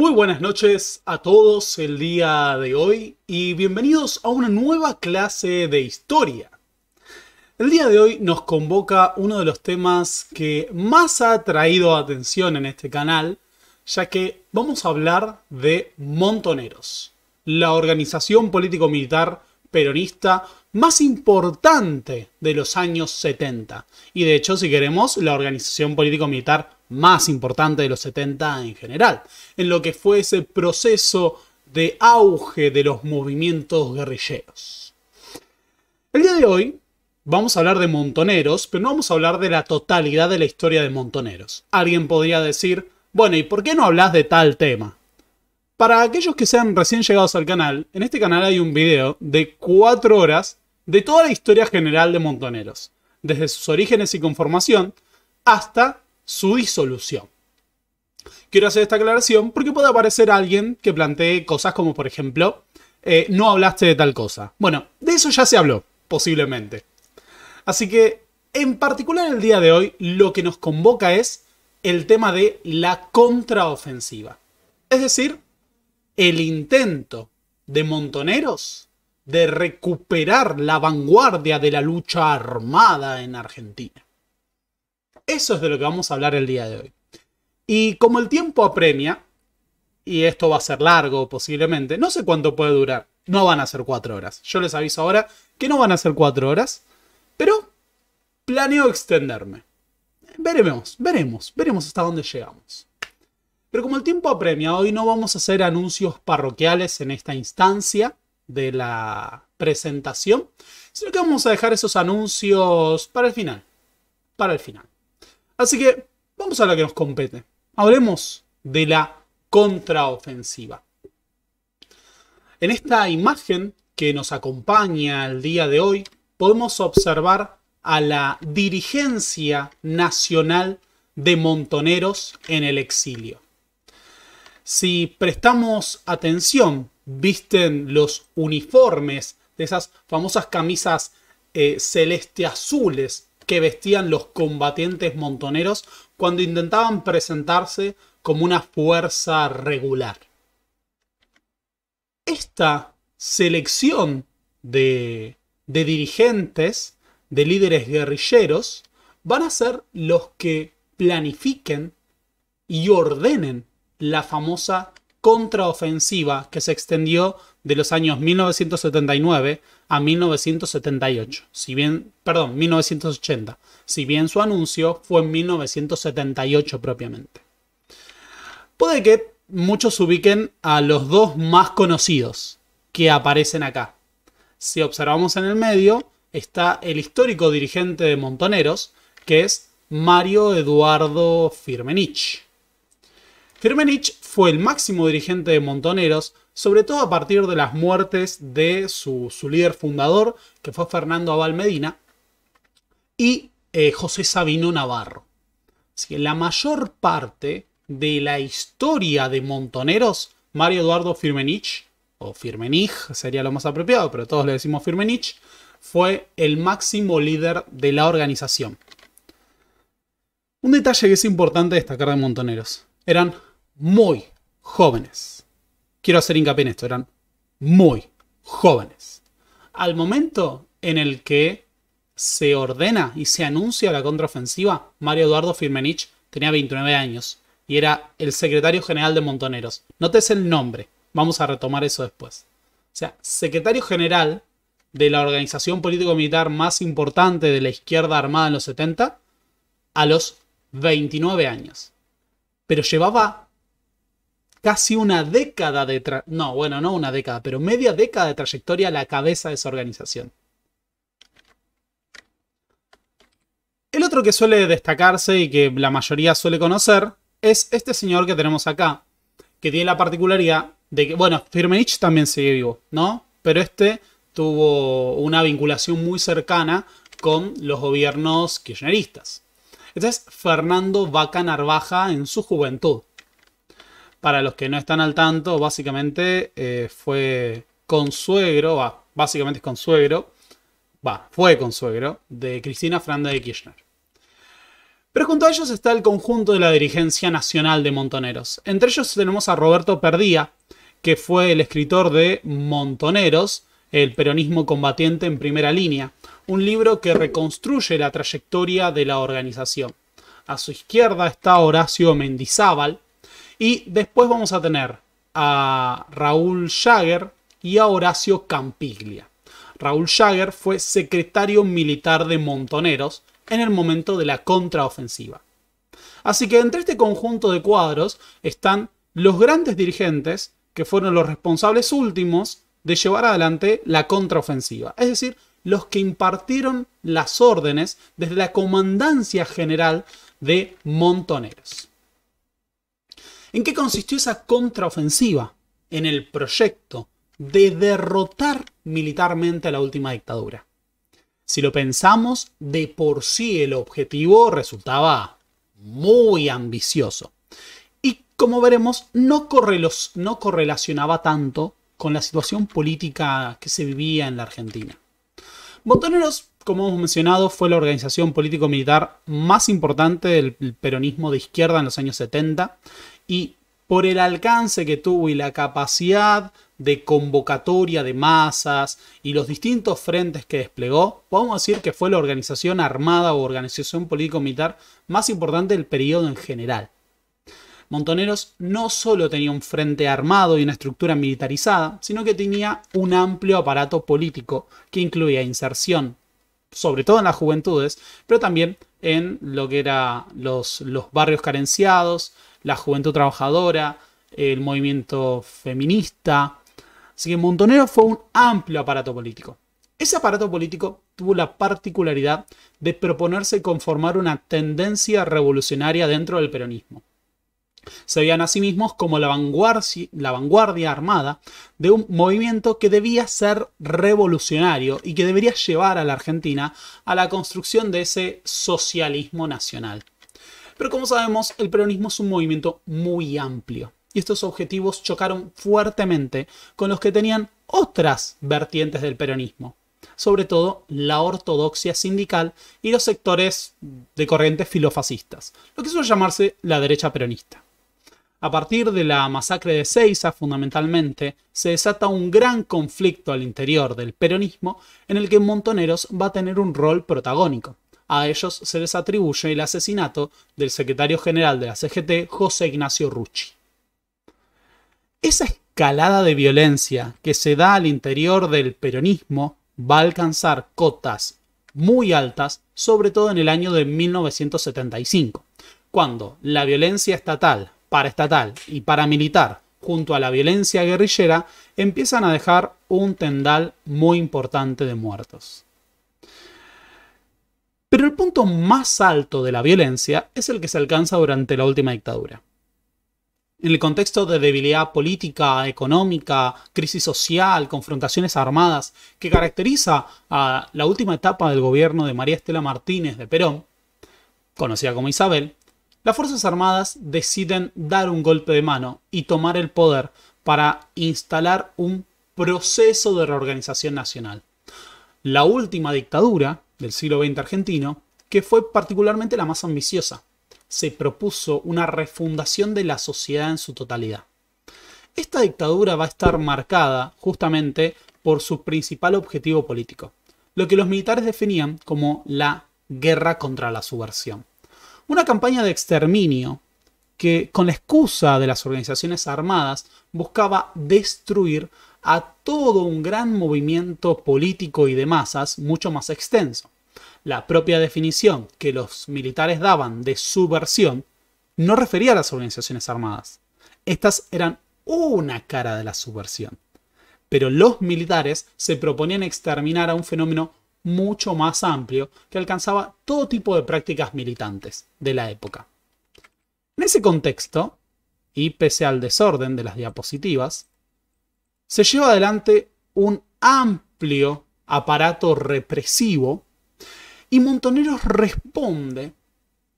Muy buenas noches a todos el día de hoy y bienvenidos a una nueva clase de historia. El día de hoy nos convoca uno de los temas que más ha traído atención en este canal, ya que vamos a hablar de Montoneros, la organización político-militar peronista más importante de los años 70 y de hecho si queremos la organización político-militar más importante de los 70 en general, en lo que fue ese proceso de auge de los movimientos guerrilleros. El día de hoy vamos a hablar de Montoneros, pero no vamos a hablar de la totalidad de la historia de Montoneros. Alguien podría decir, bueno, ¿y por qué no hablas de tal tema? Para aquellos que sean recién llegados al canal, en este canal hay un video de 4 horas de toda la historia general de Montoneros, desde sus orígenes y conformación hasta su disolución. Quiero hacer esta aclaración porque puede aparecer alguien que plantee cosas como, por ejemplo, eh, no hablaste de tal cosa. Bueno, de eso ya se habló, posiblemente. Así que, en particular el día de hoy, lo que nos convoca es el tema de la contraofensiva. Es decir, el intento de Montoneros de recuperar la vanguardia de la lucha armada en Argentina. Eso es de lo que vamos a hablar el día de hoy. Y como el tiempo apremia, y esto va a ser largo posiblemente, no sé cuánto puede durar, no van a ser cuatro horas. Yo les aviso ahora que no van a ser cuatro horas, pero planeo extenderme. Veremos, veremos, veremos hasta dónde llegamos. Pero como el tiempo apremia, hoy no vamos a hacer anuncios parroquiales en esta instancia de la presentación, sino que vamos a dejar esos anuncios para el final. Para el final. Así que vamos a lo que nos compete. Hablemos de la contraofensiva. En esta imagen que nos acompaña el día de hoy, podemos observar a la dirigencia nacional de montoneros en el exilio. Si prestamos atención, visten los uniformes de esas famosas camisas eh, celeste azules que vestían los combatientes montoneros cuando intentaban presentarse como una fuerza regular. Esta selección de, dirigentes, de líderes guerrilleros, van a ser los que planifiquen y ordenen la famosa contraofensiva que se extendió de los años 1979 a 1978, si bien, perdón, 1980, si bien su anuncio fue en 1978 propiamente. Puede que muchos ubiquen a los dos más conocidos que aparecen acá. Si observamos en el medio, está el histórico dirigente de Montoneros, que es Mario Eduardo Firmenich. Firmenich fue el máximo dirigente de Montoneros sobre todo a partir de las muertes de su, líder fundador, que fue Fernando Abal Medina, y eh, José Sabino Navarro. Así que la mayor parte de la historia de Montoneros, Mario Eduardo Firmenich, o Firmenich sería lo más apropiado, pero todos le decimos Firmenich, fue el máximo líder de la organización. Un detalle que es importante destacar de Montoneros, eran muy jóvenes quiero hacer hincapié en esto, eran muy jóvenes. Al momento en el que se ordena y se anuncia la contraofensiva, Mario Eduardo Firmenich tenía 29 años y era el secretario general de Montoneros. Notes el nombre, vamos a retomar eso después. O sea, secretario general de la organización político-militar más importante de la izquierda armada en los 70 a los 29 años. Pero llevaba casi una década de... No, bueno, no una década, pero media década de trayectoria a la cabeza de esa organización. El otro que suele destacarse y que la mayoría suele conocer es este señor que tenemos acá, que tiene la particularidad de que, bueno, Firmenich también sigue vivo, ¿no? Pero este tuvo una vinculación muy cercana con los gobiernos kirchneristas. Este es Fernando Vaca Narvaja en su juventud. Para los que no están al tanto, básicamente eh, fue consuegro, básicamente es consuegro, va, fue consuegro de Cristina Franda de Kirchner. Pero junto a ellos está el conjunto de la dirigencia nacional de Montoneros. Entre ellos tenemos a Roberto Perdía, que fue el escritor de Montoneros, el peronismo combatiente en primera línea, un libro que reconstruye la trayectoria de la organización. A su izquierda está Horacio Mendizábal, y después vamos a tener a Raúl Jagger y a Horacio Campiglia. Raúl Jagger fue secretario militar de Montoneros en el momento de la contraofensiva. Así que entre este conjunto de cuadros están los grandes dirigentes que fueron los responsables últimos de llevar adelante la contraofensiva, es decir, los que impartieron las órdenes desde la comandancia general de Montoneros. ¿En qué consistió esa contraofensiva? En el proyecto de derrotar militarmente a la última dictadura. Si lo pensamos, de por sí el objetivo resultaba muy ambicioso. Y como veremos, no, no correlacionaba tanto con la situación política que se vivía en la Argentina. Botoneros, como hemos mencionado, fue la organización político-militar más importante del peronismo de izquierda en los años 70 y por el alcance que tuvo y la capacidad de convocatoria de masas y los distintos frentes que desplegó, podemos decir que fue la organización armada o organización político-militar más importante del periodo en general. Montoneros no solo tenía un frente armado y una estructura militarizada, sino que tenía un amplio aparato político que incluía inserción, sobre todo en las juventudes, pero también en lo que eran los, los barrios carenciados, la juventud trabajadora, el movimiento feminista. Así que Montonero fue un amplio aparato político. Ese aparato político tuvo la particularidad de proponerse conformar una tendencia revolucionaria dentro del peronismo. Se veían a sí mismos como la vanguardia, la vanguardia armada de un movimiento que debía ser revolucionario y que debería llevar a la Argentina a la construcción de ese socialismo nacional. Pero como sabemos, el peronismo es un movimiento muy amplio y estos objetivos chocaron fuertemente con los que tenían otras vertientes del peronismo, sobre todo la ortodoxia sindical y los sectores de corrientes filofascistas, lo que suele llamarse la derecha peronista. A partir de la masacre de Seiza, fundamentalmente, se desata un gran conflicto al interior del peronismo en el que Montoneros va a tener un rol protagónico a ellos se les atribuye el asesinato del secretario general de la CGT, José Ignacio Rucci. Esa escalada de violencia que se da al interior del peronismo va a alcanzar cotas muy altas, sobre todo en el año de 1975, cuando la violencia estatal, paraestatal y paramilitar junto a la violencia guerrillera empiezan a dejar un tendal muy importante de muertos. Pero el punto más alto de la violencia es el que se alcanza durante la última dictadura. En el contexto de debilidad política, económica, crisis social, confrontaciones armadas que caracteriza a la última etapa del gobierno de María Estela Martínez de Perón, conocida como Isabel, las Fuerzas Armadas deciden dar un golpe de mano y tomar el poder para instalar un proceso de reorganización nacional. La última dictadura del siglo XX argentino, que fue particularmente la más ambiciosa. Se propuso una refundación de la sociedad en su totalidad. Esta dictadura va a estar marcada justamente por su principal objetivo político, lo que los militares definían como la guerra contra la subversión. Una campaña de exterminio que, con la excusa de las organizaciones armadas, buscaba destruir a todo un gran movimiento político y de masas mucho más extenso. La propia definición que los militares daban de subversión no refería a las organizaciones armadas. Estas eran una cara de la subversión. Pero los militares se proponían exterminar a un fenómeno mucho más amplio que alcanzaba todo tipo de prácticas militantes de la época. En ese contexto, y pese al desorden de las diapositivas, se lleva adelante un amplio aparato represivo y Montoneros responde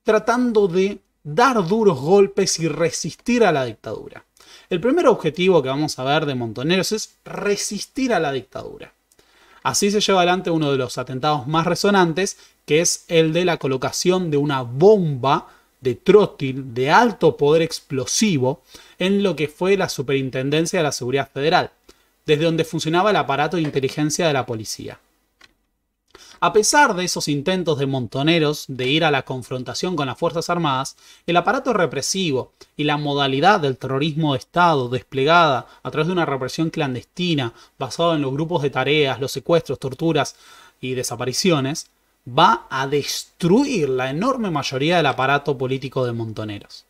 tratando de dar duros golpes y resistir a la dictadura. El primer objetivo que vamos a ver de Montoneros es resistir a la dictadura. Así se lleva adelante uno de los atentados más resonantes, que es el de la colocación de una bomba de trótil de alto poder explosivo en lo que fue la Superintendencia de la Seguridad Federal desde donde funcionaba el aparato de inteligencia de la policía. A pesar de esos intentos de montoneros de ir a la confrontación con las Fuerzas Armadas, el aparato represivo y la modalidad del terrorismo de Estado desplegada a través de una represión clandestina basada en los grupos de tareas, los secuestros, torturas y desapariciones, va a destruir la enorme mayoría del aparato político de montoneros.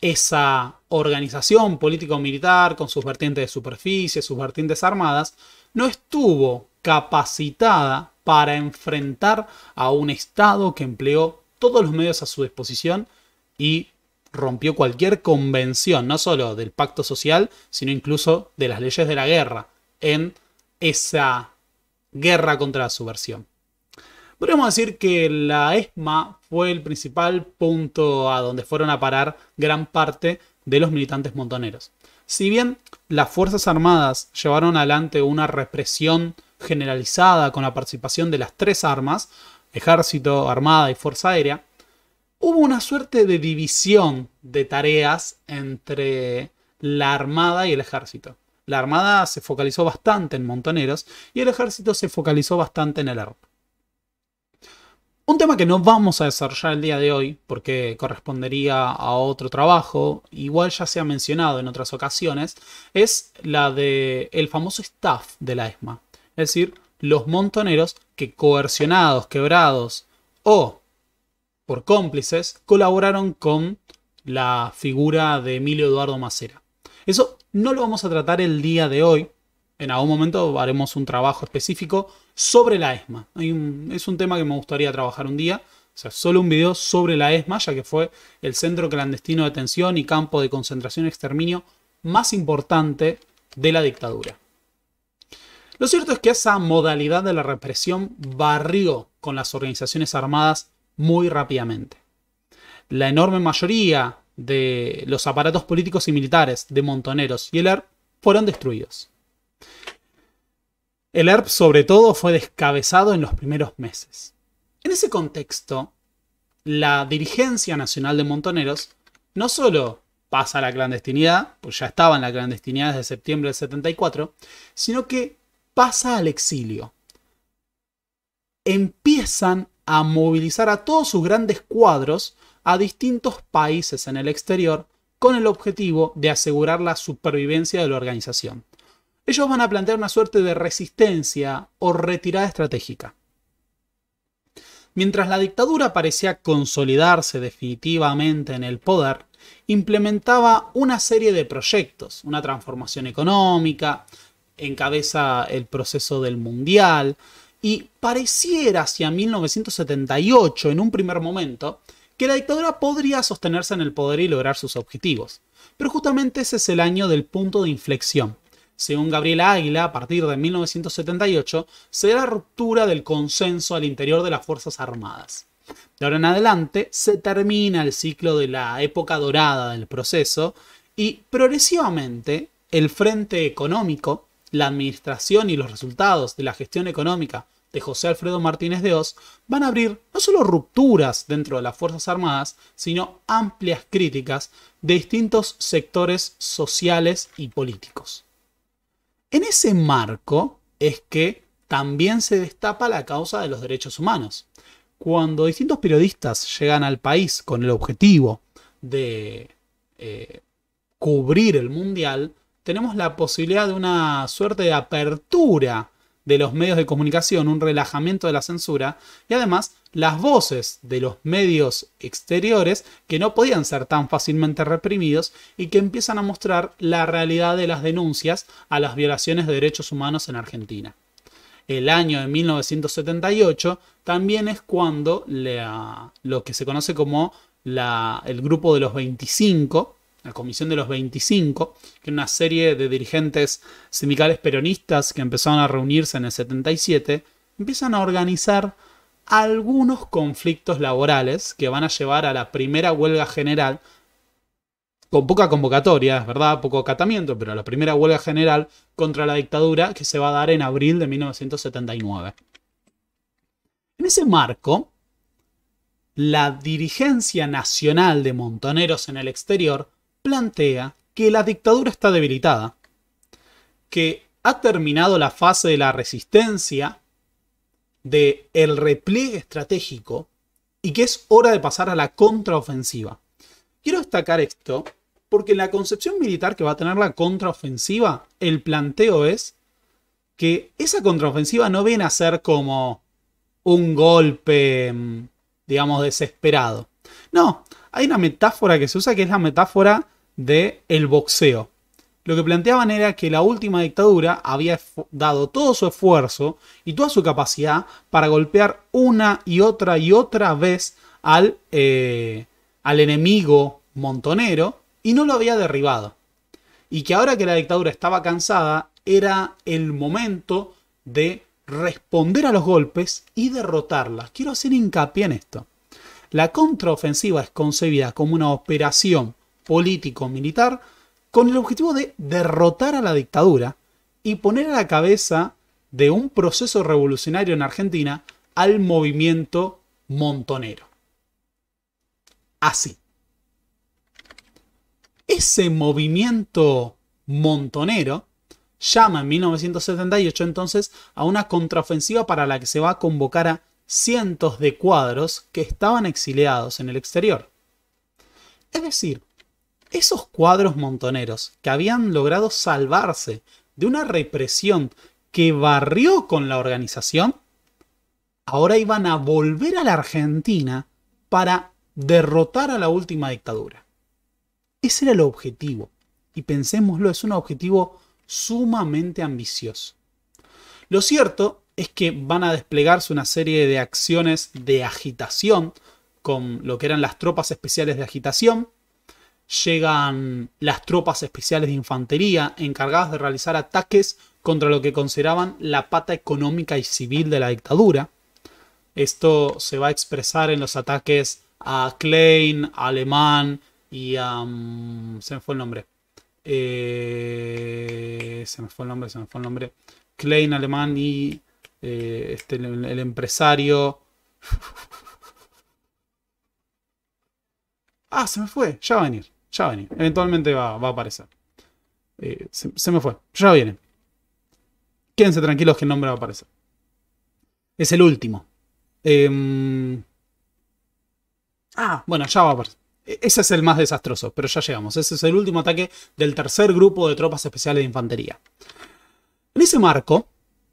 Esa organización político-militar, con sus vertientes de superficie, sus vertientes armadas, no estuvo capacitada para enfrentar a un Estado que empleó todos los medios a su disposición y rompió cualquier convención, no solo del pacto social, sino incluso de las leyes de la guerra, en esa guerra contra la subversión. Podríamos decir que la ESMA fue el principal punto a donde fueron a parar gran parte de los militantes montoneros. Si bien las Fuerzas Armadas llevaron adelante una represión generalizada con la participación de las tres armas, ejército, armada y fuerza aérea, hubo una suerte de división de tareas entre la armada y el ejército. La armada se focalizó bastante en montoneros y el ejército se focalizó bastante en el arco. Un tema que no vamos a desarrollar el día de hoy, porque correspondería a otro trabajo, igual ya se ha mencionado en otras ocasiones, es la del el famoso staff de la ESMA. Es decir, los montoneros que coercionados, quebrados o por cómplices colaboraron con la figura de Emilio Eduardo Macera. Eso no lo vamos a tratar el día de hoy, en algún momento haremos un trabajo específico sobre la ESMA. es un tema que me gustaría trabajar un día. O sea, solo un video sobre la ESMA, ya que fue el centro clandestino de detención y campo de concentración y exterminio más importante de la dictadura. Lo cierto es que esa modalidad de la represión barrió con las organizaciones armadas muy rápidamente. La enorme mayoría de los aparatos políticos y militares de Montoneros y Elar fueron destruidos. El ERP sobre todo fue descabezado en los primeros meses. En ese contexto, la dirigencia nacional de Montoneros no solo pasa a la clandestinidad, pues ya estaba en la clandestinidad desde septiembre del 74, sino que pasa al exilio. Empiezan a movilizar a todos sus grandes cuadros a distintos países en el exterior con el objetivo de asegurar la supervivencia de la organización ellos van a plantear una suerte de resistencia o retirada estratégica. Mientras la dictadura parecía consolidarse definitivamente en el poder, implementaba una serie de proyectos, una transformación económica, encabeza el proceso del mundial, y pareciera hacia 1978, en un primer momento, que la dictadura podría sostenerse en el poder y lograr sus objetivos. Pero justamente ese es el año del punto de inflexión, según Gabriel Águila, a partir de 1978 se da la ruptura del consenso al interior de las Fuerzas Armadas. De ahora en adelante se termina el ciclo de la época dorada del proceso y progresivamente el frente económico, la administración y los resultados de la gestión económica de José Alfredo Martínez de Oz van a abrir no solo rupturas dentro de las Fuerzas Armadas, sino amplias críticas de distintos sectores sociales y políticos. En ese marco es que también se destapa la causa de los derechos humanos. Cuando distintos periodistas llegan al país con el objetivo de eh, cubrir el mundial, tenemos la posibilidad de una suerte de apertura de los medios de comunicación, un relajamiento de la censura y además las voces de los medios exteriores que no podían ser tan fácilmente reprimidos y que empiezan a mostrar la realidad de las denuncias a las violaciones de derechos humanos en Argentina. El año de 1978 también es cuando lo que se conoce como el grupo de los 25, la Comisión de los 25, que una serie de dirigentes sindicales peronistas que empezaron a reunirse en el 77, empiezan a organizar algunos conflictos laborales que van a llevar a la primera huelga general, con poca convocatoria, es verdad, poco acatamiento, pero la primera huelga general contra la dictadura que se va a dar en abril de 1979. En ese marco, la dirigencia nacional de Montoneros en el exterior plantea que la dictadura está debilitada, que ha terminado la fase de la resistencia, de el repliegue estratégico y que es hora de pasar a la contraofensiva. Quiero destacar esto porque la concepción militar que va a tener la contraofensiva, el planteo es que esa contraofensiva no viene a ser como un golpe, mm, digamos, desesperado. No, hay una metáfora que se usa que es la metáfora de el boxeo. Lo que planteaban era que la última dictadura había dado todo su esfuerzo y toda su capacidad para golpear una y otra y otra vez al, eh, al enemigo montonero y no lo había derribado. Y que ahora que la dictadura estaba cansada, era el momento de responder a los golpes y derrotarlas. Quiero hacer hincapié en esto. La contraofensiva es concebida como una operación político-militar con el objetivo de derrotar a la dictadura y poner a la cabeza de un proceso revolucionario en Argentina al movimiento montonero. Así. Ese movimiento montonero llama en 1978 entonces a una contraofensiva para la que se va a convocar a cientos de cuadros que estaban exiliados en el exterior. Es decir, esos cuadros montoneros que habían logrado salvarse de una represión que barrió con la organización, ahora iban a volver a la Argentina para derrotar a la última dictadura. Ese era el objetivo. Y pensémoslo, es un objetivo sumamente ambicioso. Lo cierto es que van a desplegarse una serie de acciones de agitación con lo que eran las tropas especiales de agitación, llegan las tropas especiales de infantería encargadas de realizar ataques contra lo que consideraban la pata económica y civil de la dictadura. Esto se va a expresar en los ataques a Klein, Alemán y a... Mm, se me fue el nombre. Eh, se me fue el nombre, se me fue el nombre. Klein, Alemán y eh, este, el, el empresario... Ah, se me fue, ya va a venir. Ya viene, Eventualmente va, a aparecer. Eh, se, me fue. Ya viene. Quédense tranquilos que el nombre va a aparecer. Es el último. Em, ah, bueno, ya va a aparecer. E, ese es el más desastroso, pero ya llegamos. Ese es el último ataque del tercer grupo de tropas especiales de infantería. En ese marco,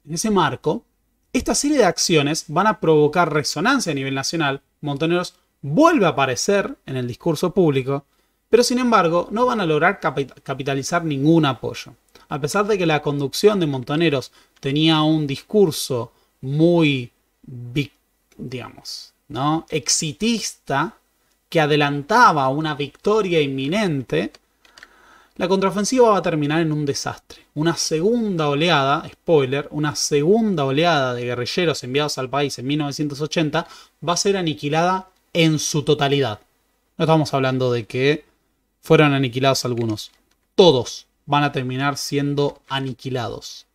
en ese marco, esta serie de acciones van a provocar resonancia a nivel nacional. Montoneros vuelve a aparecer en el discurso público pero sin embargo no van a lograr capitalizar ningún apoyo. A pesar de que la conducción de Montoneros tenía un discurso muy, digamos, ¿no? exitista, que adelantaba una victoria inminente, la contraofensiva va a terminar en un desastre. Una segunda oleada, spoiler, una segunda oleada de guerrilleros enviados al país en 1980 va a ser aniquilada en su totalidad. No estamos hablando de que fueron aniquilados algunos. Todos van a terminar siendo aniquilados.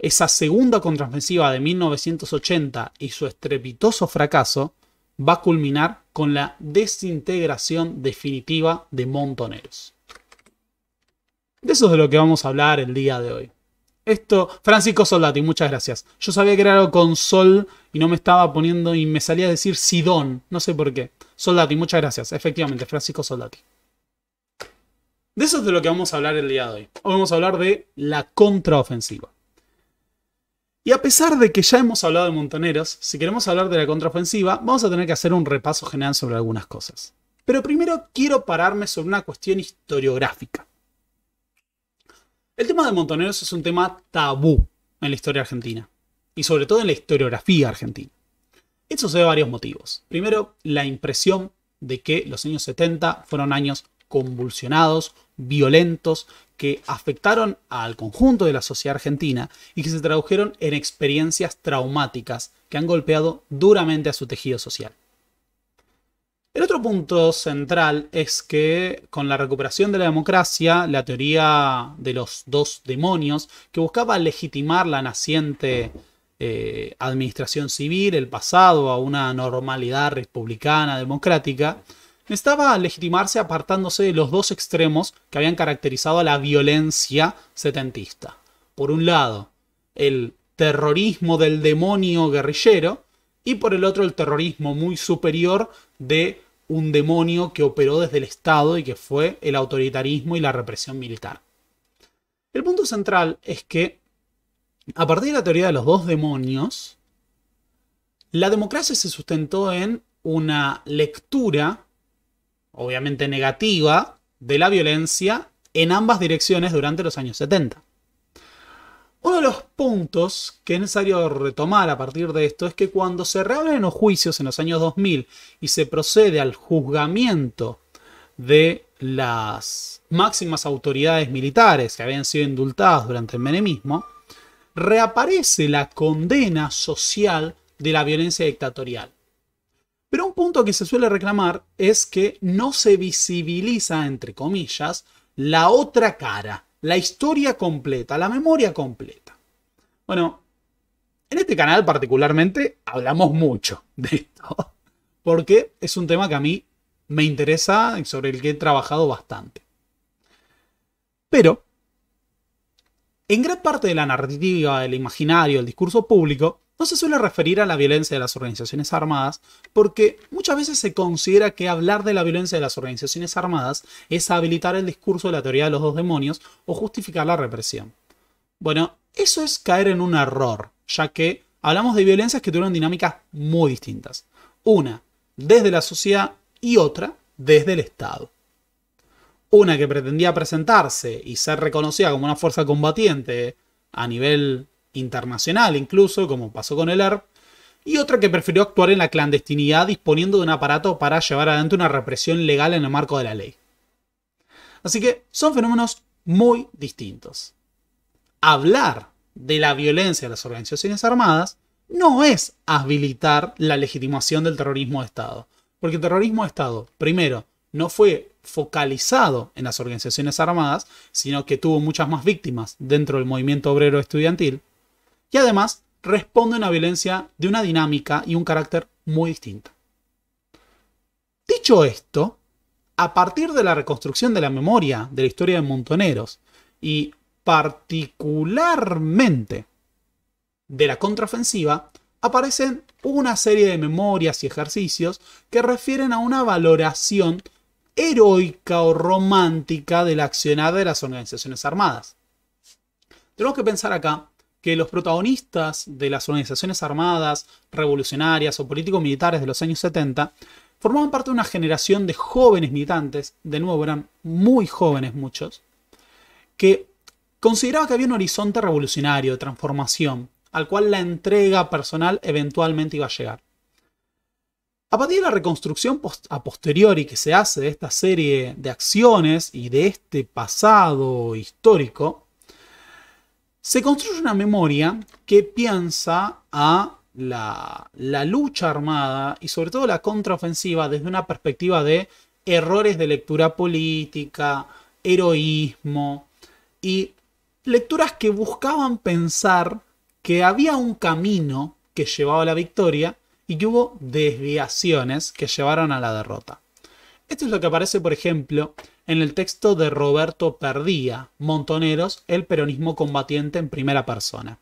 Esa segunda contraofensiva de 1980 y su estrepitoso fracaso va a culminar con la desintegración definitiva de Montoneros. De eso es de lo que vamos a hablar el día de hoy. Esto, Francisco Soldati, muchas gracias. Yo sabía que era algo con Sol y no me estaba poniendo y me salía a decir Sidón, no sé por qué. Soldati, muchas gracias. Efectivamente, Francisco Soldati. De eso es de lo que vamos a hablar el día de hoy. Hoy vamos a hablar de la contraofensiva. Y a pesar de que ya hemos hablado de Montoneros, si queremos hablar de la contraofensiva, vamos a tener que hacer un repaso general sobre algunas cosas. Pero primero quiero pararme sobre una cuestión historiográfica. El tema de Montoneros es un tema tabú en la historia argentina, y sobre todo en la historiografía argentina. Eso se ve varios motivos. Primero, la impresión de que los años 70 fueron años convulsionados, violentos, que afectaron al conjunto de la sociedad argentina y que se tradujeron en experiencias traumáticas que han golpeado duramente a su tejido social. El otro punto central es que con la recuperación de la democracia, la teoría de los dos demonios, que buscaba legitimar la naciente eh, administración civil, el pasado a una normalidad republicana, democrática, necesitaba legitimarse apartándose de los dos extremos que habían caracterizado a la violencia setentista. Por un lado, el terrorismo del demonio guerrillero y por el otro el terrorismo muy superior de un demonio que operó desde el Estado y que fue el autoritarismo y la represión militar. El punto central es que, a partir de la teoría de los dos demonios, la democracia se sustentó en una lectura obviamente negativa, de la violencia en ambas direcciones durante los años 70. Uno de los puntos que es necesario retomar a partir de esto es que cuando se reabren los juicios en los años 2000 y se procede al juzgamiento de las máximas autoridades militares que habían sido indultadas durante el menemismo, reaparece la condena social de la violencia dictatorial. Pero un punto que se suele reclamar es que no se visibiliza, entre comillas, la otra cara, la historia completa, la memoria completa. Bueno, en este canal particularmente hablamos mucho de esto, porque es un tema que a mí me interesa y sobre el que he trabajado bastante. Pero, en gran parte de la narrativa, del imaginario, del discurso público, no se suele referir a la violencia de las organizaciones armadas porque muchas veces se considera que hablar de la violencia de las organizaciones armadas es habilitar el discurso de la teoría de los dos demonios o justificar la represión. Bueno, eso es caer en un error, ya que hablamos de violencias que tuvieron dinámicas muy distintas. Una desde la sociedad y otra desde el Estado. Una que pretendía presentarse y ser reconocida como una fuerza combatiente a nivel internacional incluso, como pasó con el ERP, y otra que prefirió actuar en la clandestinidad disponiendo de un aparato para llevar adelante una represión legal en el marco de la ley. Así que son fenómenos muy distintos. Hablar de la violencia de las organizaciones armadas no es habilitar la legitimación del terrorismo de Estado, porque el terrorismo de Estado, primero, no fue focalizado en las organizaciones armadas, sino que tuvo muchas más víctimas dentro del movimiento obrero estudiantil y además responde a una violencia de una dinámica y un carácter muy distinto. Dicho esto, a partir de la reconstrucción de la memoria de la historia de Montoneros y particularmente de la contraofensiva, aparecen una serie de memorias y ejercicios que refieren a una valoración heroica o romántica del accionar de las organizaciones armadas. Tenemos que pensar acá que los protagonistas de las organizaciones armadas, revolucionarias o políticos militares de los años 70 formaban parte de una generación de jóvenes militantes, de nuevo eran muy jóvenes muchos, que consideraba que había un horizonte revolucionario de transformación al cual la entrega personal eventualmente iba a llegar. A partir de la reconstrucción a posteriori que se hace de esta serie de acciones y de este pasado histórico, se construye una memoria que piensa a la, lucha armada y sobre todo la contraofensiva desde una perspectiva de errores de lectura política, heroísmo y lecturas que buscaban pensar que había un camino que llevaba a la victoria y que hubo desviaciones que llevaron a la derrota. Esto es lo que aparece, por ejemplo, en el texto de Roberto Perdía, Montoneros, el peronismo combatiente en primera persona.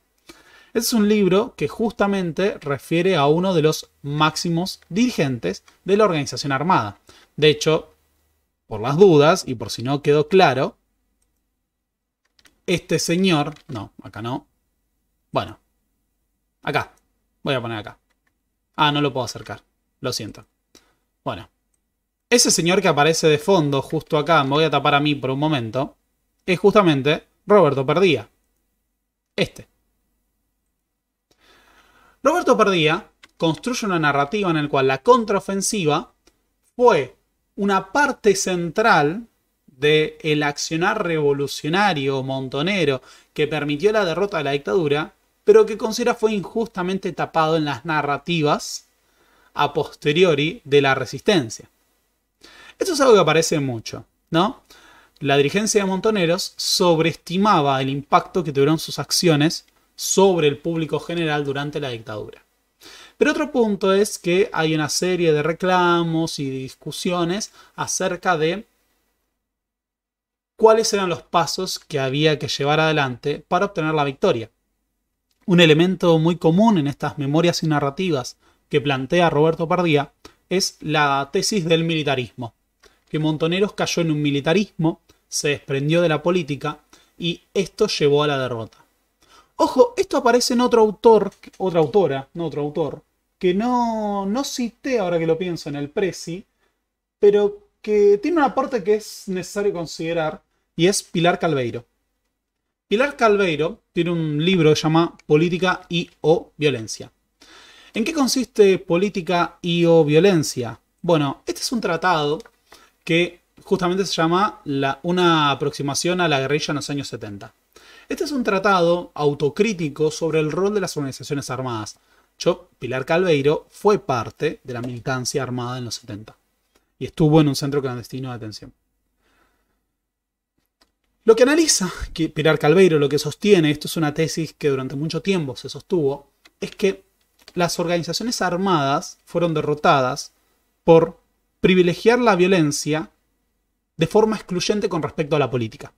Es un libro que justamente refiere a uno de los máximos dirigentes de la organización armada. De hecho, por las dudas y por si no quedó claro, este señor, no, acá no, bueno, acá, voy a poner acá. Ah, no lo puedo acercar, lo siento. Bueno, ese señor que aparece de fondo justo acá, me voy a tapar a mí por un momento, es justamente Roberto Perdía. Este. Roberto Perdía construye una narrativa en la cual la contraofensiva fue una parte central del accionar revolucionario montonero que permitió la derrota de la dictadura, pero que considera fue injustamente tapado en las narrativas a posteriori de la resistencia. Esto es algo que aparece mucho, ¿no? La dirigencia de Montoneros sobreestimaba el impacto que tuvieron sus acciones sobre el público general durante la dictadura. Pero otro punto es que hay una serie de reclamos y discusiones acerca de cuáles eran los pasos que había que llevar adelante para obtener la victoria. Un elemento muy común en estas memorias y narrativas que plantea Roberto Pardía es la tesis del militarismo que Montoneros cayó en un militarismo, se desprendió de la política y esto llevó a la derrota. Ojo, esto aparece en otro autor, otra autora, no otro autor, que no, no cité ahora que lo pienso en el Prezi, pero que tiene una parte que es necesario considerar y es Pilar Calveiro. Pilar Calveiro tiene un libro que se llama Política y o Violencia. ¿En qué consiste política y o violencia? Bueno, este es un tratado que justamente se llama una aproximación a la guerrilla en los años 70. Este es un tratado autocrítico sobre el rol de las organizaciones armadas. Yo, Pilar Calveiro, fue parte de la militancia armada en los 70 y estuvo en un centro clandestino de atención. Lo que analiza Pilar Calveiro, lo que sostiene, esto es una tesis que durante mucho tiempo se sostuvo, es que las organizaciones armadas fueron derrotadas por privilegiar la violencia de forma excluyente con respecto a la política.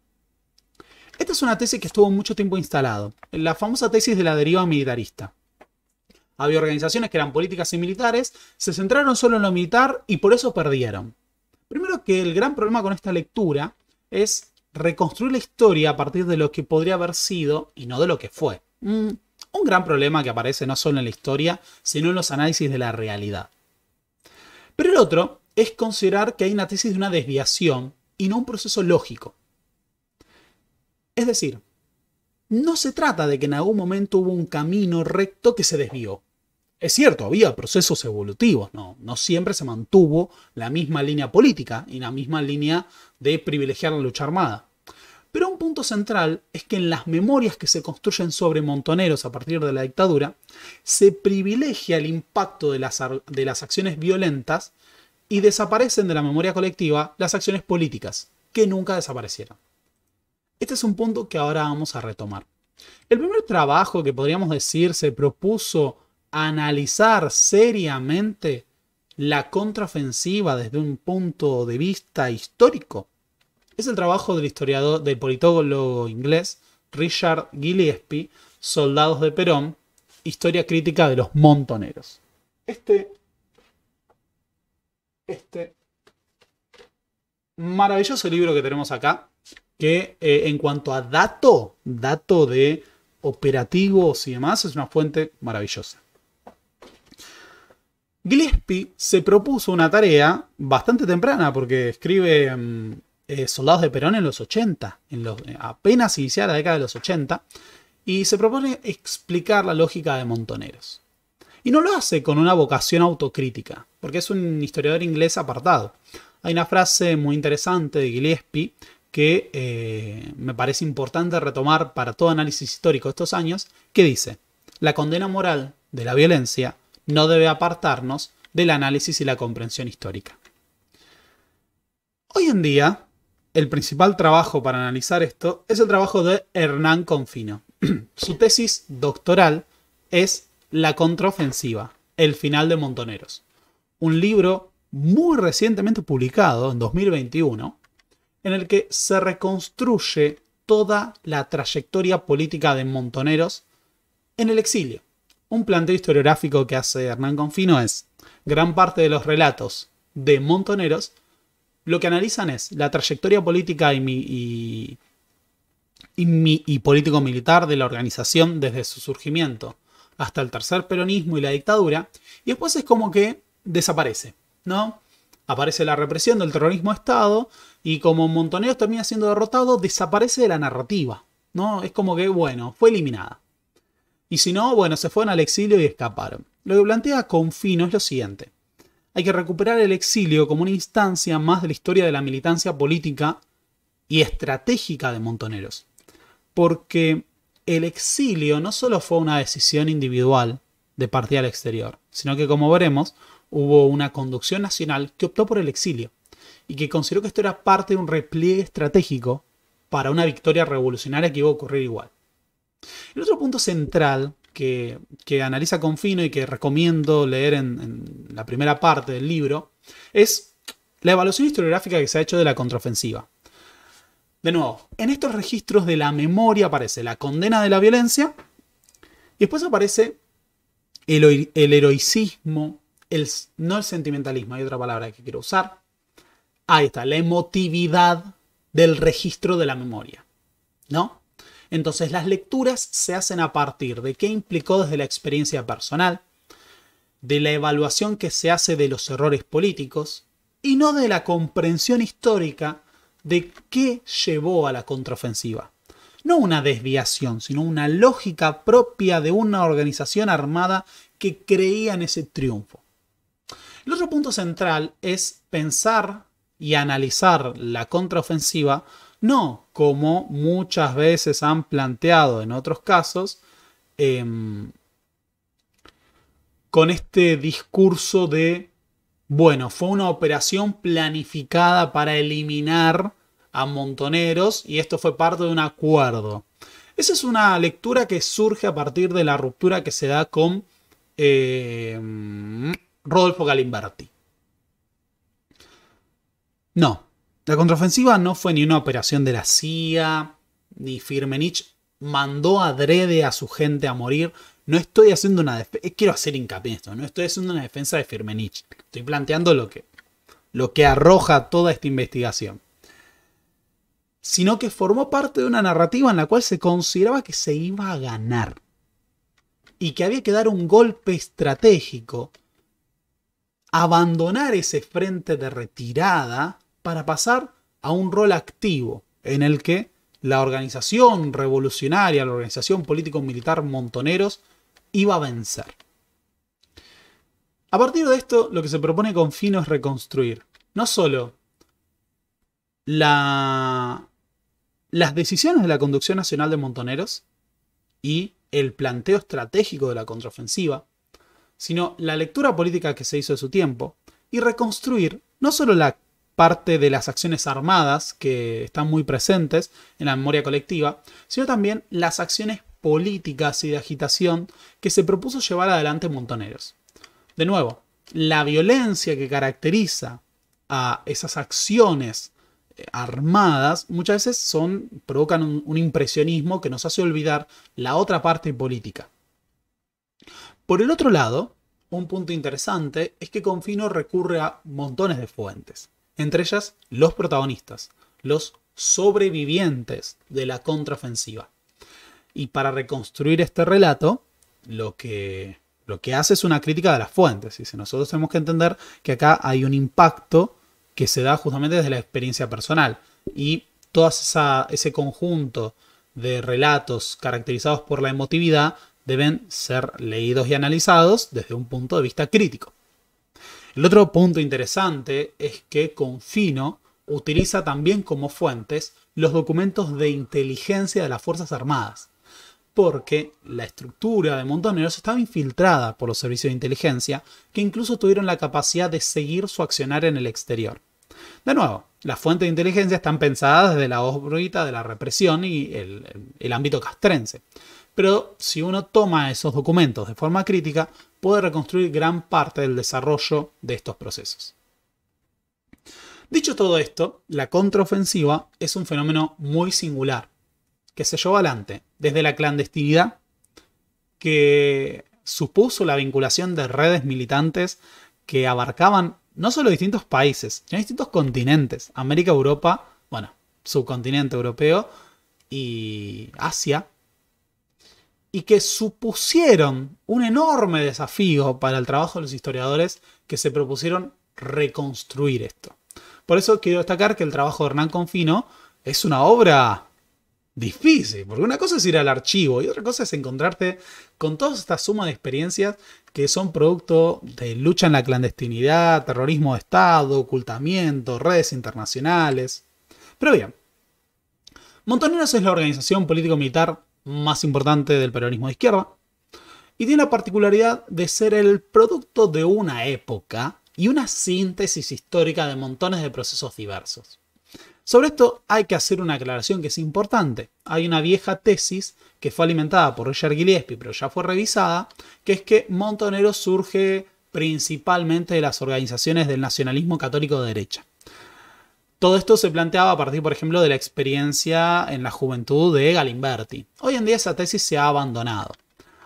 Esta es una tesis que estuvo mucho tiempo instalado, la famosa tesis de la deriva militarista. Había organizaciones que eran políticas y militares, se centraron solo en lo militar y por eso perdieron. Primero que el gran problema con esta lectura es reconstruir la historia a partir de lo que podría haber sido y no de lo que fue. Mm, un gran problema que aparece no solo en la historia, sino en los análisis de la realidad. Pero el otro es considerar que hay una tesis de una desviación y no un proceso lógico. Es decir, no se trata de que en algún momento hubo un camino recto que se desvió. Es cierto, había procesos evolutivos, no, siempre se mantuvo la misma línea política y la misma línea de privilegiar la lucha armada. Pero un punto central es que en las memorias que se construyen sobre montoneros a partir de la dictadura, se privilegia el impacto de las acciones violentas y desaparecen de la memoria colectiva las acciones políticas, que nunca desaparecieron. Este es un punto que ahora vamos a retomar. El primer trabajo que podríamos decir se propuso analizar seriamente la contraofensiva desde un punto de vista histórico es el trabajo del historiador, del politólogo inglés Richard Gillespie, Soldados de Perón, Historia crítica de los montoneros. Este este maravilloso libro que tenemos acá, que eh, en cuanto a dato, dato de operativos y demás, es una fuente maravillosa. Gillespie se propuso una tarea bastante temprana, porque escribe mm, eh, Soldados de Perón en los 80, en los, eh, apenas iniciada la década de los 80, y se propone explicar la lógica de Montoneros. Y no lo hace con una vocación autocrítica, porque es un historiador inglés apartado. Hay una frase muy interesante de Gillespie que eh, me parece importante retomar para todo análisis histórico de estos años, que dice, la condena moral de la violencia no debe apartarnos del análisis y la comprensión histórica. Hoy en día, el principal trabajo para analizar esto es el trabajo de Hernán Confino. Su tesis doctoral es la contraofensiva, el final de Montoneros. Un libro muy recientemente publicado, en 2021, en el que se reconstruye toda la trayectoria política de Montoneros en el exilio. Un planteo historiográfico que hace Hernán Confino es, gran parte de los relatos de Montoneros lo que analizan es la trayectoria política y, y político-militar de la organización desde su surgimiento hasta el tercer peronismo y la dictadura, y después es como que desaparece, ¿no? Aparece la represión del terrorismo de Estado y como Montoneros termina siendo derrotado, desaparece de la narrativa, ¿no? Es como que, bueno, fue eliminada. Y si no, bueno, se fueron al exilio y escaparon. Lo que plantea Confino es lo siguiente. Hay que recuperar el exilio como una instancia más de la historia de la militancia política y estratégica de Montoneros. Porque el exilio no solo fue una decisión individual de partir al exterior, sino que como veremos, hubo una conducción nacional que optó por el exilio y que consideró que esto era parte de un repliegue estratégico para una victoria revolucionaria que iba a ocurrir igual. El otro punto central que, que analiza Confino y que recomiendo leer en la primera parte del libro es la evaluación historiográfica que se ha hecho de la contraofensiva. De nuevo, en estos registros de la memoria aparece la condena de la violencia y después aparece el, heroicismo, no el sentimentalismo, hay otra palabra que quiero usar. Ahí está, la emotividad del registro de la memoria. ¿No? Entonces las lecturas se hacen a partir de qué implicó desde la experiencia personal, de la evaluación que se hace de los errores políticos y no de la comprensión histórica de qué llevó a la contraofensiva. No una desviación, sino una lógica propia de una organización armada que creía en ese triunfo. El otro punto central es pensar y analizar la contraofensiva no como muchas veces han planteado en otros casos, em, con este discurso de bueno, fue una operación planificada para eliminar a montoneros y esto fue parte de un acuerdo. Esa es una lectura que surge a partir de la ruptura que se da con em, Rodolfo Galimberti. No, la contraofensiva no fue ni una operación de la CIA, ni Firmenich mandó adrede a su gente a morir. No estoy haciendo una defensa. Eh, quiero hacer hincapié en esto. No estoy haciendo una defensa de Firmenich. Estoy planteando lo que, lo que arroja toda esta investigación. Sino que formó parte de una narrativa en la cual se consideraba que se iba a ganar. Y que había que dar un golpe estratégico. Abandonar ese frente de retirada para pasar a un rol activo en el que la organización revolucionaria, la organización político-militar Montoneros, iba a vencer. A partir de esto, lo que se propone con Fino es reconstruir no solo las decisiones de la conducción nacional de Montoneros y el planteo estratégico de la contraofensiva, sino la lectura política que se hizo de su tiempo y reconstruir no solo la parte de las acciones armadas que están muy presentes en la memoria colectiva, sino también las acciones políticas y de agitación que se propuso llevar adelante Montoneros. De nuevo, la violencia que caracteriza a esas acciones eh, armadas muchas veces son, provocan un, un impresionismo que nos hace olvidar la otra parte política. Por el otro lado, un punto interesante es que Confino recurre a montones de fuentes, entre ellas los protagonistas, los sobrevivientes de la contraofensiva. Y para reconstruir este relato, lo que, lo que hace es una crítica de las fuentes. si nosotros tenemos que entender que acá hay un impacto que se da justamente desde la experiencia personal. Y todo ese conjunto de relatos caracterizados por la emotividad deben ser leídos y analizados desde un punto de vista crítico. El otro punto interesante es que Confino utiliza también como fuentes los documentos de inteligencia de las Fuerzas Armadas porque la estructura de Montoneros estaba infiltrada por los servicios de inteligencia, que incluso tuvieron la capacidad de seguir su accionar en el exterior. De nuevo, las fuentes de inteligencia están pensadas desde la órbita de la represión y el, el ámbito castrense. Pero si uno toma esos documentos de forma crítica, puede reconstruir gran parte del desarrollo de estos procesos. Dicho todo esto, la contraofensiva es un fenómeno muy singular, que se llevó adelante desde la clandestinidad que supuso la vinculación de redes militantes que abarcaban no solo distintos países, sino distintos continentes. América, Europa, bueno, subcontinente europeo y Asia. Y que supusieron un enorme desafío para el trabajo de los historiadores que se propusieron reconstruir esto. Por eso quiero destacar que el trabajo de Hernán Confino es una obra difícil, porque una cosa es ir al archivo y otra cosa es encontrarte con toda esta suma de experiencias que son producto de lucha en la clandestinidad, terrorismo de Estado, ocultamiento, redes internacionales. Pero bien, Montoneros es la organización político-militar más importante del peronismo de izquierda y tiene la particularidad de ser el producto de una época y una síntesis histórica de montones de procesos diversos. Sobre esto hay que hacer una aclaración que es importante. Hay una vieja tesis que fue alimentada por Richard Gillespie, pero ya fue revisada, que es que Montonero surge principalmente de las organizaciones del nacionalismo católico de derecha. Todo esto se planteaba a partir, por ejemplo, de la experiencia en la juventud de Galimberti. Hoy en día esa tesis se ha abandonado.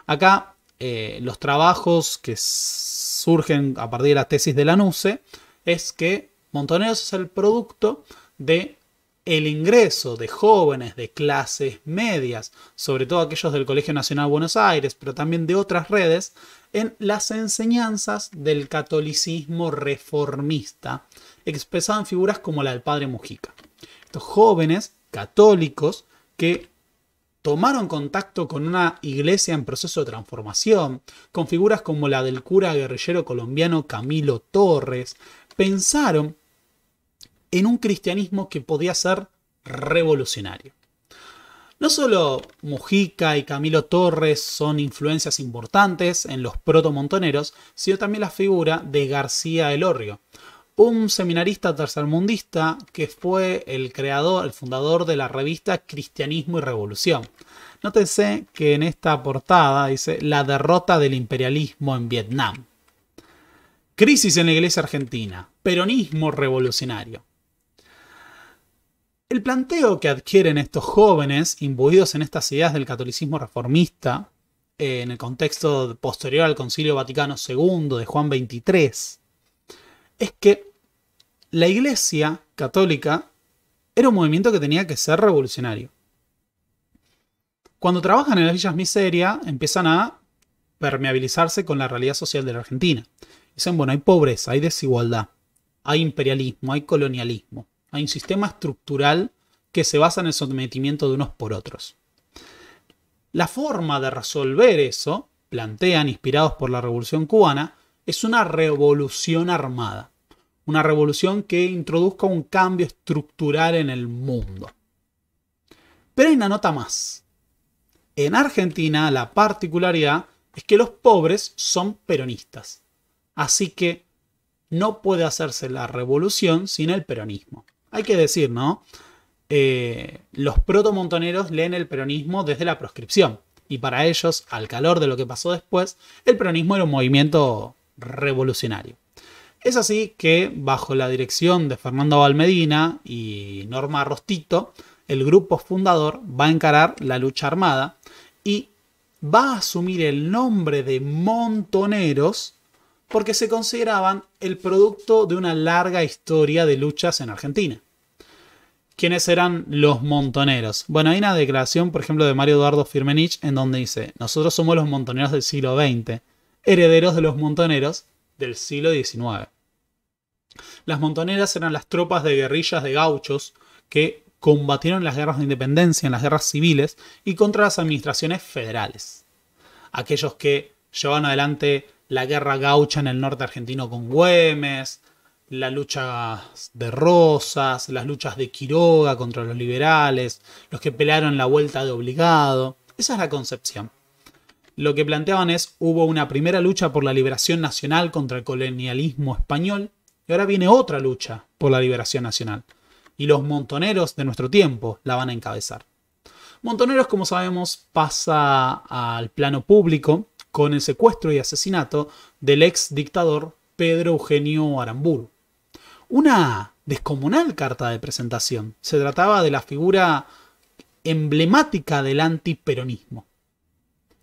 Acá eh, los trabajos que surgen a partir de la tesis de Nuce es que Montoneros es el producto de el ingreso de jóvenes de clases medias, sobre todo aquellos del Colegio Nacional Buenos Aires, pero también de otras redes, en las enseñanzas del catolicismo reformista, expresado en figuras como la del padre Mujica. Estos jóvenes católicos que tomaron contacto con una iglesia en proceso de transformación, con figuras como la del cura guerrillero colombiano Camilo Torres, pensaron en un cristianismo que podía ser revolucionario. No solo Mujica y Camilo Torres son influencias importantes en los proto-montoneros, sino también la figura de García Elorrio, un seminarista tercermundista que fue el creador, el fundador de la revista Cristianismo y Revolución. Nótese que en esta portada dice La derrota del imperialismo en Vietnam. Crisis en la iglesia argentina, peronismo revolucionario. El planteo que adquieren estos jóvenes, imbuidos en estas ideas del catolicismo reformista, eh, en el contexto posterior al Concilio Vaticano II de Juan XXIII, es que la Iglesia católica era un movimiento que tenía que ser revolucionario. Cuando trabajan en las villas miseria, empiezan a permeabilizarse con la realidad social de la Argentina. Dicen, bueno, hay pobreza, hay desigualdad, hay imperialismo, hay colonialismo. Hay un sistema estructural que se basa en el sometimiento de unos por otros. La forma de resolver eso, plantean, inspirados por la Revolución cubana, es una revolución armada. Una revolución que introduzca un cambio estructural en el mundo. Pero hay una nota más. En Argentina la particularidad es que los pobres son peronistas. Así que no puede hacerse la revolución sin el peronismo. Hay que decir, ¿no? Los eh, los protomontoneros leen el peronismo desde la proscripción. Y para ellos, al calor de lo que pasó después, el peronismo era un movimiento revolucionario. Es así que, bajo la dirección de Fernando Valmedina y Norma Rostito, el grupo fundador va a encarar la lucha armada y va a asumir el nombre de Montoneros porque se consideraban el producto de una larga historia de luchas en Argentina quiénes eran los montoneros. Bueno, hay una declaración, por ejemplo, de Mario Eduardo Firmenich, en donde dice, nosotros somos los montoneros del siglo XX, herederos de los montoneros del siglo XIX. Las montoneras eran las tropas de guerrillas de gauchos que combatieron las guerras de independencia, en las guerras civiles y contra las administraciones federales. Aquellos que llevaban adelante la guerra gaucha en el norte argentino con Güemes, las luchas de Rosas, las luchas de Quiroga contra los liberales, los que pelearon la vuelta de obligado. Esa es la concepción. Lo que planteaban es, hubo una primera lucha por la liberación nacional contra el colonialismo español, y ahora viene otra lucha por la liberación nacional. Y los montoneros de nuestro tiempo la van a encabezar. Montoneros, como sabemos, pasa al plano público con el secuestro y asesinato del ex dictador Pedro Eugenio Aramburu una descomunal carta de presentación. Se trataba de la figura emblemática del antiperonismo.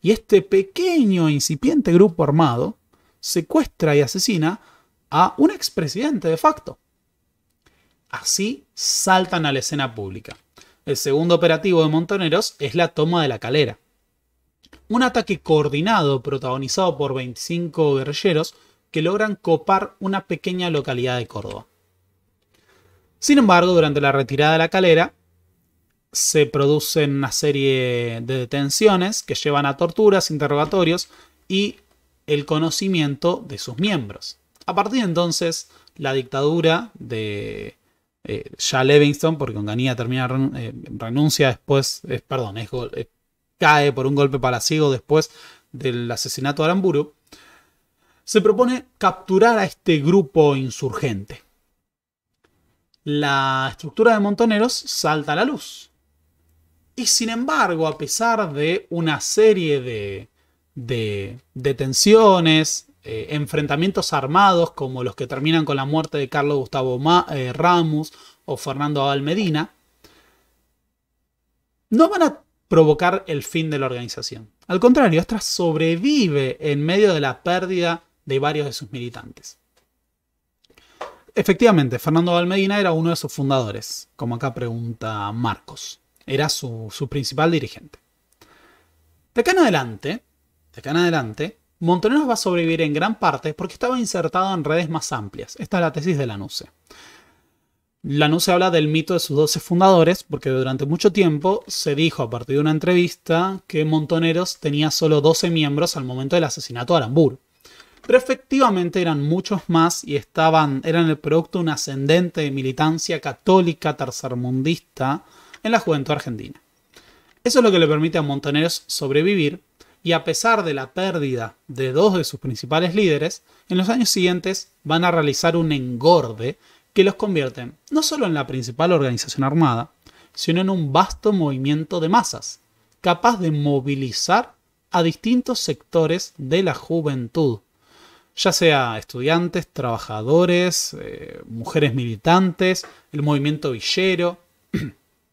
Y este pequeño incipiente grupo armado secuestra y asesina a un expresidente de facto. Así saltan a la escena pública. El segundo operativo de Montoneros es la toma de la calera. Un ataque coordinado protagonizado por 25 guerrilleros que logran copar una pequeña localidad de Córdoba. Sin embargo, durante la retirada de la calera, se producen una serie de detenciones que llevan a torturas, interrogatorios y el conocimiento de sus miembros. A partir de entonces, la dictadura de eh, ya Levingston, porque Onganía termina eh, renuncia después, eh, perdón, eh, cae por un golpe palaciego después del asesinato de Aramburu, se propone capturar a este grupo insurgente la estructura de Montoneros salta a la luz. Y sin embargo, a pesar de una serie de, detenciones, eh, enfrentamientos armados como los que terminan con la muerte de Carlos Gustavo eh, Ramos o Fernando Abal Medina, no van a provocar el fin de la organización. Al contrario, Astra sobrevive en medio de la pérdida de varios de sus militantes. Efectivamente, Fernando Valmedina era uno de sus fundadores, como acá pregunta Marcos. Era su, principal dirigente. De acá en adelante, de acá en adelante, Montoneros va a sobrevivir en gran parte porque estaba insertado en redes más amplias. Esta es la tesis de Lanuse. Lanuse habla del mito de sus 12 fundadores porque durante mucho tiempo se dijo a partir de una entrevista que Montoneros tenía solo 12 miembros al momento del asesinato de Aramburu pero efectivamente eran muchos más y estaban, eran el producto de una ascendente de militancia católica tercermundista en la juventud argentina. Eso es lo que le permite a Montoneros sobrevivir y a pesar de la pérdida de dos de sus principales líderes, en los años siguientes van a realizar un engorde que los convierte no solo en la principal organización armada, sino en un vasto movimiento de masas, capaz de movilizar a distintos sectores de la juventud ya sea estudiantes, trabajadores, eh, mujeres militantes, el movimiento villero.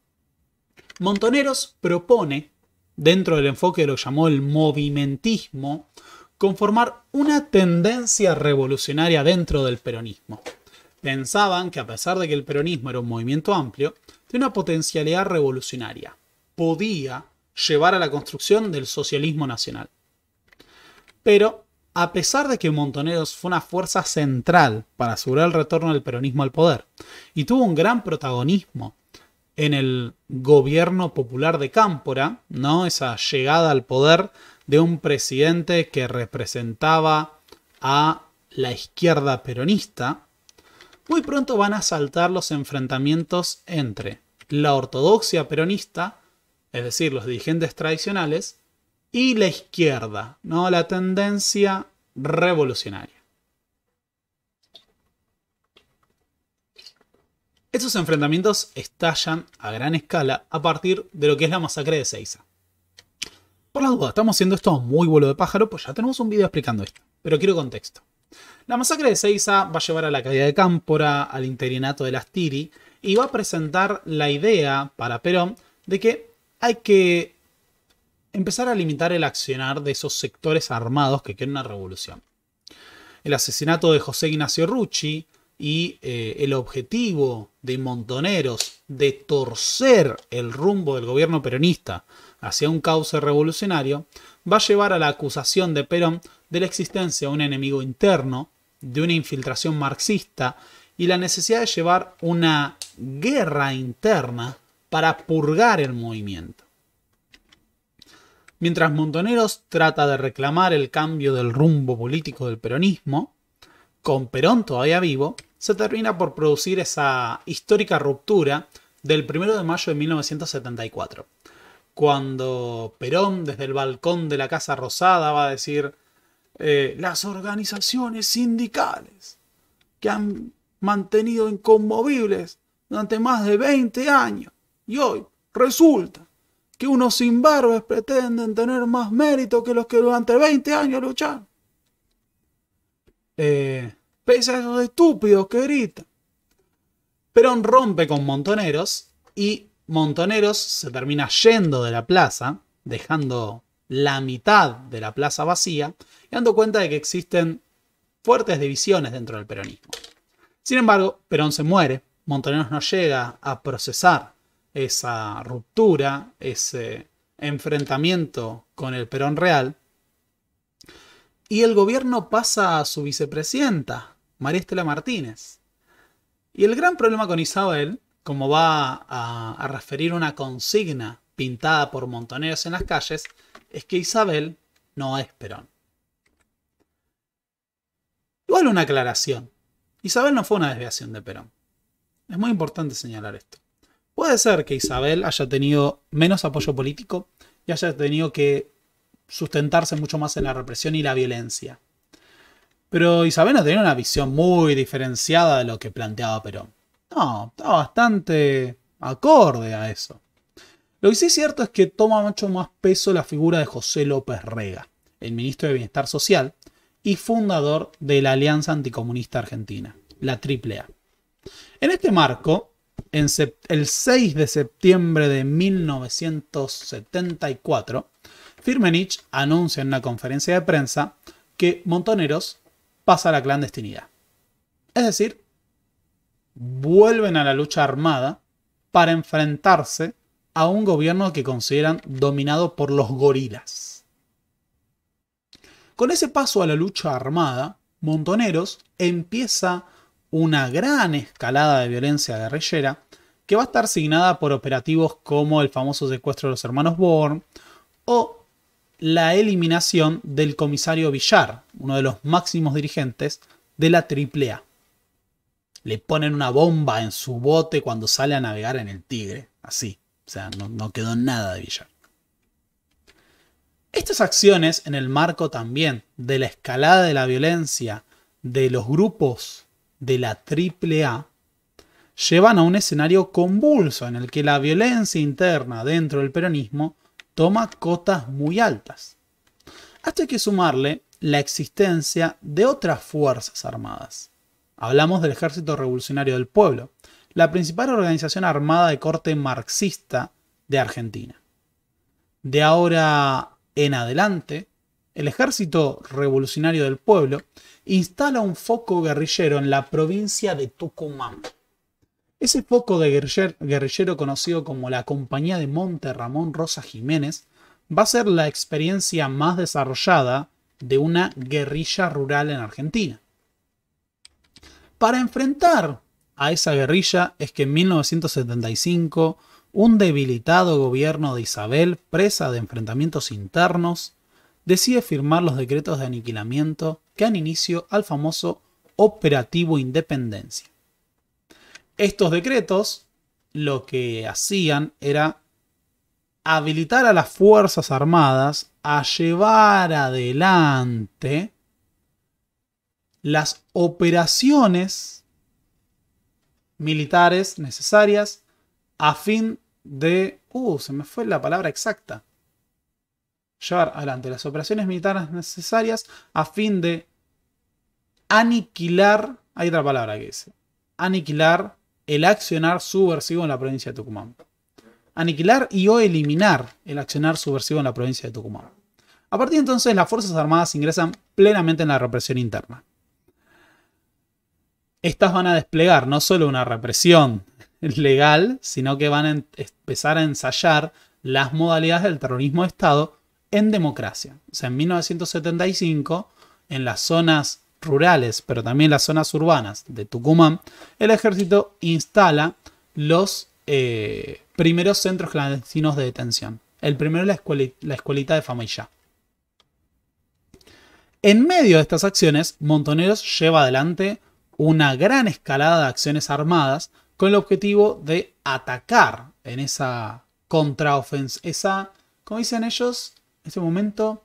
Montoneros propone, dentro del enfoque que lo llamó el movimentismo, conformar una tendencia revolucionaria dentro del peronismo. Pensaban que a pesar de que el peronismo era un movimiento amplio, tenía una potencialidad revolucionaria. Podía llevar a la construcción del socialismo nacional. Pero a pesar de que Montoneros fue una fuerza central para asegurar el retorno del peronismo al poder y tuvo un gran protagonismo en el gobierno popular de Cámpora, ¿no? Esa llegada al poder de un presidente que representaba a la izquierda peronista, muy pronto van a saltar los enfrentamientos entre la ortodoxia peronista, es decir, los dirigentes tradicionales, y la izquierda, ¿no? la tendencia revolucionaria. Esos enfrentamientos estallan a gran escala a partir de lo que es la masacre de Seiza. Por la dudas, estamos haciendo esto muy vuelo de pájaro, pues ya tenemos un video explicando esto, pero quiero contexto. La masacre de Seiza va a llevar a la caída de Cámpora, al interinato de las Tiri, y va a presentar la idea para Perón de que hay que empezar a limitar el accionar de esos sectores armados que quieren una revolución. El asesinato de José Ignacio Rucci y eh, el objetivo de Montoneros de torcer el rumbo del gobierno peronista hacia un cauce revolucionario va a llevar a la acusación de Perón de la existencia de un enemigo interno, de una infiltración marxista y la necesidad de llevar una guerra interna para purgar el movimiento. Mientras Montoneros trata de reclamar el cambio del rumbo político del peronismo, con Perón todavía vivo, se termina por producir esa histórica ruptura del 1 de mayo de 1974, cuando Perón desde el balcón de la Casa Rosada va a decir eh, las organizaciones sindicales que han mantenido inconmovibles durante más de 20 años y hoy resulta que unos sin pretenden tener más mérito que los que durante 20 años lucharon. Eh, pese a esos estúpidos que gritan. Perón rompe con Montoneros y Montoneros se termina yendo de la plaza, dejando la mitad de la plaza vacía y dando cuenta de que existen fuertes divisiones dentro del peronismo. Sin embargo, Perón se muere, Montoneros no llega a procesar esa ruptura, ese enfrentamiento con el Perón Real. Y el gobierno pasa a su vicepresidenta, María Estela Martínez. Y el gran problema con Isabel, como va a, referir una consigna pintada por montoneros en las calles, es que Isabel no es Perón. Igual una aclaración. Isabel no fue una desviación de Perón. Es muy importante señalar esto. Puede ser que Isabel haya tenido menos apoyo político y haya tenido que sustentarse mucho más en la represión y la violencia. Pero Isabel no tenía una visión muy diferenciada de lo que planteaba Perón. No, estaba bastante acorde a eso. Lo que sí es cierto es que toma mucho más peso la figura de José López Rega, el ministro de Bienestar Social y fundador de la Alianza Anticomunista Argentina, la AAA. En este marco, en el 6 de septiembre de 1974, Firmenich anuncia en una conferencia de prensa que Montoneros pasa a la clandestinidad. Es decir, vuelven a la lucha armada para enfrentarse a un gobierno que consideran dominado por los gorilas. Con ese paso a la lucha armada, Montoneros empieza a una gran escalada de violencia guerrillera que va a estar signada por operativos como el famoso secuestro de los hermanos Born o la eliminación del comisario Villar, uno de los máximos dirigentes de la AAA. Le ponen una bomba en su bote cuando sale a navegar en el Tigre, así. O sea, no, no quedó nada de Villar. Estas acciones, en el marco también de la escalada de la violencia de los grupos de la AAA llevan a un escenario convulso en el que la violencia interna dentro del peronismo toma cotas muy altas. Hasta que sumarle la existencia de otras fuerzas armadas. Hablamos del Ejército Revolucionario del Pueblo, la principal organización armada de corte marxista de Argentina. De ahora en adelante, el Ejército Revolucionario del Pueblo instala un foco guerrillero en la provincia de Tucumán. Ese foco de guerrillero, guerrillero conocido como la Compañía de Monte Ramón Rosa Jiménez va a ser la experiencia más desarrollada de una guerrilla rural en Argentina. Para enfrentar a esa guerrilla es que en 1975 un debilitado gobierno de Isabel, presa de enfrentamientos internos, decide firmar los decretos de aniquilamiento que dan inicio al famoso Operativo Independencia. Estos decretos lo que hacían era habilitar a las Fuerzas Armadas a llevar adelante las operaciones militares necesarias a fin de... Uh, se me fue la palabra exacta llevar adelante las operaciones militares necesarias a fin de aniquilar, hay otra palabra que dice, aniquilar el accionar subversivo en la provincia de Tucumán. Aniquilar y o eliminar el accionar subversivo en la provincia de Tucumán. A partir de entonces las Fuerzas Armadas ingresan plenamente en la represión interna. Estas van a desplegar no solo una represión legal, sino que van a empezar a ensayar las modalidades del terrorismo de Estado en democracia. O sea, en 1975, en las zonas rurales, pero también las zonas urbanas de Tucumán, el ejército instala los eh, primeros centros clandestinos de detención. El primero es la, escuelita, de familia. En medio de estas acciones, Montoneros lleva adelante una gran escalada de acciones armadas con el objetivo de atacar en esa contraofensiva, esa, como dicen ellos, ese momento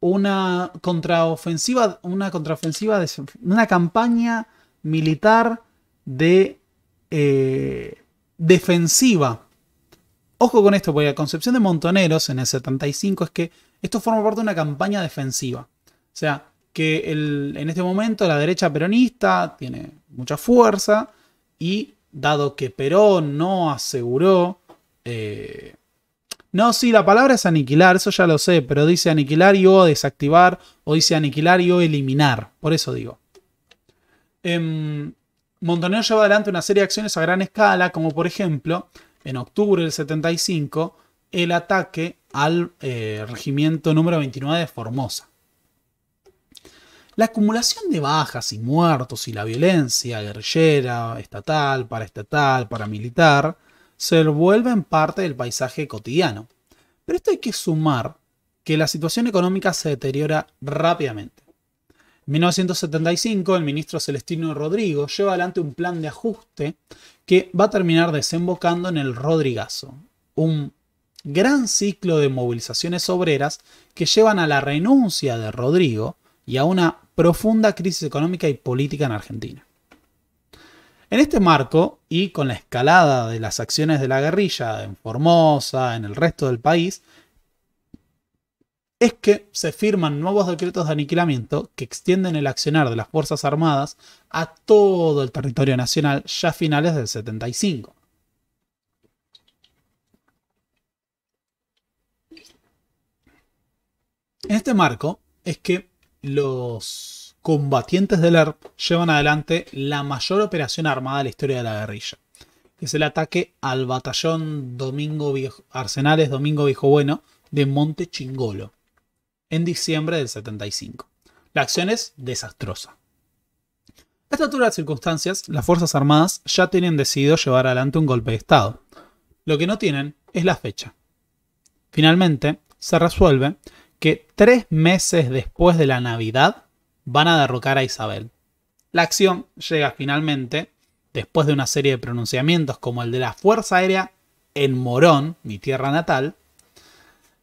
una contraofensiva, una contraofensiva, una campaña militar de eh, defensiva. Ojo con esto, porque la concepción de Montoneros en el 75 es que esto forma parte de una campaña defensiva. O sea, que en este momento la derecha peronista tiene mucha fuerza y dado que Perón no aseguró eh, no, sí, la palabra es aniquilar, eso ya lo sé, pero dice aniquilar y o desactivar, o dice aniquilar y o eliminar, por eso digo. Eh, em, Montonero lleva adelante una serie de acciones a gran escala, como por ejemplo, en octubre del 75, el ataque al eh, regimiento número 29 de Formosa. La acumulación de bajas y muertos y la violencia guerrillera, estatal, paraestatal, paramilitar, se vuelven parte del paisaje cotidiano. Pero esto hay que sumar que la situación económica se deteriora rápidamente. En 1975, el ministro Celestino Rodrigo lleva adelante un plan de ajuste que va a terminar desembocando en el Rodrigazo, un gran ciclo de movilizaciones obreras que llevan a la renuncia de Rodrigo y a una profunda crisis económica y política en Argentina. En este marco, y con la escalada de las acciones de la guerrilla en Formosa, en el resto del país, es que se firman nuevos decretos de aniquilamiento que extienden el accionar de las Fuerzas Armadas a todo el territorio nacional ya a finales del 75. En este marco es que los combatientes del ERP llevan adelante la mayor operación armada de la historia de la guerrilla, que es el ataque al batallón Domingo Viejo, Arsenales Domingo Viejo Bueno de Monte Chingolo en diciembre del 75. La acción es desastrosa. A esta altura de las circunstancias, las Fuerzas Armadas ya tienen decidido llevar adelante un golpe de Estado. Lo que no tienen es la fecha. Finalmente, se resuelve que tres meses después de la Navidad, van a derrocar a Isabel. La acción llega finalmente, después de una serie de pronunciamientos como el de la Fuerza Aérea en Morón, mi tierra natal,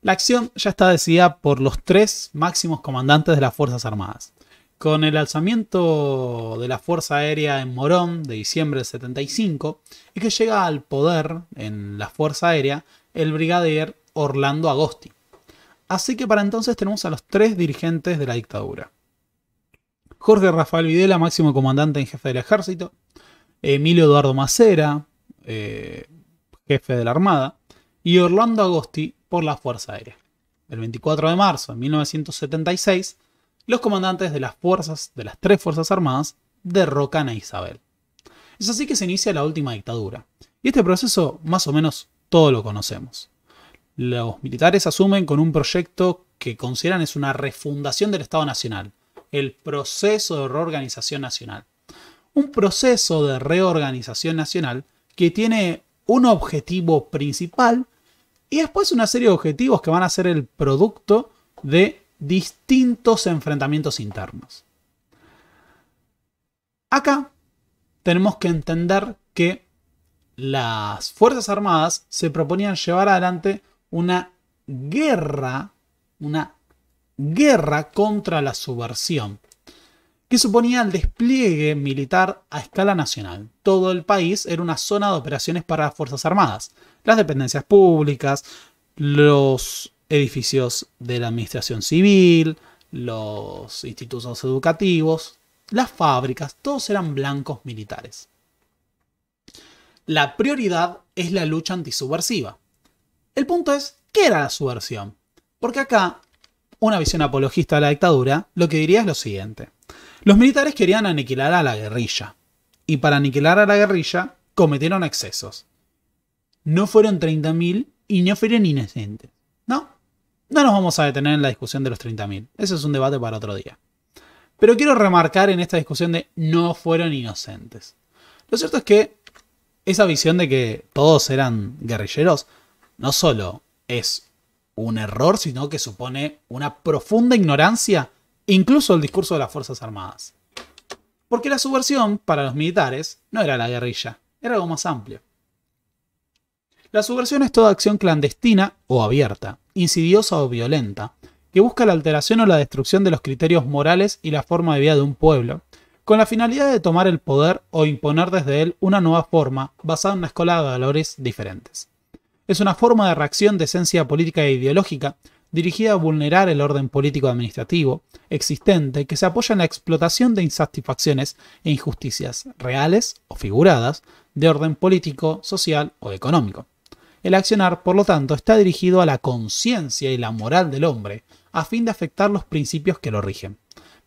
la acción ya está decidida por los tres máximos comandantes de las Fuerzas Armadas. Con el alzamiento de la Fuerza Aérea en Morón de diciembre del 75 y que llega al poder en la Fuerza Aérea el brigadier Orlando Agosti. Así que para entonces tenemos a los tres dirigentes de la dictadura. Jorge Rafael Videla, máximo comandante en jefe del ejército. Emilio Eduardo Macera, eh, jefe de la Armada. Y Orlando Agosti por la Fuerza Aérea. El 24 de marzo de 1976, los comandantes de las fuerzas de las tres Fuerzas Armadas derrocan a Isabel. Es así que se inicia la última dictadura. Y este proceso más o menos todo lo conocemos. Los militares asumen con un proyecto que consideran es una refundación del Estado Nacional, el proceso de reorganización nacional. Un proceso de reorganización nacional que tiene un objetivo principal y después una serie de objetivos que van a ser el producto de distintos enfrentamientos internos. Acá tenemos que entender que las Fuerzas Armadas se proponían llevar adelante una guerra, una guerra contra la subversión, que suponía el despliegue militar a escala nacional. Todo el país era una zona de operaciones para las Fuerzas Armadas, las dependencias públicas, los edificios de la administración civil, los institutos educativos, las fábricas, todos eran blancos militares. La prioridad es la lucha antisubversiva. El punto es, ¿qué era la subversión? Porque acá una visión apologista de la dictadura, lo que diría es lo siguiente. Los militares querían aniquilar a la guerrilla. Y para aniquilar a la guerrilla cometieron excesos. No fueron 30.000 y no fueron inocentes. No, no nos vamos a detener en la discusión de los 30.000. Ese es un debate para otro día. Pero quiero remarcar en esta discusión de no fueron inocentes. Lo cierto es que esa visión de que todos eran guerrilleros no solo es un error, sino que supone una profunda ignorancia, incluso el discurso de las Fuerzas Armadas. Porque la subversión para los militares no era la guerrilla, era algo más amplio. La subversión es toda acción clandestina o abierta, insidiosa o violenta, que busca la alteración o la destrucción de los criterios morales y la forma de vida de un pueblo, con la finalidad de tomar el poder o imponer desde él una nueva forma basada en una escala de valores diferentes es una forma de reacción de esencia política e ideológica dirigida a vulnerar el orden político-administrativo existente que se apoya en la explotación de insatisfacciones e injusticias reales o figuradas de orden político, social o económico. El accionar, por lo tanto, está dirigido a la conciencia y la moral del hombre, a fin de afectar los principios que lo rigen,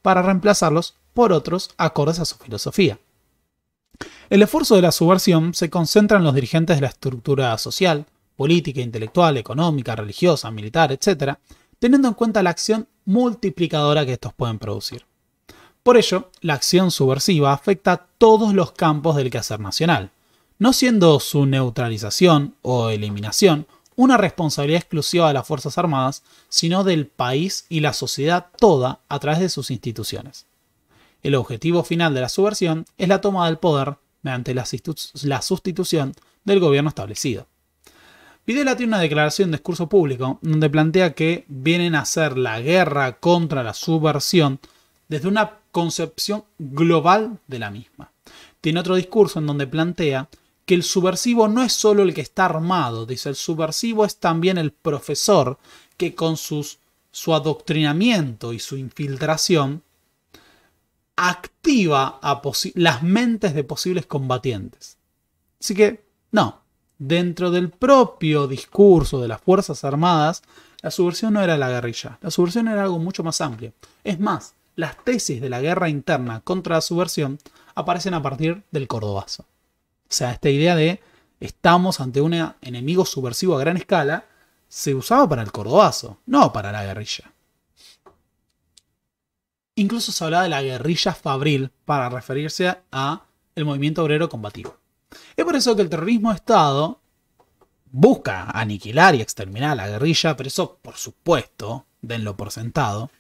para reemplazarlos por otros acordes a su filosofía. El esfuerzo de la subversión se concentra en los dirigentes de la estructura social, política, intelectual, económica, religiosa, militar, etc., teniendo en cuenta la acción multiplicadora que estos pueden producir. Por ello, la acción subversiva afecta a todos los campos del quehacer nacional, no siendo su neutralización o eliminación una responsabilidad exclusiva de las Fuerzas Armadas, sino del país y la sociedad toda a través de sus instituciones. El objetivo final de la subversión es la toma del poder mediante la, sustitución del gobierno establecido. Videla tiene una declaración de discurso público donde plantea que vienen a hacer la guerra contra la subversión desde una concepción global de la misma. Tiene otro discurso en donde plantea que el subversivo no es solo el que está armado, dice el subversivo es también el profesor que con sus, su adoctrinamiento y su infiltración activa las mentes de posibles combatientes. Así que, no, dentro del propio discurso de las Fuerzas Armadas, la subversión no era la guerrilla, la subversión era algo mucho más amplio. Es más, las tesis de la guerra interna contra la subversión aparecen a partir del cordobazo. O sea, esta idea de estamos ante un enemigo subversivo a gran escala se usaba para el cordobazo, no para la guerrilla. Incluso se hablaba de la guerrilla fabril para referirse a el movimiento obrero combativo. Es por eso que el terrorismo de Estado busca aniquilar y exterminar a la guerrilla, preso eso, por supuesto, denlo por sentado.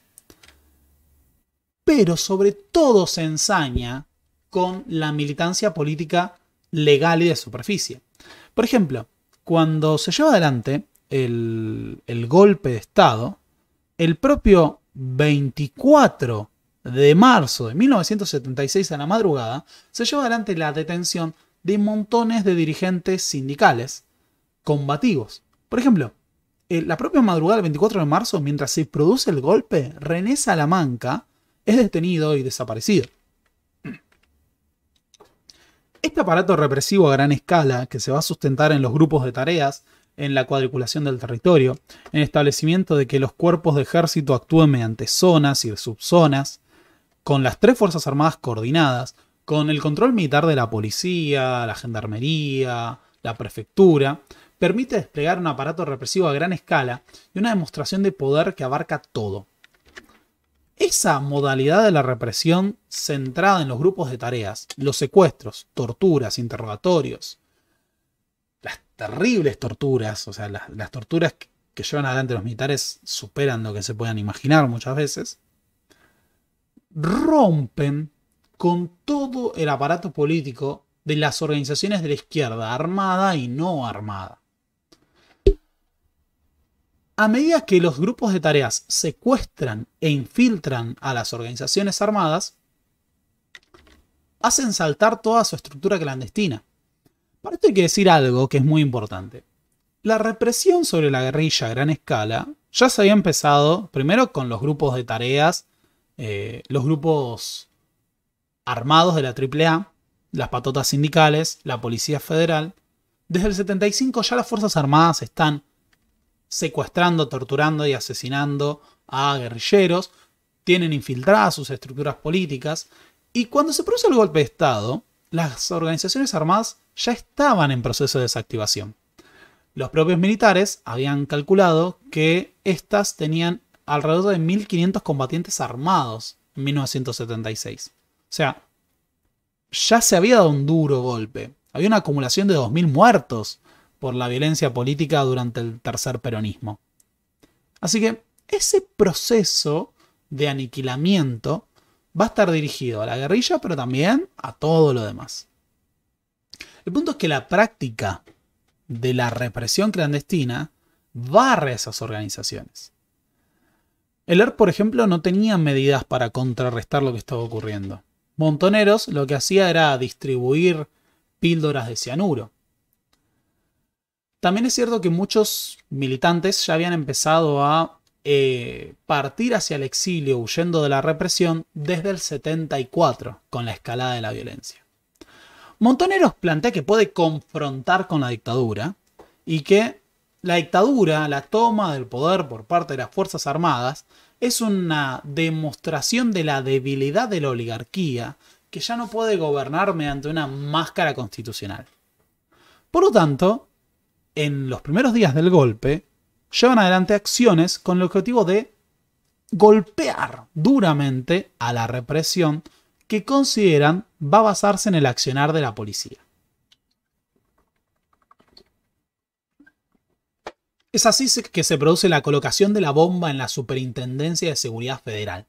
Pero sobre todo se ensaña con la militancia política legal y de superficie. Por ejemplo, cuando se lleva adelante el, el golpe de Estado, el propio 24 de marzo de 1976 a la madrugada, se lleva adelante la detención de montones de dirigentes sindicales combativos. Por ejemplo, eh, la propia madrugada del 24 de marzo, mientras se produce el golpe, René Salamanca es detenido y desaparecido. Este aparato represivo a gran escala, que se va a sustentar en los grupos de tareas, en la cuadriculación del territorio, en el establecimiento de que los cuerpos de ejército actúen mediante zonas y subzonas, con las tres Fuerzas Armadas coordinadas, con el control militar de la policía, la gendarmería, la prefectura, permite desplegar un aparato represivo a gran escala y una demostración de poder que abarca todo. Esa modalidad de la represión centrada en los grupos de tareas, los secuestros, torturas, interrogatorios, las terribles torturas, o sea, las, torturas que, llevan adelante los militares superan lo que se puedan imaginar muchas veces, rompen con todo el aparato político de las organizaciones de la izquierda, armada y no armada. A medida que los grupos de tareas secuestran e infiltran a las organizaciones armadas, hacen saltar toda su estructura clandestina. Para esto hay que decir algo que es muy importante. La represión sobre la guerrilla a gran escala ya se había empezado primero con los grupos de tareas, eh, los grupos armados de la AAA, las patotas sindicales, la Policía Federal. Desde el 75 ya las Fuerzas Armadas están secuestrando, torturando y asesinando a guerrilleros, tienen infiltradas sus estructuras políticas, y cuando se produce el golpe de Estado, las organizaciones armadas ya estaban en proceso de desactivación. Los propios militares habían calculado que éstas tenían alrededor de 1.500 combatientes armados en 1976. O sea, ya se había dado un duro golpe. Había una acumulación de 2.000 muertos por la violencia política durante el tercer peronismo. Así que ese proceso de aniquilamiento va a estar dirigido a la guerrilla, pero también a todo lo demás. El punto es que la práctica de la represión clandestina barre esas organizaciones. El ERP, por ejemplo, no tenía medidas para contrarrestar lo que estaba ocurriendo. Montoneros lo que hacía era distribuir píldoras de cianuro. También es cierto que muchos militantes ya habían empezado a eh, partir hacia el exilio huyendo de la represión desde el 74 con la escalada de la violencia. Montoneros plantea que puede confrontar con la dictadura y que la dictadura, la toma del poder por parte de las Fuerzas Armadas, es una demostración de la debilidad de la oligarquía que ya no puede gobernar mediante una máscara constitucional. Por lo tanto, en los primeros días del golpe, llevan adelante acciones con el objetivo de golpear duramente a la represión que consideran va a basarse en el accionar de la policía. Es así que se produce la colocación de la bomba en la Superintendencia de Seguridad Federal.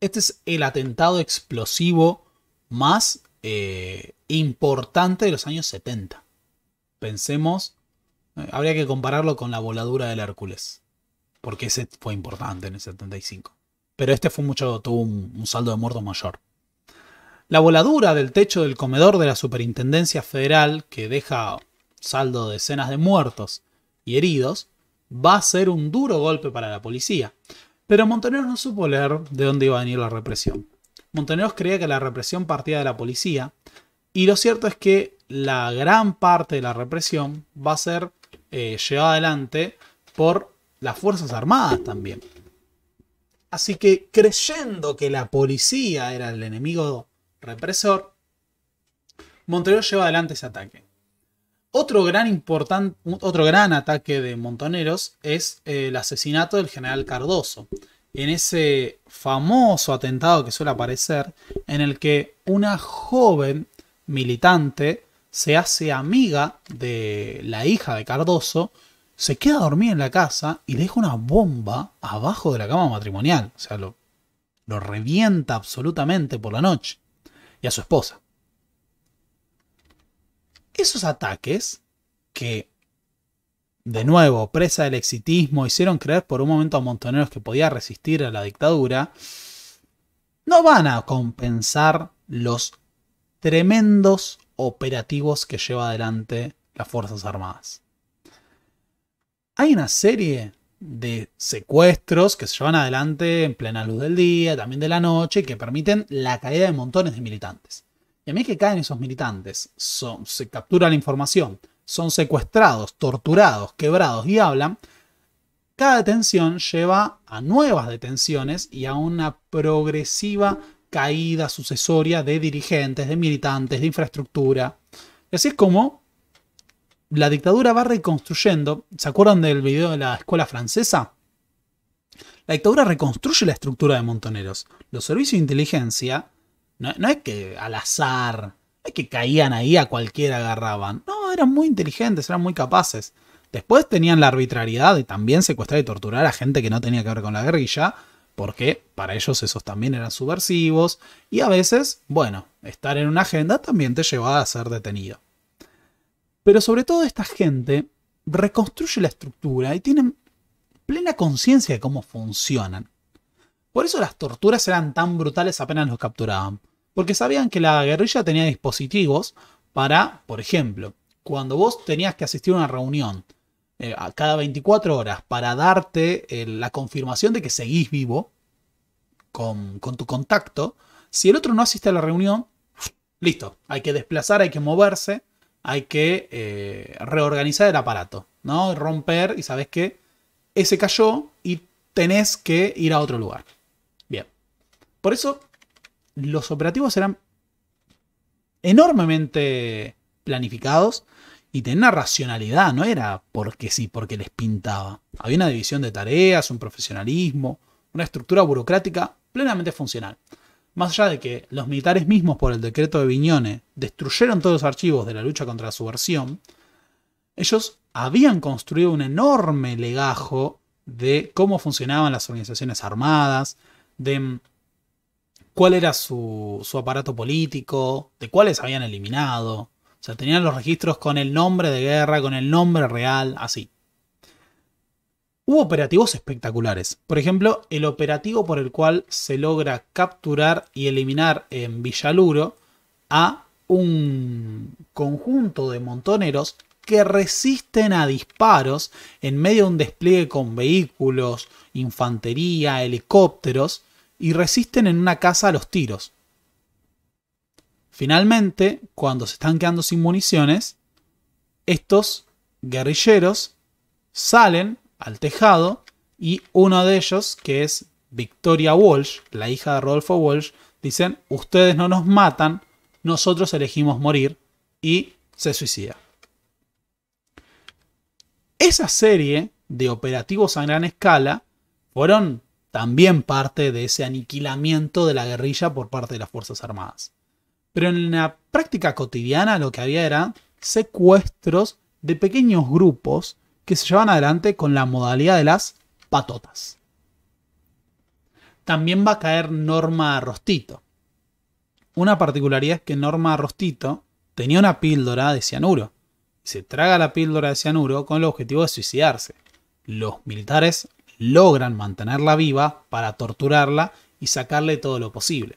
Este es el atentado explosivo más eh, importante de los años 70. Pensemos, eh, habría que compararlo con la voladura del Hércules, porque ese fue importante en el 75. Pero este fue mucho, tuvo un, un saldo de muertos mayor. La voladura del techo del comedor de la Superintendencia Federal, que deja saldo de decenas de muertos y heridos, va a ser un duro golpe para la policía. Pero Montenegro no supo leer de dónde iba a venir la represión. Montenegro creía que la represión partía de la policía, y lo cierto es que la gran parte de la represión va a ser eh, llevada adelante por las Fuerzas Armadas también. Así que creyendo que la policía era el enemigo represor, Montenegro lleva adelante ese ataque. Otro gran, otro gran ataque de montoneros es eh, el asesinato del general Cardoso. En ese famoso atentado que suele aparecer, en el que una joven militante se hace amiga de la hija de Cardoso, se queda dormida en la casa y deja una bomba abajo de la cama matrimonial. O sea, lo revienta absolutamente por la noche. Y a su esposa. Esos ataques que, de nuevo, presa del exitismo, hicieron creer por un momento a Montoneros que podía resistir a la dictadura, no van a compensar los tremendos operativos que lleva adelante las Fuerzas Armadas. Hay una serie de secuestros que se llevan adelante en plena luz del día, también de la noche, que permiten la caída de montones de militantes. Y a mí que caen esos militantes, se captura la información, son secuestrados, torturados, quebrados y hablan, cada detención lleva a nuevas detenciones y a una progresiva caída sucesoria de dirigentes, de militantes, de infraestructura. así es como la dictadura va reconstruyendo. ¿Se acuerdan del video de la escuela francesa? La dictadura reconstruye la estructura de montoneros. Los servicios de inteligencia no, es que al azar, no es que caían ahí a cualquiera agarraban. No, eran muy inteligentes, eran muy capaces. Después tenían la arbitrariedad de también secuestrar y torturar a gente que no tenía que ver con la guerrilla, porque para ellos esos también eran subversivos, y a veces, bueno, estar en una agenda también te llevaba a ser detenido. Pero sobre todo esta gente reconstruye la estructura y tienen plena conciencia de cómo funcionan. Por eso las torturas eran tan brutales apenas los capturaban. Porque sabían que la guerrilla tenía dispositivos para, por ejemplo, cuando vos tenías que asistir a una reunión eh, a cada 24 horas para darte eh, la confirmación de que seguís vivo con, tu contacto, si el otro no asiste a la reunión, listo, hay que desplazar, hay que moverse, hay que eh, reorganizar el aparato, ¿no? Romper y sabes que ese cayó y tenés que ir a otro lugar. Bien. Por eso los operativos eran enormemente planificados y tenían racionalidad, no era porque sí, porque les pintaba. Había una división de tareas, un profesionalismo, una estructura burocrática plenamente funcional. Más allá de que los militares mismos por el decreto de Viñone destruyeron todos los archivos de la lucha contra la subversión, ellos habían construido un enorme legajo de cómo funcionaban las organizaciones armadas, de cuál era su, aparato político, de cuáles habían eliminado. O sea, tenían los registros con el nombre de guerra, con el nombre real, así. Hubo operativos espectaculares. Por ejemplo, el operativo por el cual se logra capturar y eliminar en Villaluro a un conjunto de montoneros que resisten a disparos en medio de un despliegue con vehículos, infantería, helicópteros, y resisten en una casa a los tiros. Finalmente, cuando se están quedando sin municiones, estos guerrilleros salen al tejado y uno de ellos, que es Victoria Walsh, la hija de Rodolfo Walsh, dicen, ustedes no nos matan, nosotros elegimos morir y se suicida. Esa serie de operativos a gran escala fueron también parte de ese aniquilamiento de la guerrilla por parte de las Fuerzas Armadas. Pero en la práctica cotidiana lo que había eran secuestros de pequeños grupos que se llevan adelante con la modalidad de las patotas. También va a caer Norma Rostito. Una particularidad es que Norma Rostito tenía una píldora de cianuro. Y se traga la píldora de cianuro con el objetivo de suicidarse. Los militares logran mantenerla viva para torturarla y sacarle todo lo posible.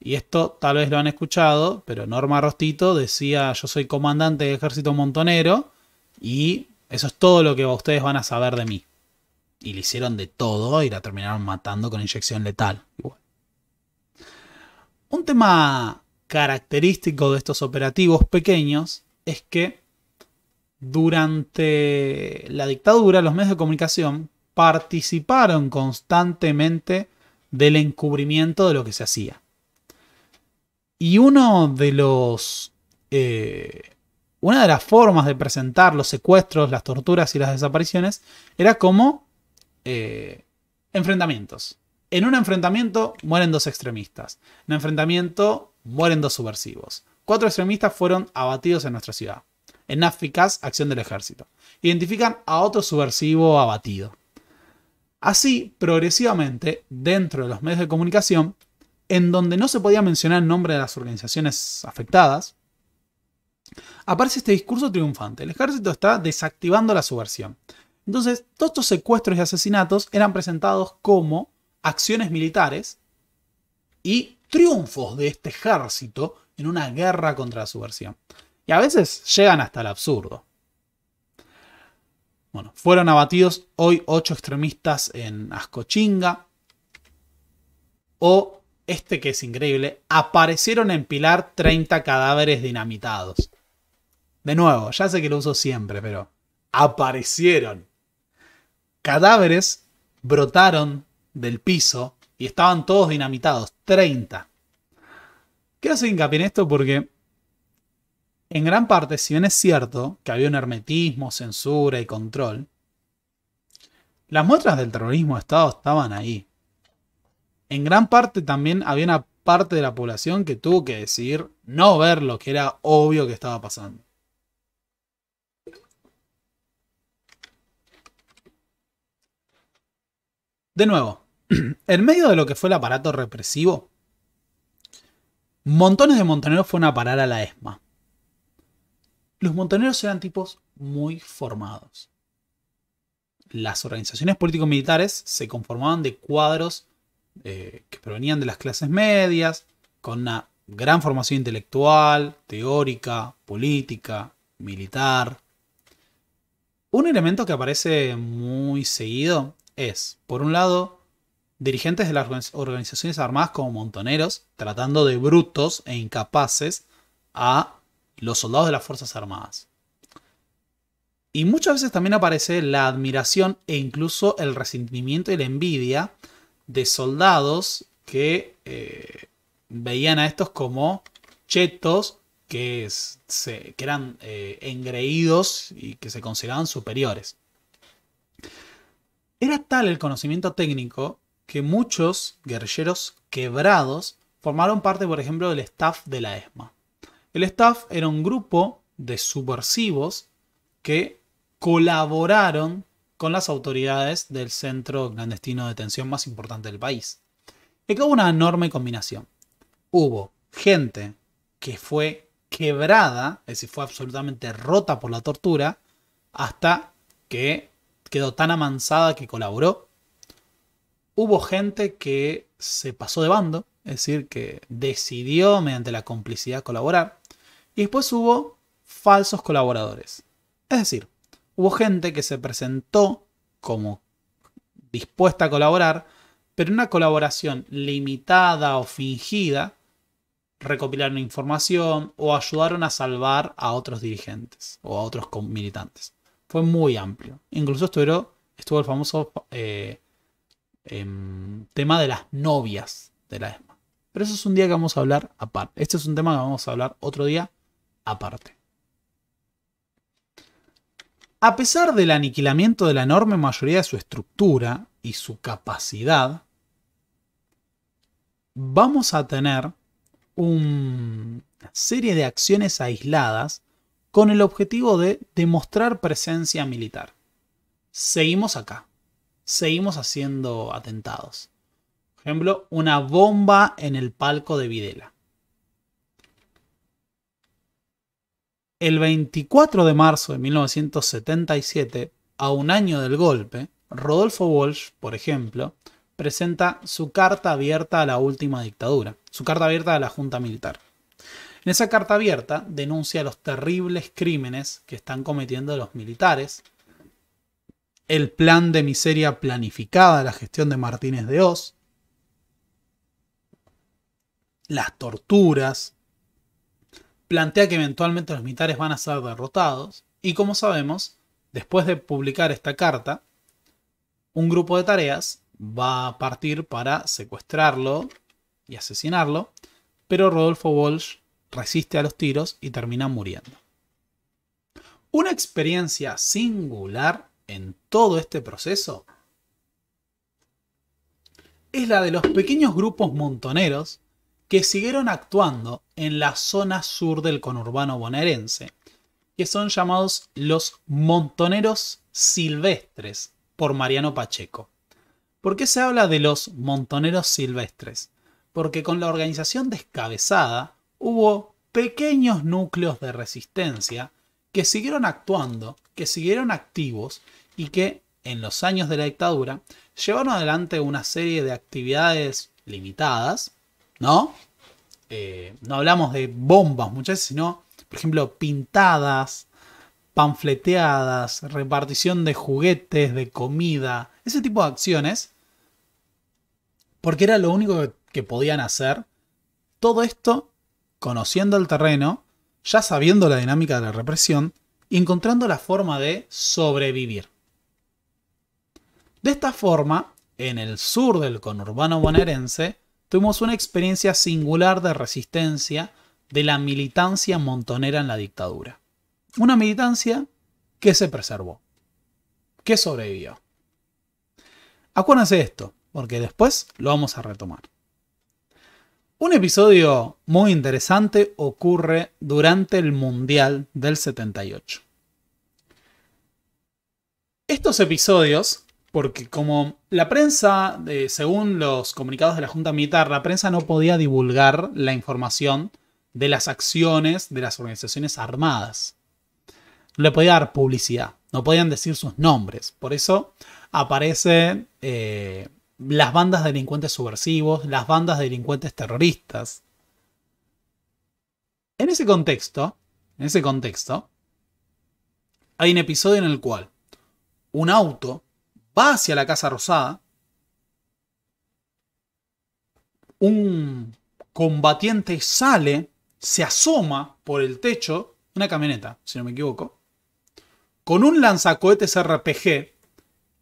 Y esto tal vez lo han escuchado, pero Norma Rostito decía yo soy comandante de ejército montonero y eso es todo lo que ustedes van a saber de mí. Y le hicieron de todo y la terminaron matando con inyección letal. Un tema característico de estos operativos pequeños es que durante la dictadura los medios de comunicación participaron constantemente del encubrimiento de lo que se hacía. Y uno de los... Eh, una de las formas de presentar los secuestros, las torturas y las desapariciones era como eh, enfrentamientos. En un enfrentamiento mueren dos extremistas. En un enfrentamiento mueren dos subversivos. Cuatro extremistas fueron abatidos en nuestra ciudad. En una acción del ejército. Identifican a otro subversivo abatido. Así, progresivamente, dentro de los medios de comunicación, en donde no se podía mencionar el nombre de las organizaciones afectadas, aparece este discurso triunfante. El ejército está desactivando la subversión. Entonces, todos estos secuestros y asesinatos eran presentados como acciones militares y triunfos de este ejército en una guerra contra la subversión. Y a veces llegan hasta el absurdo. Bueno, fueron abatidos hoy ocho extremistas en Ascochinga. O este que es increíble, aparecieron en Pilar 30 cadáveres dinamitados. De nuevo, ya sé que lo uso siempre, pero aparecieron. Cadáveres brotaron del piso y estaban todos dinamitados, 30. Quiero hacer hincapié en esto porque en gran parte, si bien es cierto que había un hermetismo, censura y control, las muestras del terrorismo de Estado estaban ahí. En gran parte también había una parte de la población que tuvo que decidir no ver lo que era obvio que estaba pasando. De nuevo, en medio de lo que fue el aparato represivo, montones de montoneros fueron a parar a la ESMA los montoneros eran tipos muy formados. Las organizaciones político-militares se conformaban de cuadros eh, que provenían de las clases medias, con una gran formación intelectual, teórica, política, militar. Un elemento que aparece muy seguido es, por un lado, dirigentes de las organizaciones armadas como montoneros, tratando de brutos e incapaces a los soldados de las Fuerzas Armadas. Y muchas veces también aparece la admiración e incluso el resentimiento y la envidia de soldados que eh, veían a estos como chetos que, se, eran eh, engreídos y que se consideraban superiores. Era tal el conocimiento técnico que muchos guerrilleros quebrados formaron parte, por ejemplo, del staff de la ESMA. El staff era un grupo de subversivos que colaboraron con las autoridades del centro clandestino de detención más importante del país. Y que una enorme combinación. Hubo gente que fue quebrada, es decir, fue absolutamente rota por la tortura, hasta que quedó tan amansada que colaboró. Hubo gente que se pasó de bando, es decir, que decidió mediante la complicidad colaborar. Y después hubo falsos colaboradores. Es decir, hubo gente que se presentó como dispuesta a colaborar, pero una colaboración limitada o fingida, recopilaron información o ayudaron a salvar a otros dirigentes o a otros militantes. Fue muy amplio. Incluso estuvo, estuvo el famoso eh, em, tema de las novias de la ESMA. Pero eso es un día que vamos a hablar aparte. Este es un tema que vamos a hablar otro día aparte. A pesar del aniquilamiento de la enorme mayoría de su estructura y su capacidad, vamos a tener una serie de acciones aisladas con el objetivo de demostrar presencia militar. Seguimos acá. Seguimos haciendo atentados. Por ejemplo, una bomba en el palco de Videla. El 24 de marzo de 1977, a un año del golpe, Rodolfo Walsh, por ejemplo, presenta su carta abierta a la última dictadura, su carta abierta a la Junta Militar. En esa carta abierta denuncia los terribles crímenes que están cometiendo los militares, el plan de miseria planificada, la gestión de Martínez de Oz, las torturas, plantea que eventualmente los militares van a ser derrotados y como sabemos, después de publicar esta carta, un grupo de tareas va a partir para secuestrarlo y asesinarlo, pero Rodolfo Walsh resiste a los tiros y termina muriendo. Una experiencia singular en todo este proceso es la de los pequeños grupos montoneros que siguieron actuando en la zona sur del conurbano bonaerense, que son llamados los montoneros silvestres por Mariano Pacheco. ¿Por qué se habla de los montoneros silvestres? Porque con la organización descabezada hubo pequeños núcleos de resistencia que siguieron actuando, que siguieron activos y que en los años de la dictadura llevaron adelante una serie de actividades limitadas, ¿no? Eh, no hablamos de bombas muchas sino, por ejemplo, pintadas, panfleteadas, repartición de juguetes, de comida, ese tipo de acciones. Porque era lo único que, podían hacer. Todo esto conociendo el terreno, ya sabiendo la dinámica de la represión y encontrando la forma de sobrevivir. De esta forma, en el sur del conurbano bonaerense, tuvimos una experiencia singular de resistencia de la militancia montonera en la dictadura. Una militancia que se preservó, que sobrevivió. Acuérdense de esto, porque después lo vamos a retomar. Un episodio muy interesante ocurre durante el Mundial del 78. Estos episodios porque como la prensa, según los comunicados de la Junta Militar, la prensa no podía divulgar la información de las acciones de las organizaciones armadas. No le podía dar publicidad, no podían decir sus nombres. Por eso aparecen eh, las bandas delincuentes subversivos, las bandas delincuentes terroristas. En ese contexto, en ese contexto, hay un episodio en el cual un auto va hacia la Casa Rosada, un combatiente sale, se asoma por el techo, una camioneta, si no me equivoco, con un lanzacohetes RPG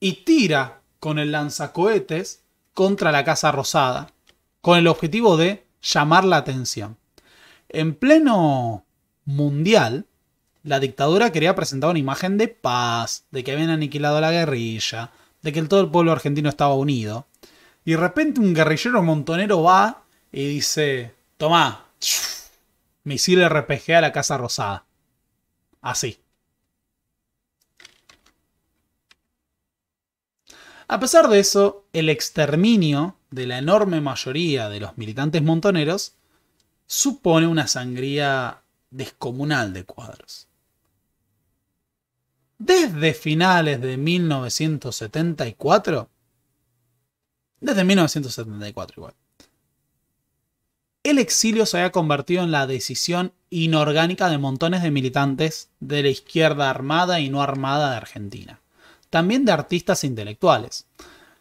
y tira con el lanzacohetes contra la Casa Rosada, con el objetivo de llamar la atención. En pleno mundial, la dictadura quería presentar una imagen de paz, de que habían aniquilado a la guerrilla, de que todo el pueblo argentino estaba unido. Y de repente un guerrillero montonero va y dice, tomá, misil RPG a la Casa Rosada. Así. A pesar de eso, el exterminio de la enorme mayoría de los militantes montoneros supone una sangría descomunal de cuadros desde finales de 1974, desde 1974 igual, el exilio se había convertido en la decisión inorgánica de montones de militantes de la izquierda armada y no armada de Argentina, también de artistas intelectuales.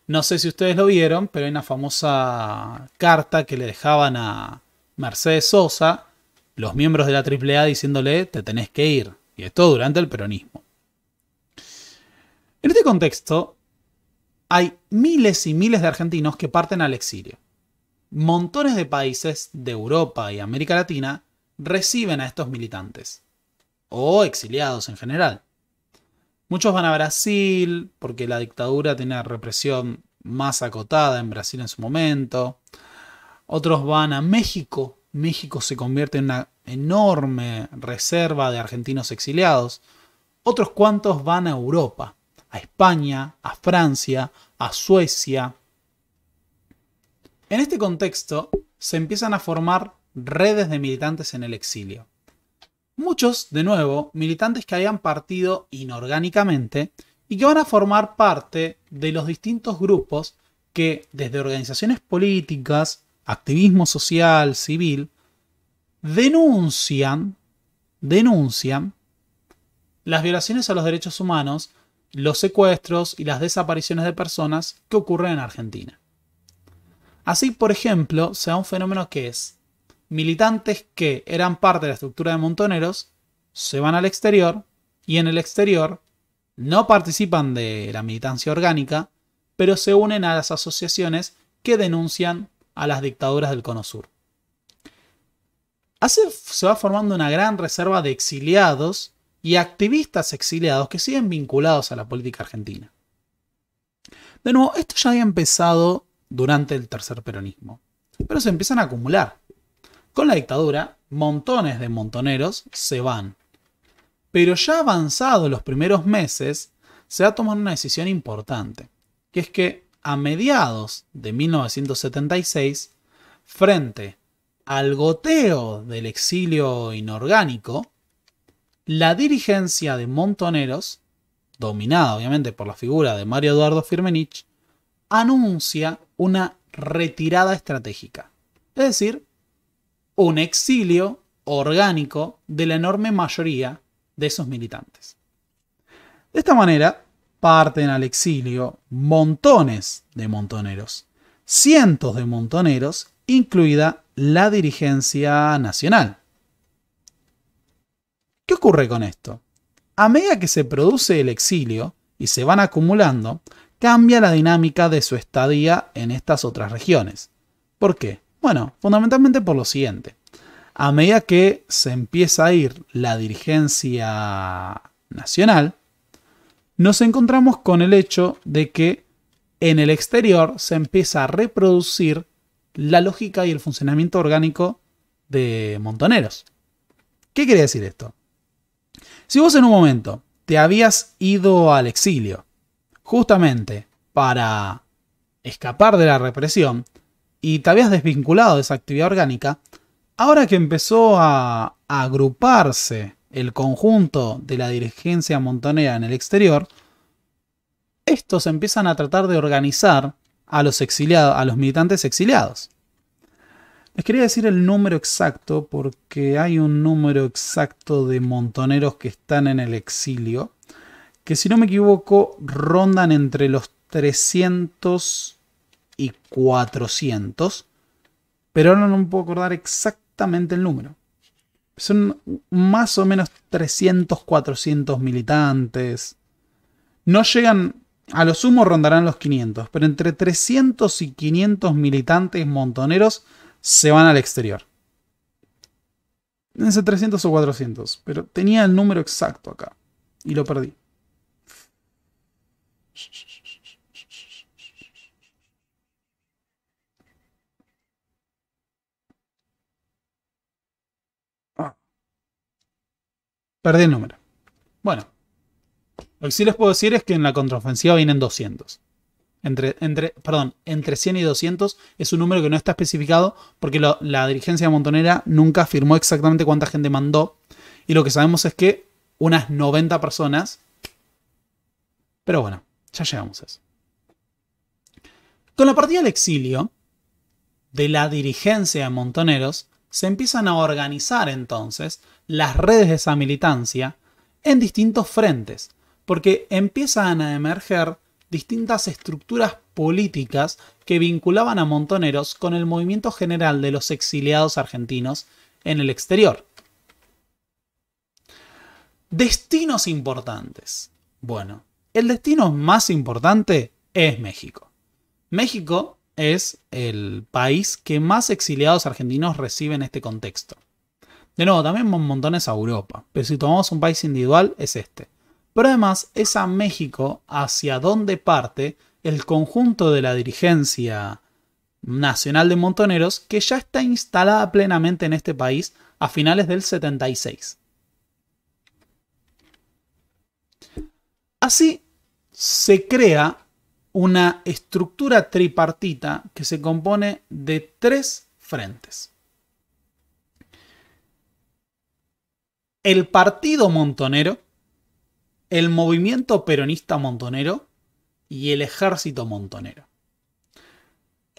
No sé si ustedes lo vieron, pero hay una famosa carta que le dejaban a Mercedes Sosa, los miembros de la AAA diciéndole, te tenés que ir. Y esto durante el peronismo. En este contexto, hay miles y miles de argentinos que parten al exilio. Montones de países de Europa y América Latina reciben a estos militantes, o exiliados en general. Muchos van a Brasil, porque la dictadura tenía represión más acotada en Brasil en su momento. Otros van a México. México se convierte en una enorme reserva de argentinos exiliados. Otros cuantos van a Europa a España, a Francia, a Suecia. En este contexto se empiezan a formar redes de militantes en el exilio. Muchos, de nuevo, militantes que habían partido inorgánicamente y que van a formar parte de los distintos grupos que, desde organizaciones políticas, activismo social, civil, denuncian, denuncian las violaciones a los derechos humanos los secuestros y las desapariciones de personas que ocurren en Argentina. Así, por ejemplo, se da un fenómeno que es militantes que eran parte de la estructura de montoneros se van al exterior y en el exterior no participan de la militancia orgánica, pero se unen a las asociaciones que denuncian a las dictaduras del Cono Sur. Así se va formando una gran reserva de exiliados y activistas exiliados que siguen vinculados a la política argentina. De nuevo, esto ya había empezado durante el tercer peronismo, pero se empiezan a acumular. Con la dictadura, montones de montoneros se van. Pero ya avanzados los primeros meses, se va a tomar una decisión importante, que es que a mediados de 1976, frente al goteo del exilio inorgánico, la dirigencia de Montoneros, dominada obviamente por la figura de Mario Eduardo Firmenich, anuncia una retirada estratégica, es decir, un exilio orgánico de la enorme mayoría de esos militantes. De esta manera, parten al exilio montones de montoneros, cientos de montoneros, incluida la dirigencia nacional. ¿Qué ocurre con esto? A medida que se produce el exilio y se van acumulando, cambia la dinámica de su estadía en estas otras regiones. ¿Por qué? Bueno, fundamentalmente por lo siguiente. A medida que se empieza a ir la dirigencia nacional, nos encontramos con el hecho de que en el exterior se empieza a reproducir la lógica y el funcionamiento orgánico de Montoneros. ¿Qué quiere decir esto? Si vos en un momento te habías ido al exilio, justamente para escapar de la represión, y te habías desvinculado de esa actividad orgánica, ahora que empezó a, agruparse el conjunto de la dirigencia montonera en el exterior, estos empiezan a tratar de organizar a los, exiliados, a los militantes exiliados. Les quería decir el número exacto porque hay un número exacto de montoneros que están en el exilio, que si no me equivoco rondan entre los 300 y 400, pero ahora no me puedo acordar exactamente el número. Son más o menos 300, 400 militantes. No llegan a lo sumo rondarán los 500, pero entre 300 y 500 militantes montoneros se van al exterior. No 300 o 400, pero tenía el número exacto acá y lo perdí. Ah. Perdí el número. Bueno, lo que sí les puedo decir es que en la contraofensiva vienen 200. Entre, perdón, entre 100 y 200 es un número que no está especificado porque la dirigencia montonera nunca afirmó exactamente cuánta gente mandó. Y lo que sabemos es que unas 90 personas. Pero bueno, ya llegamos a eso. Con la partida al exilio de la dirigencia de Montoneros, se empiezan a organizar entonces las redes de esa militancia en distintos frentes, porque empiezan a emerger distintas estructuras políticas que vinculaban a Montoneros con el movimiento general de los exiliados argentinos en el exterior. Destinos importantes. Bueno, el destino más importante es México. México es el país que más exiliados argentinos recibe en este contexto. De nuevo, también montones a Europa, pero si tomamos un país individual es este. Pero además es a México hacia donde parte el conjunto de la dirigencia nacional de Montoneros que ya está instalada plenamente en este país a finales del 76. Así se crea una estructura tripartita que se compone de tres frentes. El Partido Montonero, el movimiento peronista montonero y el ejército montonero.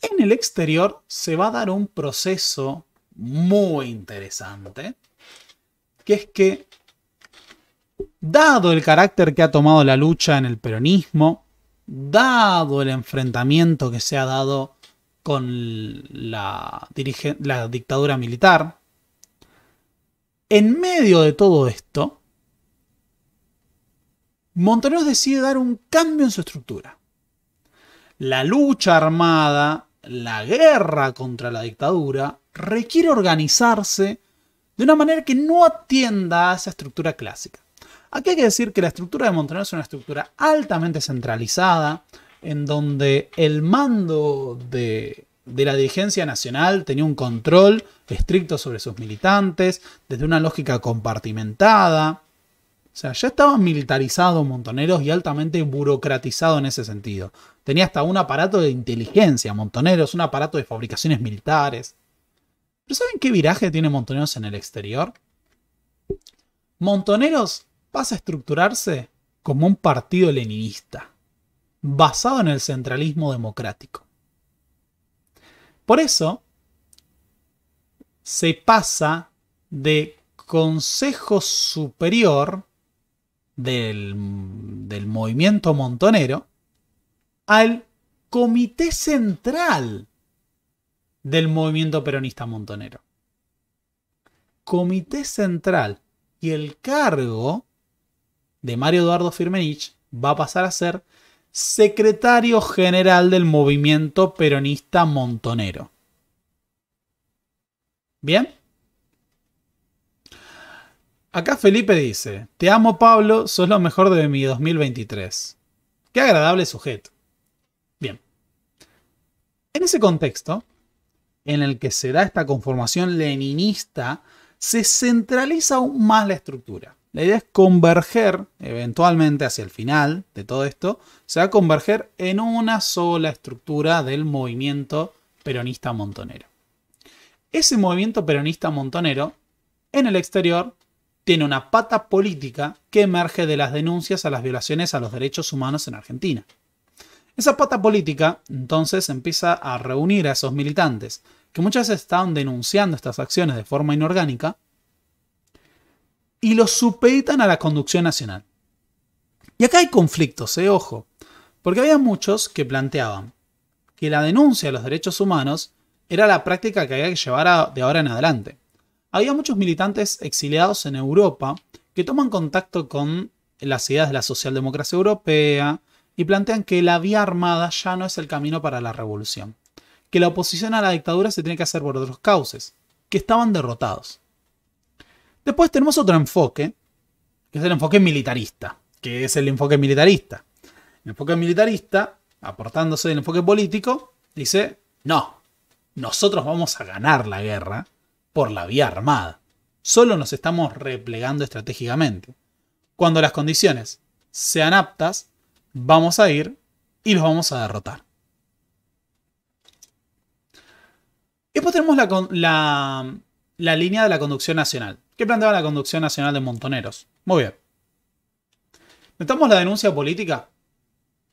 En el exterior se va a dar un proceso muy interesante, que es que, dado el carácter que ha tomado la lucha en el peronismo, dado el enfrentamiento que se ha dado con la, la dictadura militar, en medio de todo esto, Montaneros decide dar un cambio en su estructura. La lucha armada, la guerra contra la dictadura, requiere organizarse de una manera que no atienda a esa estructura clásica. Aquí hay que decir que la estructura de Montaneros es una estructura altamente centralizada, en donde el mando de, de la dirigencia nacional tenía un control estricto sobre sus militantes, desde una lógica compartimentada, o sea, ya estaba militarizado Montoneros y altamente burocratizado en ese sentido. Tenía hasta un aparato de inteligencia, Montoneros, un aparato de fabricaciones militares. Pero ¿saben qué viraje tiene Montoneros en el exterior? Montoneros pasa a estructurarse como un partido leninista, basado en el centralismo democrático. Por eso, se pasa de Consejo Superior del, movimiento montonero al comité central del movimiento peronista montonero. Comité central y el cargo de Mario Eduardo Firmenich va a pasar a ser secretario general del movimiento peronista montonero. ¿Bien? Acá Felipe dice, te amo Pablo, sos lo mejor de mi 2023. Qué agradable sujeto. Bien. En ese contexto, en el que se da esta conformación leninista, se centraliza aún más la estructura. La idea es converger, eventualmente hacia el final de todo esto, se va a converger en una sola estructura del movimiento peronista montonero. Ese movimiento peronista montonero, en el exterior, tiene una pata política que emerge de las denuncias a las violaciones a los derechos humanos en Argentina. Esa pata política entonces empieza a reunir a esos militantes, que muchas veces estaban denunciando estas acciones de forma inorgánica, y los supeditan a la conducción nacional. Y acá hay conflictos, eh, ojo, porque había muchos que planteaban que la denuncia de los derechos humanos era la práctica que había que llevar de ahora en adelante había muchos militantes exiliados en Europa que toman contacto con las ideas de la socialdemocracia europea y plantean que la vía armada ya no es el camino para la revolución, que la oposición a la dictadura se tiene que hacer por otros cauces, que estaban derrotados. Después tenemos otro enfoque, que es el enfoque militarista, que es el enfoque militarista. El enfoque militarista, aportándose del enfoque político, dice, no, nosotros vamos a ganar la guerra por la vía armada. Solo nos estamos replegando estratégicamente. Cuando las condiciones sean aptas, vamos a ir y los vamos a derrotar. Después tenemos la, línea de la conducción nacional. ¿Qué planteaba la conducción nacional de Montoneros? Muy bien. Necesitamos la denuncia política,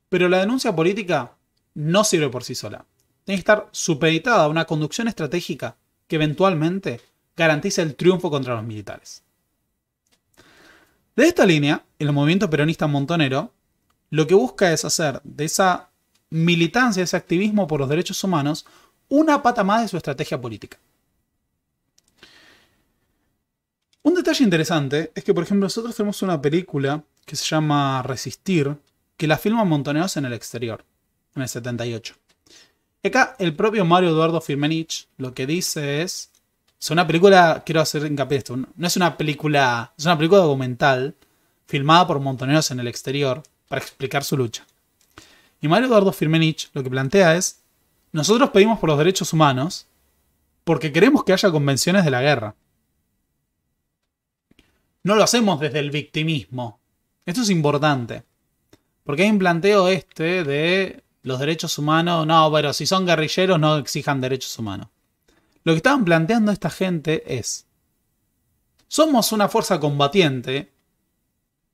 pero la denuncia política no sirve por sí sola. Tiene que estar supeditada a una conducción estratégica que eventualmente garantice el triunfo contra los militares. De esta línea, el movimiento peronista montonero lo que busca es hacer de esa militancia, ese activismo por los derechos humanos, una pata más de su estrategia política. Un detalle interesante es que, por ejemplo, nosotros tenemos una película que se llama Resistir, que la filma montoneros en el exterior, en el 78. Acá el propio Mario Eduardo Firmenich lo que dice es. Es una película, quiero hacer hincapié en esto, no es una película, es una película documental filmada por montoneros en el exterior para explicar su lucha. Y Mario Eduardo Firmenich lo que plantea es, nosotros pedimos por los derechos humanos porque queremos que haya convenciones de la guerra. No lo hacemos desde el victimismo. Esto es importante. Porque hay un planteo este de los derechos humanos, no, pero si son guerrilleros no exijan derechos humanos. Lo que estaban planteando esta gente es, somos una fuerza combatiente,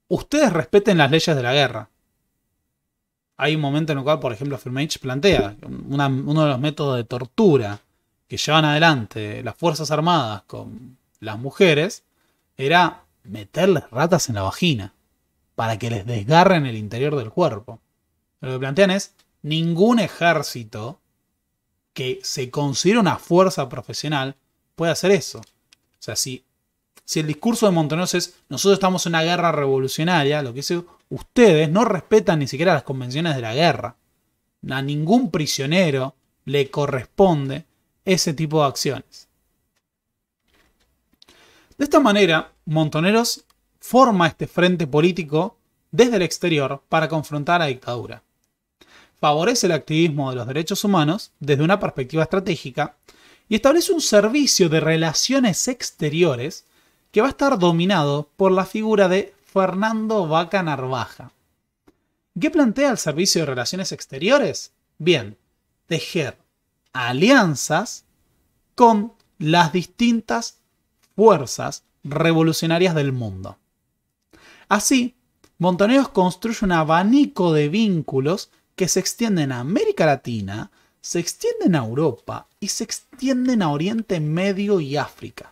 ustedes respeten las leyes de la guerra. Hay un momento en el cual, por ejemplo, Firmage plantea uno de los métodos de tortura que llevan adelante las Fuerzas Armadas con las mujeres era meterles ratas en la vagina para que les desgarren el interior del cuerpo. Lo que plantean es, ningún ejército que se considere una fuerza profesional puede hacer eso. O sea, si, si el discurso de Montoneros es nosotros estamos en una guerra revolucionaria, lo que dice ustedes no respetan ni siquiera las convenciones de la guerra. A ningún prisionero le corresponde ese tipo de acciones. De esta manera, Montoneros forma este frente político desde el exterior para confrontar a la dictadura favorece el activismo de los derechos humanos desde una perspectiva estratégica y establece un servicio de relaciones exteriores que va a estar dominado por la figura de Fernando Vaca Narvaja. ¿Qué plantea el servicio de relaciones exteriores? Bien, tejer alianzas con las distintas fuerzas revolucionarias del mundo. Así, Montoneros construye un abanico de vínculos que se extienden a América Latina, se extienden a Europa y se extienden a Oriente Medio y África.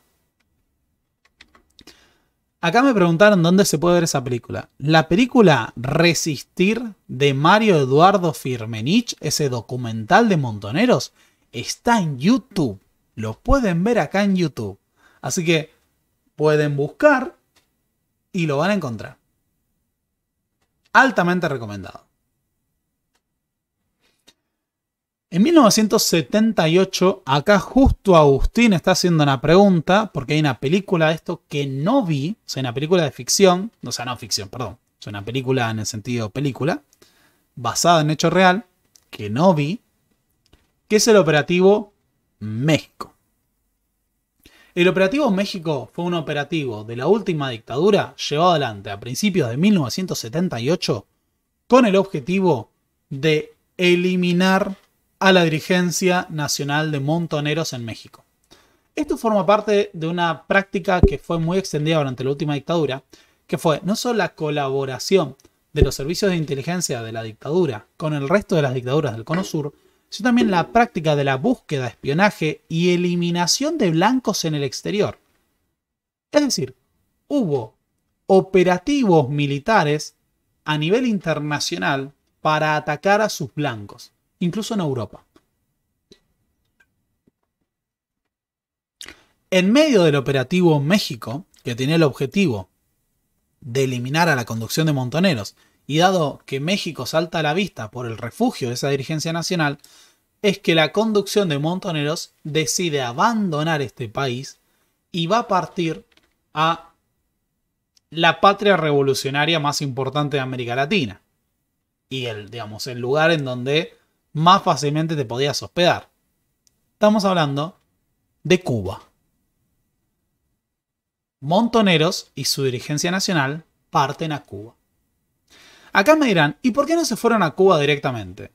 Acá me preguntaron dónde se puede ver esa película. La película Resistir de Mario Eduardo Firmenich, ese documental de Montoneros, está en YouTube. Lo pueden ver acá en YouTube. Así que pueden buscar y lo van a encontrar. Altamente recomendado. En 1978, acá justo Agustín está haciendo una pregunta, porque hay una película de esto que no vi, o sea, una película de ficción, o sea, no ficción, perdón, es una película en el sentido película, basada en hecho real, que no vi, que es el operativo México. El operativo México fue un operativo de la última dictadura llevado adelante a principios de 1978 con el objetivo de eliminar a la dirigencia nacional de montoneros en México. Esto forma parte de una práctica que fue muy extendida durante la última dictadura, que fue no solo la colaboración de los servicios de inteligencia de la dictadura con el resto de las dictaduras del Cono Sur, sino también la práctica de la búsqueda, espionaje y eliminación de blancos en el exterior. Es decir, hubo operativos militares a nivel internacional para atacar a sus blancos incluso en Europa. En medio del operativo México, que tiene el objetivo de eliminar a la conducción de montoneros, y dado que México salta a la vista por el refugio de esa dirigencia nacional, es que la conducción de montoneros decide abandonar este país y va a partir a la patria revolucionaria más importante de América Latina. Y el, digamos, el lugar en donde más fácilmente te podías hospedar. Estamos hablando de Cuba. Montoneros y su dirigencia nacional parten a Cuba. Acá me dirán, ¿y por qué no se fueron a Cuba directamente?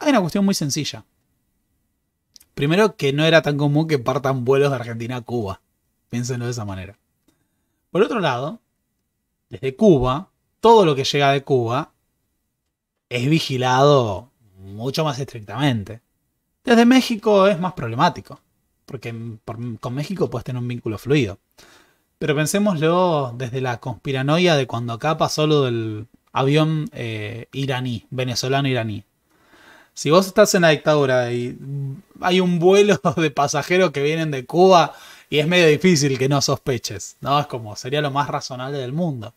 Hay una cuestión muy sencilla. Primero, que no era tan común que partan vuelos de Argentina a Cuba. Piénsenlo de esa manera. Por otro lado, desde Cuba, todo lo que llega de Cuba es vigilado mucho más estrictamente. Desde México es más problemático, porque con México puedes tener un vínculo fluido. Pero pensémoslo desde la conspiranoia de cuando acá pasó lo del avión eh, iraní, venezolano-iraní. Si vos estás en la dictadura y hay un vuelo de pasajeros que vienen de Cuba y es medio difícil que no sospeches, ¿no? Es como, sería lo más razonable del mundo.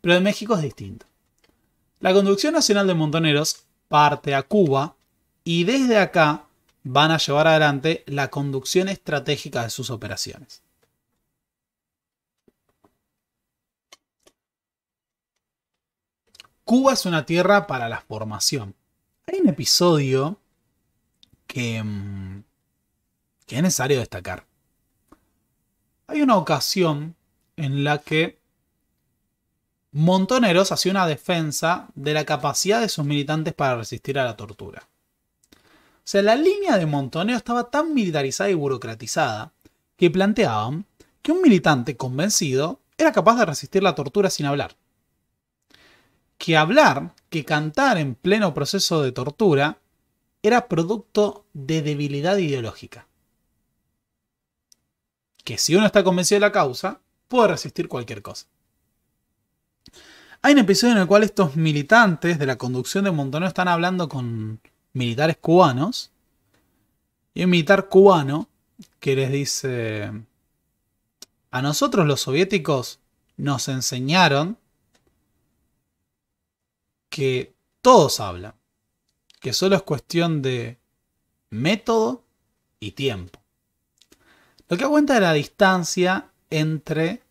Pero en México es distinto. La Conducción Nacional de Montoneros parte a Cuba y desde acá van a llevar adelante la conducción estratégica de sus operaciones. Cuba es una tierra para la formación. Hay un episodio que, mm, es necesario destacar. Hay una ocasión en la que Montoneros hacía una defensa de la capacidad de sus militantes para resistir a la tortura. O sea, la línea de Montoneros estaba tan militarizada y burocratizada que planteaban que un militante convencido era capaz de resistir la tortura sin hablar. Que hablar, que cantar en pleno proceso de tortura, era producto de debilidad ideológica. Que si uno está convencido de la causa, puede resistir cualquier cosa. Hay un episodio en el cual estos militantes de la conducción de Montonero están hablando con militares cubanos. Y un militar cubano que les dice, a nosotros los soviéticos nos enseñaron que todos hablan, que solo es cuestión de método y tiempo. Lo que cuenta es la distancia entre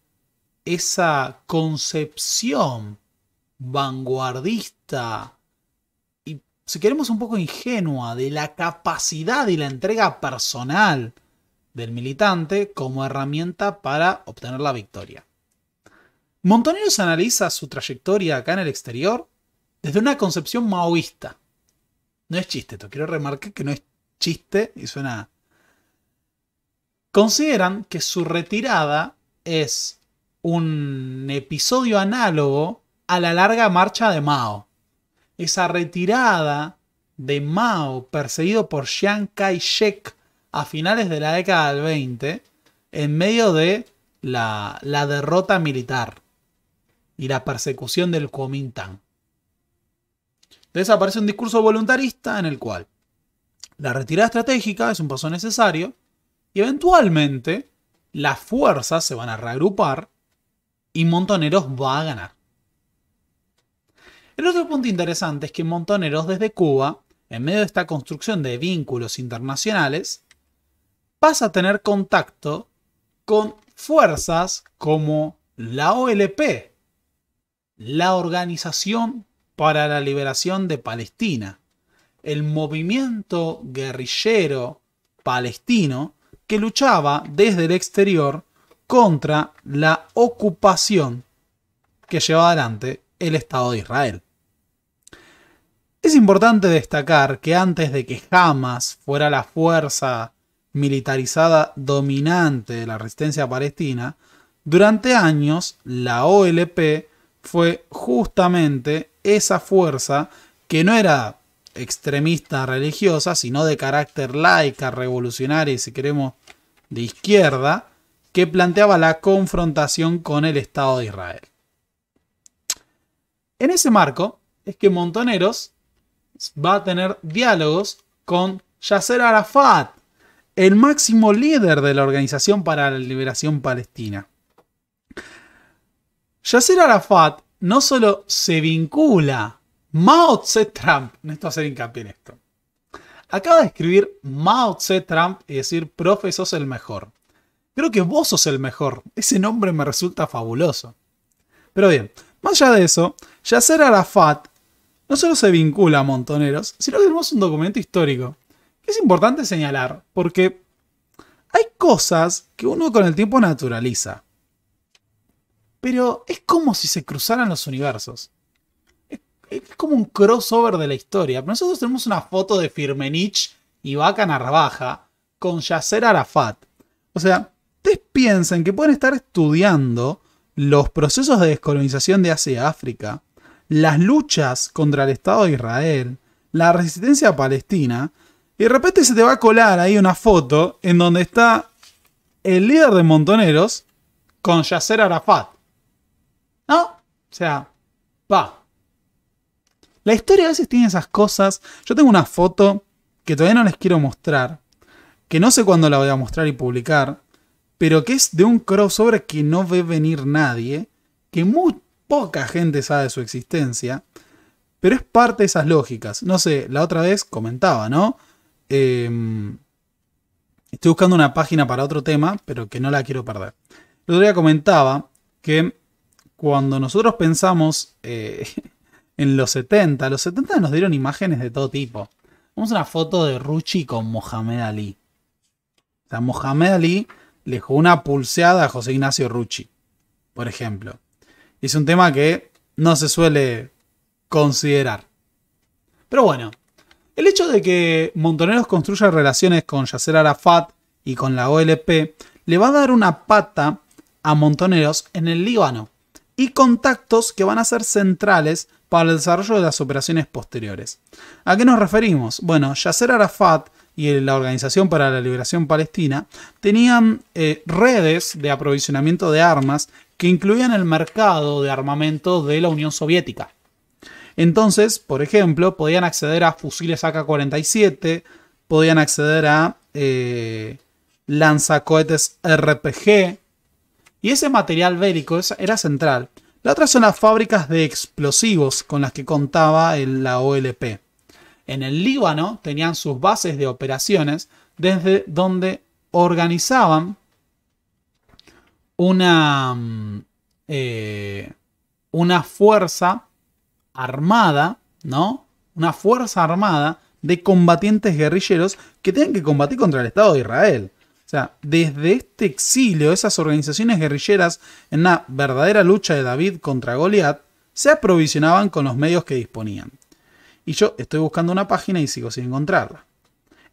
esa concepción vanguardista y, si queremos, un poco ingenua de la capacidad y la entrega personal del militante como herramienta para obtener la victoria. Montoneros analiza su trayectoria acá en el exterior desde una concepción maoísta. No es chiste, te quiero remarcar que no es chiste y suena. Consideran que su retirada es un episodio análogo a la larga marcha de Mao. Esa retirada de Mao perseguido por Chiang Kai-shek a finales de la década del 20 en medio de la, la derrota militar y la persecución del Kuomintang. Entonces aparece un discurso voluntarista en el cual la retirada estratégica es un paso necesario y eventualmente las fuerzas se van a reagrupar y Montoneros va a ganar. El otro punto interesante es que Montoneros desde Cuba, en medio de esta construcción de vínculos internacionales, pasa a tener contacto con fuerzas como la OLP, la Organización para la Liberación de Palestina, el movimiento guerrillero palestino que luchaba desde el exterior contra la ocupación que lleva adelante el Estado de Israel. Es importante destacar que antes de que jamás fuera la fuerza militarizada dominante de la resistencia palestina, durante años la OLP fue justamente esa fuerza que no era extremista religiosa, sino de carácter laica, revolucionaria y si queremos de izquierda, que planteaba la confrontación con el Estado de Israel. En ese marco es que Montoneros va a tener diálogos con Yasser Arafat, el máximo líder de la Organización para la Liberación Palestina. Yasser Arafat no solo se vincula, Mao Tse Trump, necesito hacer hincapié en esto, acaba de escribir Mao Tse Trump y decir, profe, sos el mejor. Creo que vos sos el mejor. Ese nombre me resulta fabuloso. Pero bien, más allá de eso, Yasser Arafat no solo se vincula a Montoneros, sino que tenemos un documento histórico. Que es importante señalar, porque hay cosas que uno con el tiempo naturaliza. Pero es como si se cruzaran los universos. Es, como un crossover de la historia. Nosotros tenemos una foto de Firmenich y Vaca Narvaja con Yasser Arafat. O sea, ustedes piensan que pueden estar estudiando los procesos de descolonización de Asia y África, las luchas contra el Estado de Israel, la resistencia palestina, y de repente se te va a colar ahí una foto en donde está el líder de Montoneros con Yasser Arafat. ¿No? O sea, va. La historia a veces tiene esas cosas. Yo tengo una foto que todavía no les quiero mostrar, que no sé cuándo la voy a mostrar y publicar, pero que es de un crossover que no ve venir nadie, que muy poca gente sabe de su existencia, pero es parte de esas lógicas. No sé, la otra vez comentaba, ¿no? Em, estoy buscando una página para otro tema, pero que no la quiero perder. El otro día comentaba que cuando nosotros pensamos eh, en los 70, los 70 nos dieron imágenes de todo tipo. Vamos a una foto de Ruchi con Mohamed Ali. O sea, Mohamed Ali le una pulseada a José Ignacio Rucci, por ejemplo. Es un tema que no se suele considerar. Pero bueno, el hecho de que Montoneros construya relaciones con Yasser Arafat y con la OLP le va a dar una pata a Montoneros en el Líbano y contactos que van a ser centrales para el desarrollo de las operaciones posteriores. ¿A qué nos referimos? Bueno, Yasser Arafat y la Organización para la Liberación Palestina tenían eh, redes de aprovisionamiento de armas que incluían el mercado de armamento de la Unión Soviética. Entonces, por ejemplo, podían acceder a fusiles AK-47, podían acceder a eh, lanzacohetes RPG, y ese material bélico era central. La otra son las fábricas de explosivos con las que contaba la OLP en el Líbano tenían sus bases de operaciones desde donde organizaban una, mm, eh, una fuerza armada, ¿no? Una fuerza armada de combatientes guerrilleros que tenían que combatir contra el Estado de Israel. O sea, desde este exilio, esas organizaciones guerrilleras, en una verdadera lucha de David contra Goliat, se aprovisionaban con los medios que disponían y yo estoy buscando una página y sigo sin encontrarla.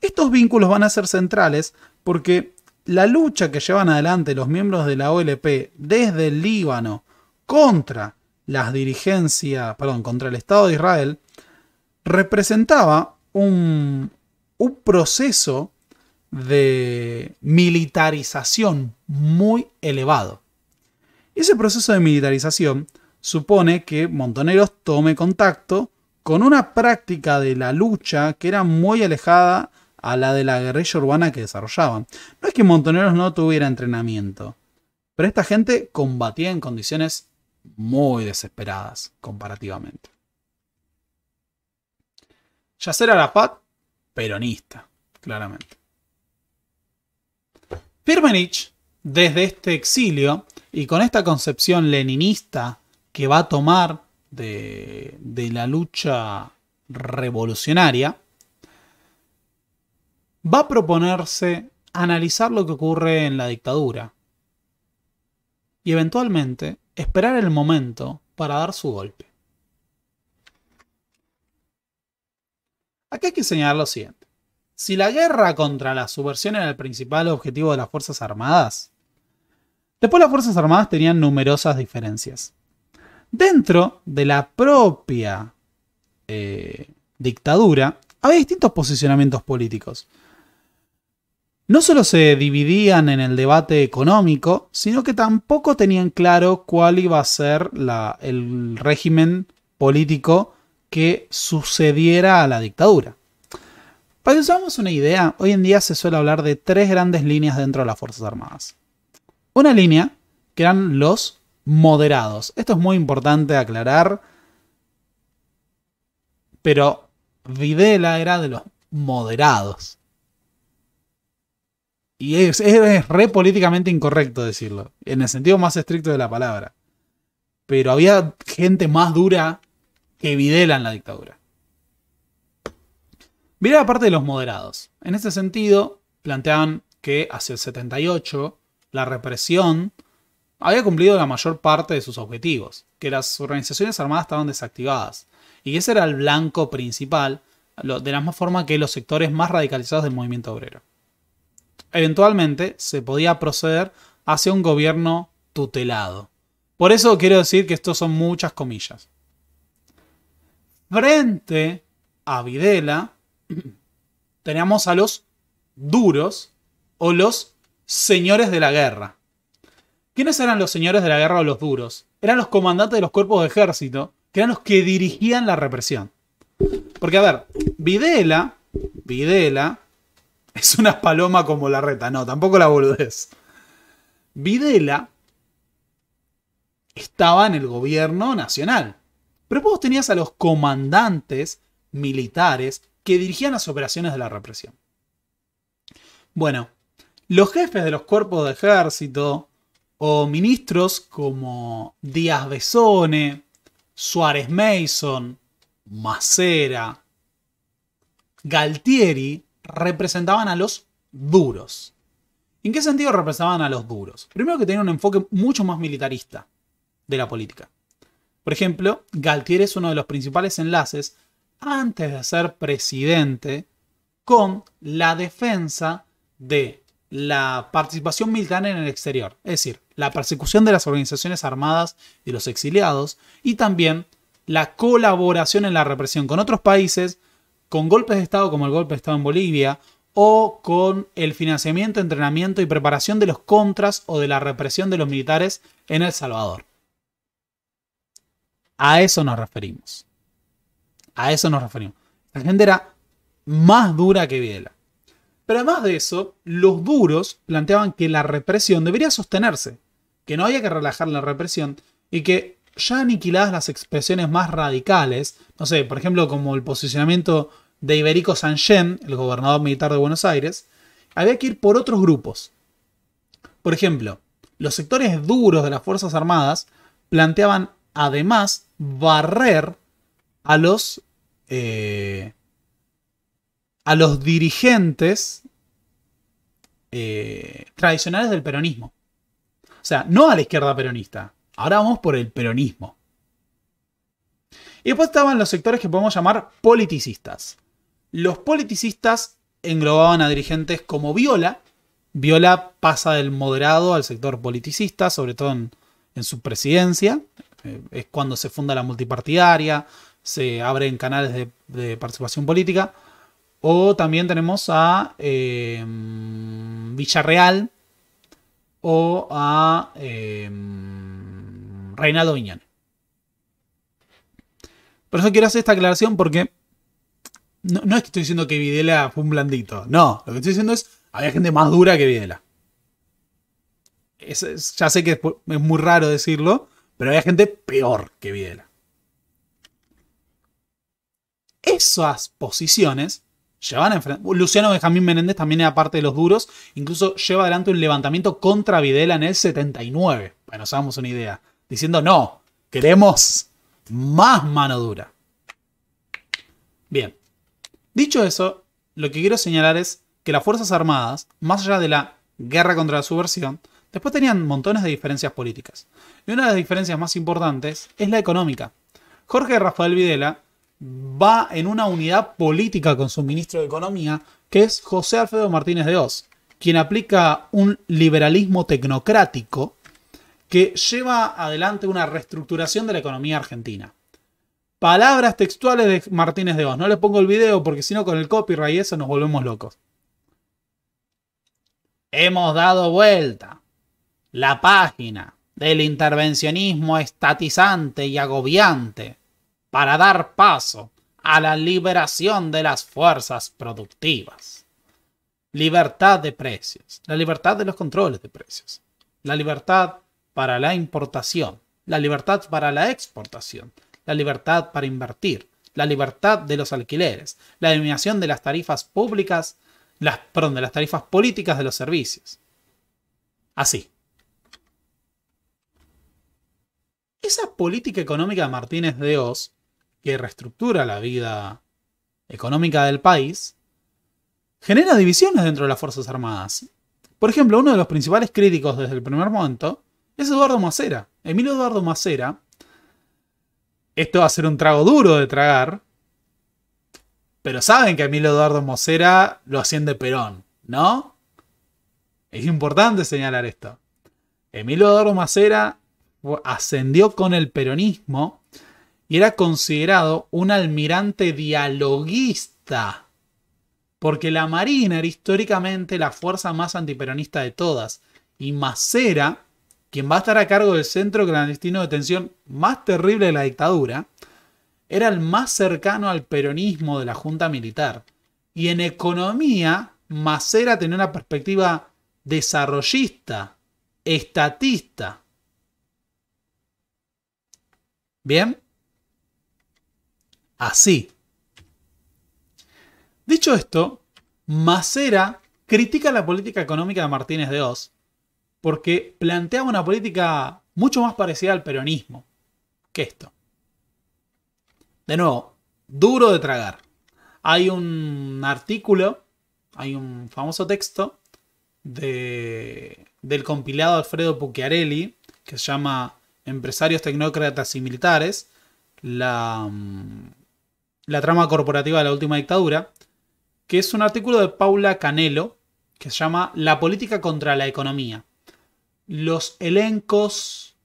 Estos vínculos van a ser centrales porque la lucha que llevan adelante los miembros de la OLP desde el Líbano contra las dirigencias, perdón, contra el Estado de Israel, representaba un, un proceso de militarización muy elevado. Ese proceso de militarización supone que Montoneros tome contacto con una práctica de la lucha que era muy alejada a la de la guerrilla urbana que desarrollaban. No es que Montoneros no tuviera entrenamiento, pero esta gente combatía en condiciones muy desesperadas comparativamente. la Arafat, peronista, claramente. Firmenich, desde este exilio y con esta concepción leninista que va a tomar de, la lucha revolucionaria, va a proponerse analizar lo que ocurre en la dictadura y eventualmente esperar el momento para dar su golpe. Aquí hay que señalar lo siguiente. Si la guerra contra la subversión era el principal objetivo de las Fuerzas Armadas, después las Fuerzas Armadas tenían numerosas diferencias dentro de la propia eh, dictadura había distintos posicionamientos políticos. No solo se dividían en el debate económico, sino que tampoco tenían claro cuál iba a ser el régimen político que sucediera a la dictadura. Para que usamos una idea, hoy en día se suele hablar de tres grandes líneas dentro de las Fuerzas Armadas. Una línea, que eran los moderados. Esto es muy importante aclarar. Pero Videla era de los moderados. Y es, re políticamente incorrecto decirlo, en el sentido más estricto de la palabra. Pero había gente más dura que Videla en la dictadura. mira la parte de los moderados. En ese sentido, planteaban que hacia el 78 la represión había cumplido la mayor parte de sus objetivos, que las organizaciones armadas estaban desactivadas, y ese era el blanco principal, de la misma forma que los sectores más radicalizados del movimiento obrero. Eventualmente se podía proceder hacia un gobierno tutelado. Por eso quiero decir que esto son muchas comillas. Frente a Videla teníamos a los duros o los señores de la guerra. ¿Quiénes eran los señores de la guerra o los duros? Eran los comandantes de los cuerpos de ejército, que eran los que dirigían la represión. Porque, a ver, Videla, Videla, es una paloma como la reta, no, tampoco la boludez. Videla estaba en el gobierno nacional. Pero vos tenías a los comandantes militares que dirigían las operaciones de la represión. Bueno, los jefes de los cuerpos de ejército, o ministros como Díaz Besone, Suárez Mason, Macera, Galtieri, representaban a los duros. ¿En qué sentido representaban a los duros? Primero que tenían un enfoque mucho más militarista de la política. Por ejemplo, Galtieri es uno de los principales enlaces antes de ser presidente con la defensa de la participación militar en el exterior, es decir, la persecución de las organizaciones armadas y los exiliados, y también la colaboración en la represión con otros países, con golpes de Estado como el golpe de Estado en Bolivia, o con el financiamiento, entrenamiento y preparación de los contras o de la represión de los militares en El Salvador. A eso nos referimos. A eso nos referimos. La gente era más dura que Videla. Pero además de eso, los duros planteaban que la represión debería sostenerse, que no había que relajar la represión y que ya aniquiladas las expresiones más radicales, no sé, por ejemplo, como el posicionamiento de Iberico Sanchen, el gobernador militar de Buenos Aires, había que ir por otros grupos. Por ejemplo, los sectores duros de las Fuerzas Armadas planteaban además barrer a los, eh, a los dirigentes eh, tradicionales del peronismo. O sea, no a la izquierda peronista. Ahora vamos por el peronismo. Y después estaban los sectores que podemos llamar politicistas. Los politicistas englobaban a dirigentes como Viola. Viola pasa del moderado al sector politicista, sobre todo en, su presidencia. Eh, es cuando se funda la multipartidaria, se abren canales de participación política. O también tenemos a em, Villarreal o a em, Reinaldo Viñan. Por eso quiero hacer esta aclaración porque no, es que estoy diciendo que Videla fue un blandito. No, lo que estoy diciendo es había gente más dura que Videla. ya sé que es, es muy raro decirlo, pero había gente peor que Videla. Esas posiciones Luciano Benjamín Menéndez también era parte de los duros. Incluso lleva adelante un levantamiento contra Videla en el 79. Para que nos una idea. Diciendo, no, queremos más mano dura. Bien. Dicho eso, lo que quiero señalar es que las Fuerzas Armadas, más allá de la guerra contra la subversión, después tenían montones de diferencias políticas. Y una de las diferencias más importantes es la económica. Jorge Rafael Videla va en una unidad política con su ministro de Economía, que es José Alfredo Martínez de Oz, quien aplica un liberalismo tecnocrático que lleva adelante una reestructuración de la economía argentina. Palabras textuales de Martínez de Oz. No les pongo el video porque si no con el copyright eso nos volvemos locos. Hemos dado vuelta la página del intervencionismo estatizante y agobiante para dar paso a la liberación de las fuerzas productivas. Libertad de precios, la libertad de los controles de precios, la libertad para la importación, la libertad para la exportación, la libertad para invertir, la libertad de los alquileres, la eliminación de las tarifas públicas, las, perdón, de las tarifas políticas de los servicios. Así. Esa política económica de Martínez de Oz que reestructura la vida económica del país, genera divisiones dentro de las Fuerzas Armadas. Por ejemplo, uno de los principales críticos desde el primer momento es Eduardo Macera. Emilio Eduardo Macera, esto va a ser un trago duro de tragar, pero saben que Emilio Eduardo Macera lo asciende Perón, ¿no? Es importante señalar esto. Emilio Eduardo Macera ascendió con el peronismo y era considerado un almirante dialoguista, porque la Marina era históricamente la fuerza más antiperonista de todas, y Macera, quien va a estar a cargo del centro clandestino de detención más terrible de la dictadura, era el más cercano al peronismo de la Junta Militar. Y en economía, Macera tenía una perspectiva desarrollista, estatista. Bien así. Dicho esto, Macera critica la política económica de Martínez de Oz porque planteaba una política mucho más parecida al peronismo que esto. De nuevo, duro de tragar. Hay un artículo, hay un famoso texto de, del compilado Alfredo Pucchiarelli que se llama Empresarios, Tecnócratas y Militares, la, mm, la trama corporativa de la última dictadura, que es un artículo de Paula Canelo que se llama La política contra la economía. Los elencos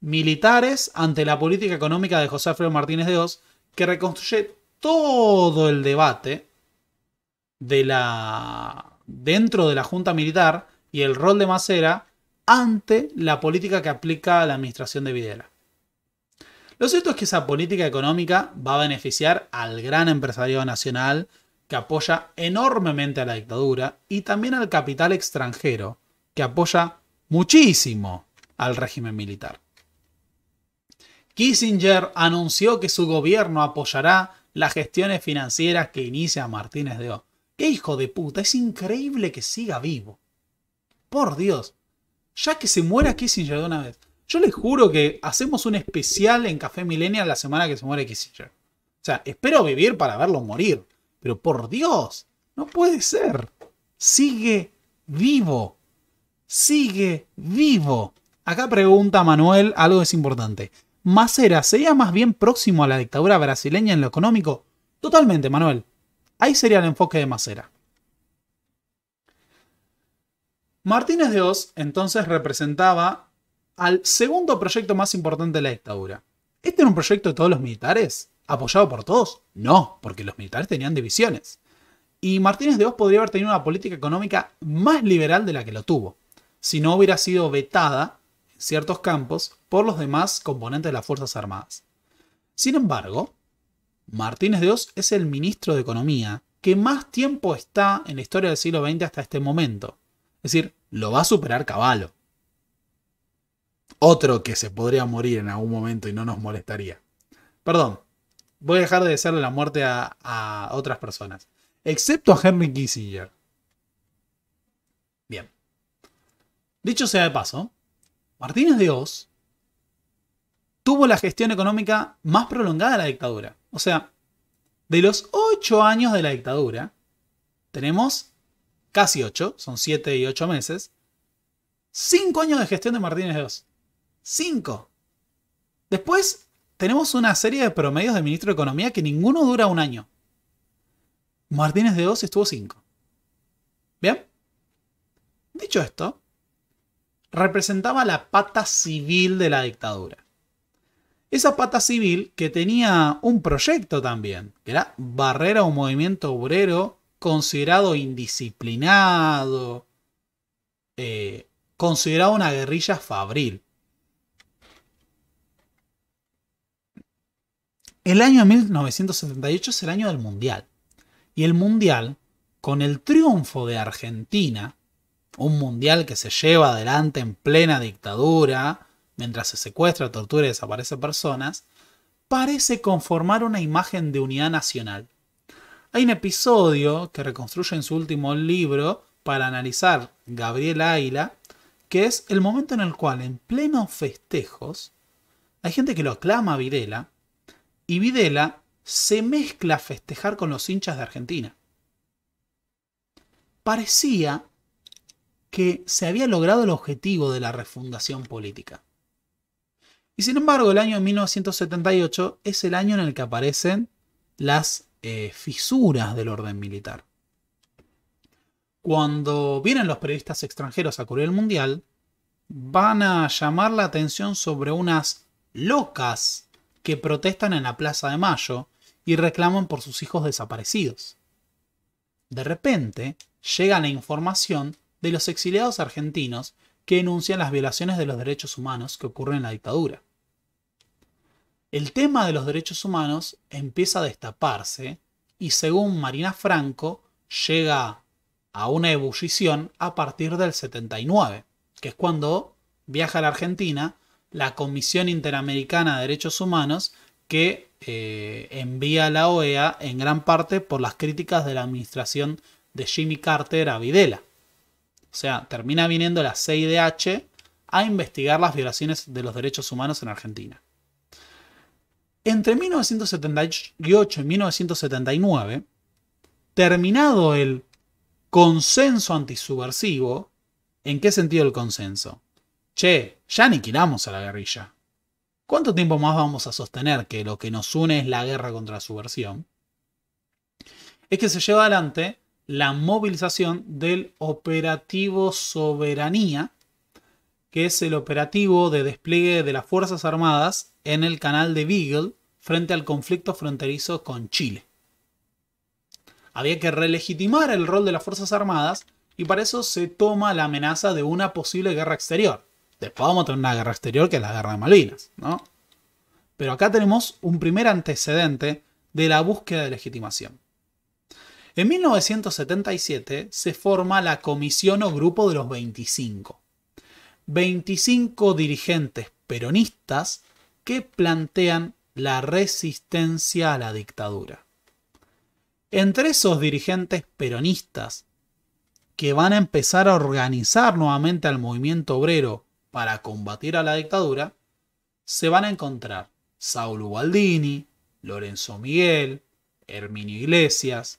militares ante la política económica de José Alfredo Martínez de Oz, que reconstruye todo el debate de la dentro de la junta militar y el rol de Macera ante la política que aplica la administración de Videla. Lo cierto es que esa política económica va a beneficiar al gran empresario nacional que apoya enormemente a la dictadura y también al capital extranjero que apoya muchísimo al régimen militar. Kissinger anunció que su gobierno apoyará las gestiones financieras que inicia Martínez de O. ¡Qué hijo de puta! Es increíble que siga vivo. Por Dios. Ya que se muera Kissinger de una vez. Yo les juro que hacemos un especial en Café Millennial la semana que se muere Kissinger. O sea, espero vivir para verlo morir. Pero por Dios, no puede ser. Sigue vivo. Sigue vivo. Acá pregunta Manuel algo es importante. Macera, ¿sería más bien próximo a la dictadura brasileña en lo económico? Totalmente, Manuel. Ahí sería el enfoque de Macera. Martínez de Oz entonces representaba al segundo proyecto más importante de la dictadura. ¿Este era un proyecto de todos los militares? ¿Apoyado por todos? No, porque los militares tenían divisiones. Y Martínez de Oz podría haber tenido una política económica más liberal de la que lo tuvo, si no hubiera sido vetada en ciertos campos por los demás componentes de las Fuerzas Armadas. Sin embargo, Martínez de Oz es el ministro de Economía que más tiempo está en la historia del siglo XX hasta este momento. Es decir, lo va a superar Caballo. Otro que se podría morir en algún momento y no nos molestaría. Perdón, voy a dejar de desearle la muerte a, otras personas. Excepto a Henry Kissinger. Bien. Dicho sea de paso, Martínez de Oz tuvo la gestión económica más prolongada de la dictadura. O sea, de los 8 años de la dictadura, tenemos casi 8, son 7 y 8 meses, 5 años de gestión de Martínez de Oz. 5. Después tenemos una serie de promedios de ministro de Economía que ninguno dura un año. Martínez de Oz estuvo 5. ¿Bien? Dicho esto, representaba la pata civil de la dictadura. Esa pata civil que tenía un proyecto también, que era barrer a un movimiento obrero considerado indisciplinado, eh, considerado una guerrilla fabril. El año 1978 es el año del Mundial. Y el Mundial, con el triunfo de Argentina, un Mundial que se lleva adelante en plena dictadura, mientras se secuestra, tortura y desaparece personas, parece conformar una imagen de unidad nacional. Hay un episodio que reconstruye en su último libro para analizar Gabriel Águila, que es el momento en el cual, en plenos festejos, hay gente que lo aclama a Virela y Videla se mezcla a festejar con los hinchas de Argentina. Parecía que se había logrado el objetivo de la refundación política. Y sin embargo, el año 1978 es el año en el que aparecen las eh, fisuras del orden militar. Cuando vienen los periodistas extranjeros a cubrir el Mundial, van a llamar la atención sobre unas locas que protestan en la Plaza de Mayo y reclaman por sus hijos desaparecidos. De repente, llega la información de los exiliados argentinos que denuncian las violaciones de los derechos humanos que ocurren en la dictadura. El tema de los derechos humanos empieza a destaparse y según Marina Franco llega a una ebullición a partir del 79, que es cuando viaja a la Argentina la Comisión Interamericana de Derechos Humanos que eh, envía a la OEA en gran parte por las críticas de la administración de Jimmy Carter a Videla. O sea, termina viniendo la CIDH a investigar las violaciones de los derechos humanos en Argentina. Entre 1978 y 1979, terminado el consenso antisubversivo, ¿en qué sentido el consenso? Che, ya aniquilamos a la guerrilla. ¿Cuánto tiempo más vamos a sostener que lo que nos une es la guerra contra la subversión? Es que se lleva adelante la movilización del operativo soberanía, que es el operativo de despliegue de las Fuerzas Armadas en el canal de Beagle frente al conflicto fronterizo con Chile. Había que relegitimar el rol de las Fuerzas Armadas y para eso se toma la amenaza de una posible guerra exterior. Después vamos a tener una guerra exterior que es la guerra de Malvinas, ¿no? Pero acá tenemos un primer antecedente de la búsqueda de legitimación. En 1977 se forma la comisión o grupo de los 25. 25 dirigentes peronistas que plantean la resistencia a la dictadura. Entre esos dirigentes peronistas que van a empezar a organizar nuevamente al movimiento obrero para combatir a la dictadura, se van a encontrar Saulo Baldini, Lorenzo Miguel, Herminio Iglesias,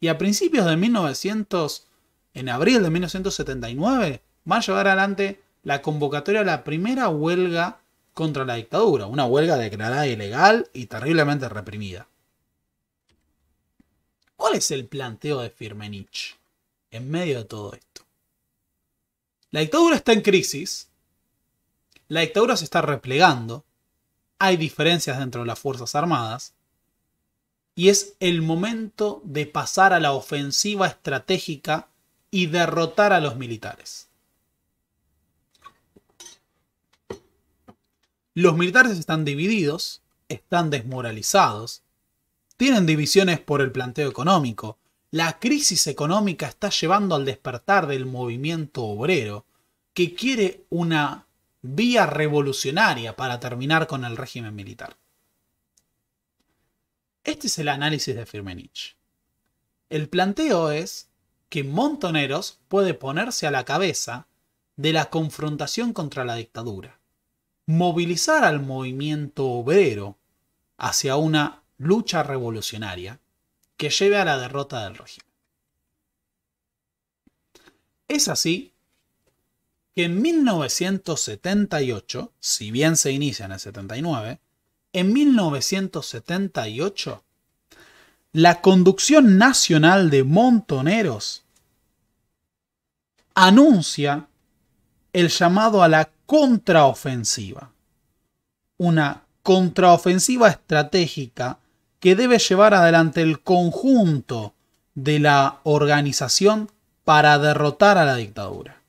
y a principios de 1900, en abril de 1979, va a llevar adelante la convocatoria a la primera huelga contra la dictadura, una huelga declarada ilegal y terriblemente reprimida. ¿Cuál es el planteo de Firmenich en medio de todo esto? La dictadura está en crisis la dictadura se está replegando, hay diferencias dentro de las Fuerzas Armadas, y es el momento de pasar a la ofensiva estratégica y derrotar a los militares. Los militares están divididos, están desmoralizados, tienen divisiones por el planteo económico, la crisis económica está llevando al despertar del movimiento obrero, que quiere una vía revolucionaria para terminar con el régimen militar. Este es el análisis de Firmenich. El planteo es que Montoneros puede ponerse a la cabeza de la confrontación contra la dictadura, movilizar al movimiento obrero hacia una lucha revolucionaria que lleve a la derrota del régimen. Es así que en 1978, si bien se inicia en el 79, en 1978 la Conducción Nacional de Montoneros anuncia el llamado a la contraofensiva. Una contraofensiva estratégica que debe llevar adelante el conjunto de la organización para derrotar a la dictadura.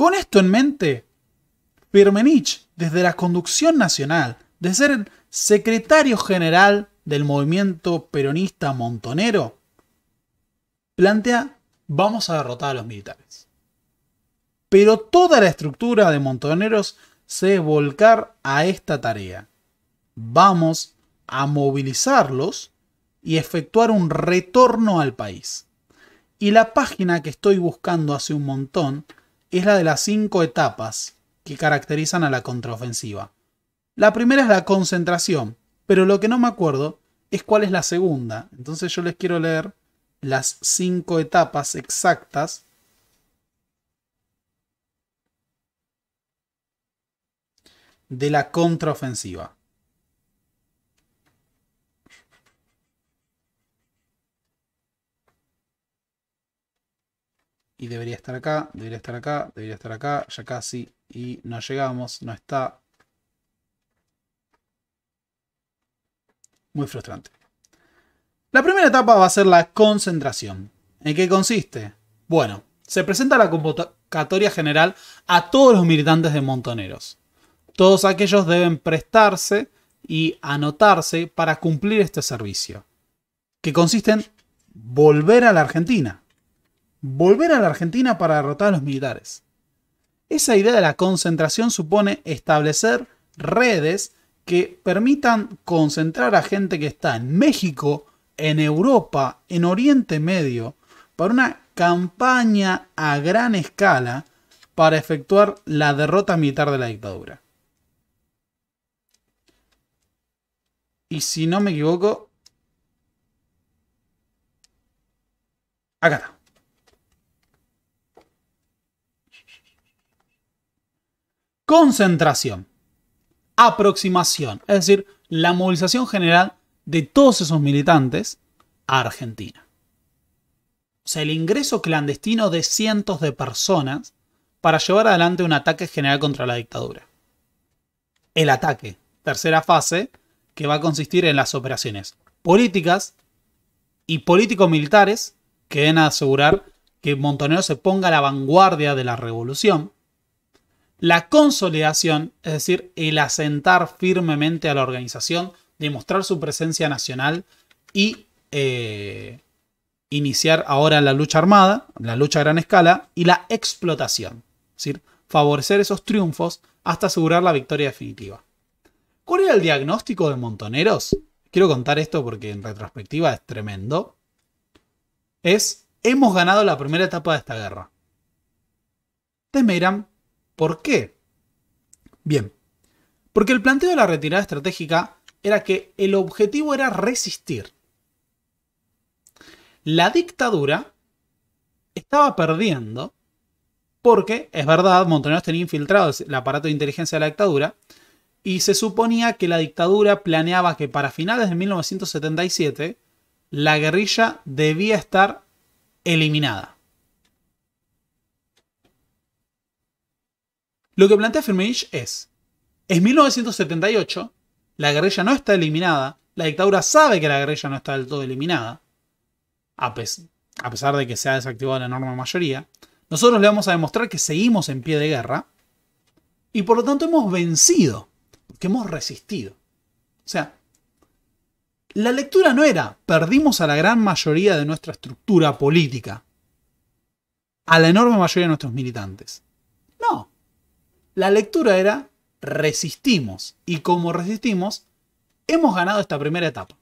Con esto en mente, Firmenich, desde la conducción nacional, de ser el secretario general del movimiento peronista montonero, plantea vamos a derrotar a los militares. Pero toda la estructura de montoneros se volcar a esta tarea. Vamos a movilizarlos y efectuar un retorno al país. Y la página que estoy buscando hace un montón es la de las cinco etapas que caracterizan a la contraofensiva. La primera es la concentración, pero lo que no me acuerdo es cuál es la segunda. Entonces yo les quiero leer las cinco etapas exactas. de la contraofensiva. y debería estar acá, debería estar acá, debería estar acá, ya casi, y no llegamos, no está. Muy frustrante. La primera etapa va a ser la concentración. ¿En qué consiste? Bueno, se presenta la convocatoria general a todos los militantes de Montoneros. Todos aquellos deben prestarse y anotarse para cumplir este servicio, que consiste en volver a la Argentina volver a la Argentina para derrotar a los militares. Esa idea de la concentración supone establecer redes que permitan concentrar a gente que está en México, en Europa, en Oriente Medio, para una campaña a gran escala para efectuar la derrota militar de la dictadura. Y si no me equivoco... Acá está. concentración, aproximación, es decir, la movilización general de todos esos militantes a Argentina. O sea, el ingreso clandestino de cientos de personas para llevar adelante un ataque general contra la dictadura. El ataque, tercera fase, que va a consistir en las operaciones políticas y político-militares que deben asegurar que Montonero se ponga a la vanguardia de la revolución, la consolidación, es decir, el asentar firmemente a la organización, demostrar su presencia nacional y eh, iniciar ahora la lucha armada, la lucha a gran escala y la explotación. Es decir, favorecer esos triunfos hasta asegurar la victoria definitiva. ¿Cuál era el diagnóstico de Montoneros? Quiero contar esto porque en retrospectiva es tremendo. Es, hemos ganado la primera etapa de esta guerra. Temeran ¿Por qué? Bien, porque el planteo de la retirada estratégica era que el objetivo era resistir. La dictadura estaba perdiendo porque, es verdad, Montoneros tenía infiltrado el aparato de inteligencia de la dictadura y se suponía que la dictadura planeaba que para finales de 1977 la guerrilla debía estar eliminada. Lo que plantea Firmenich es, en 1978, la guerrilla no está eliminada, la dictadura sabe que la guerrilla no está del todo eliminada, a, pesar de que se ha desactivado la enorme mayoría, nosotros le vamos a demostrar que seguimos en pie de guerra y por lo tanto hemos vencido, que hemos resistido. O sea, la lectura no era perdimos a la gran mayoría de nuestra estructura política, a la enorme mayoría de nuestros militantes. No, la lectura era resistimos y como resistimos, hemos ganado esta primera etapa.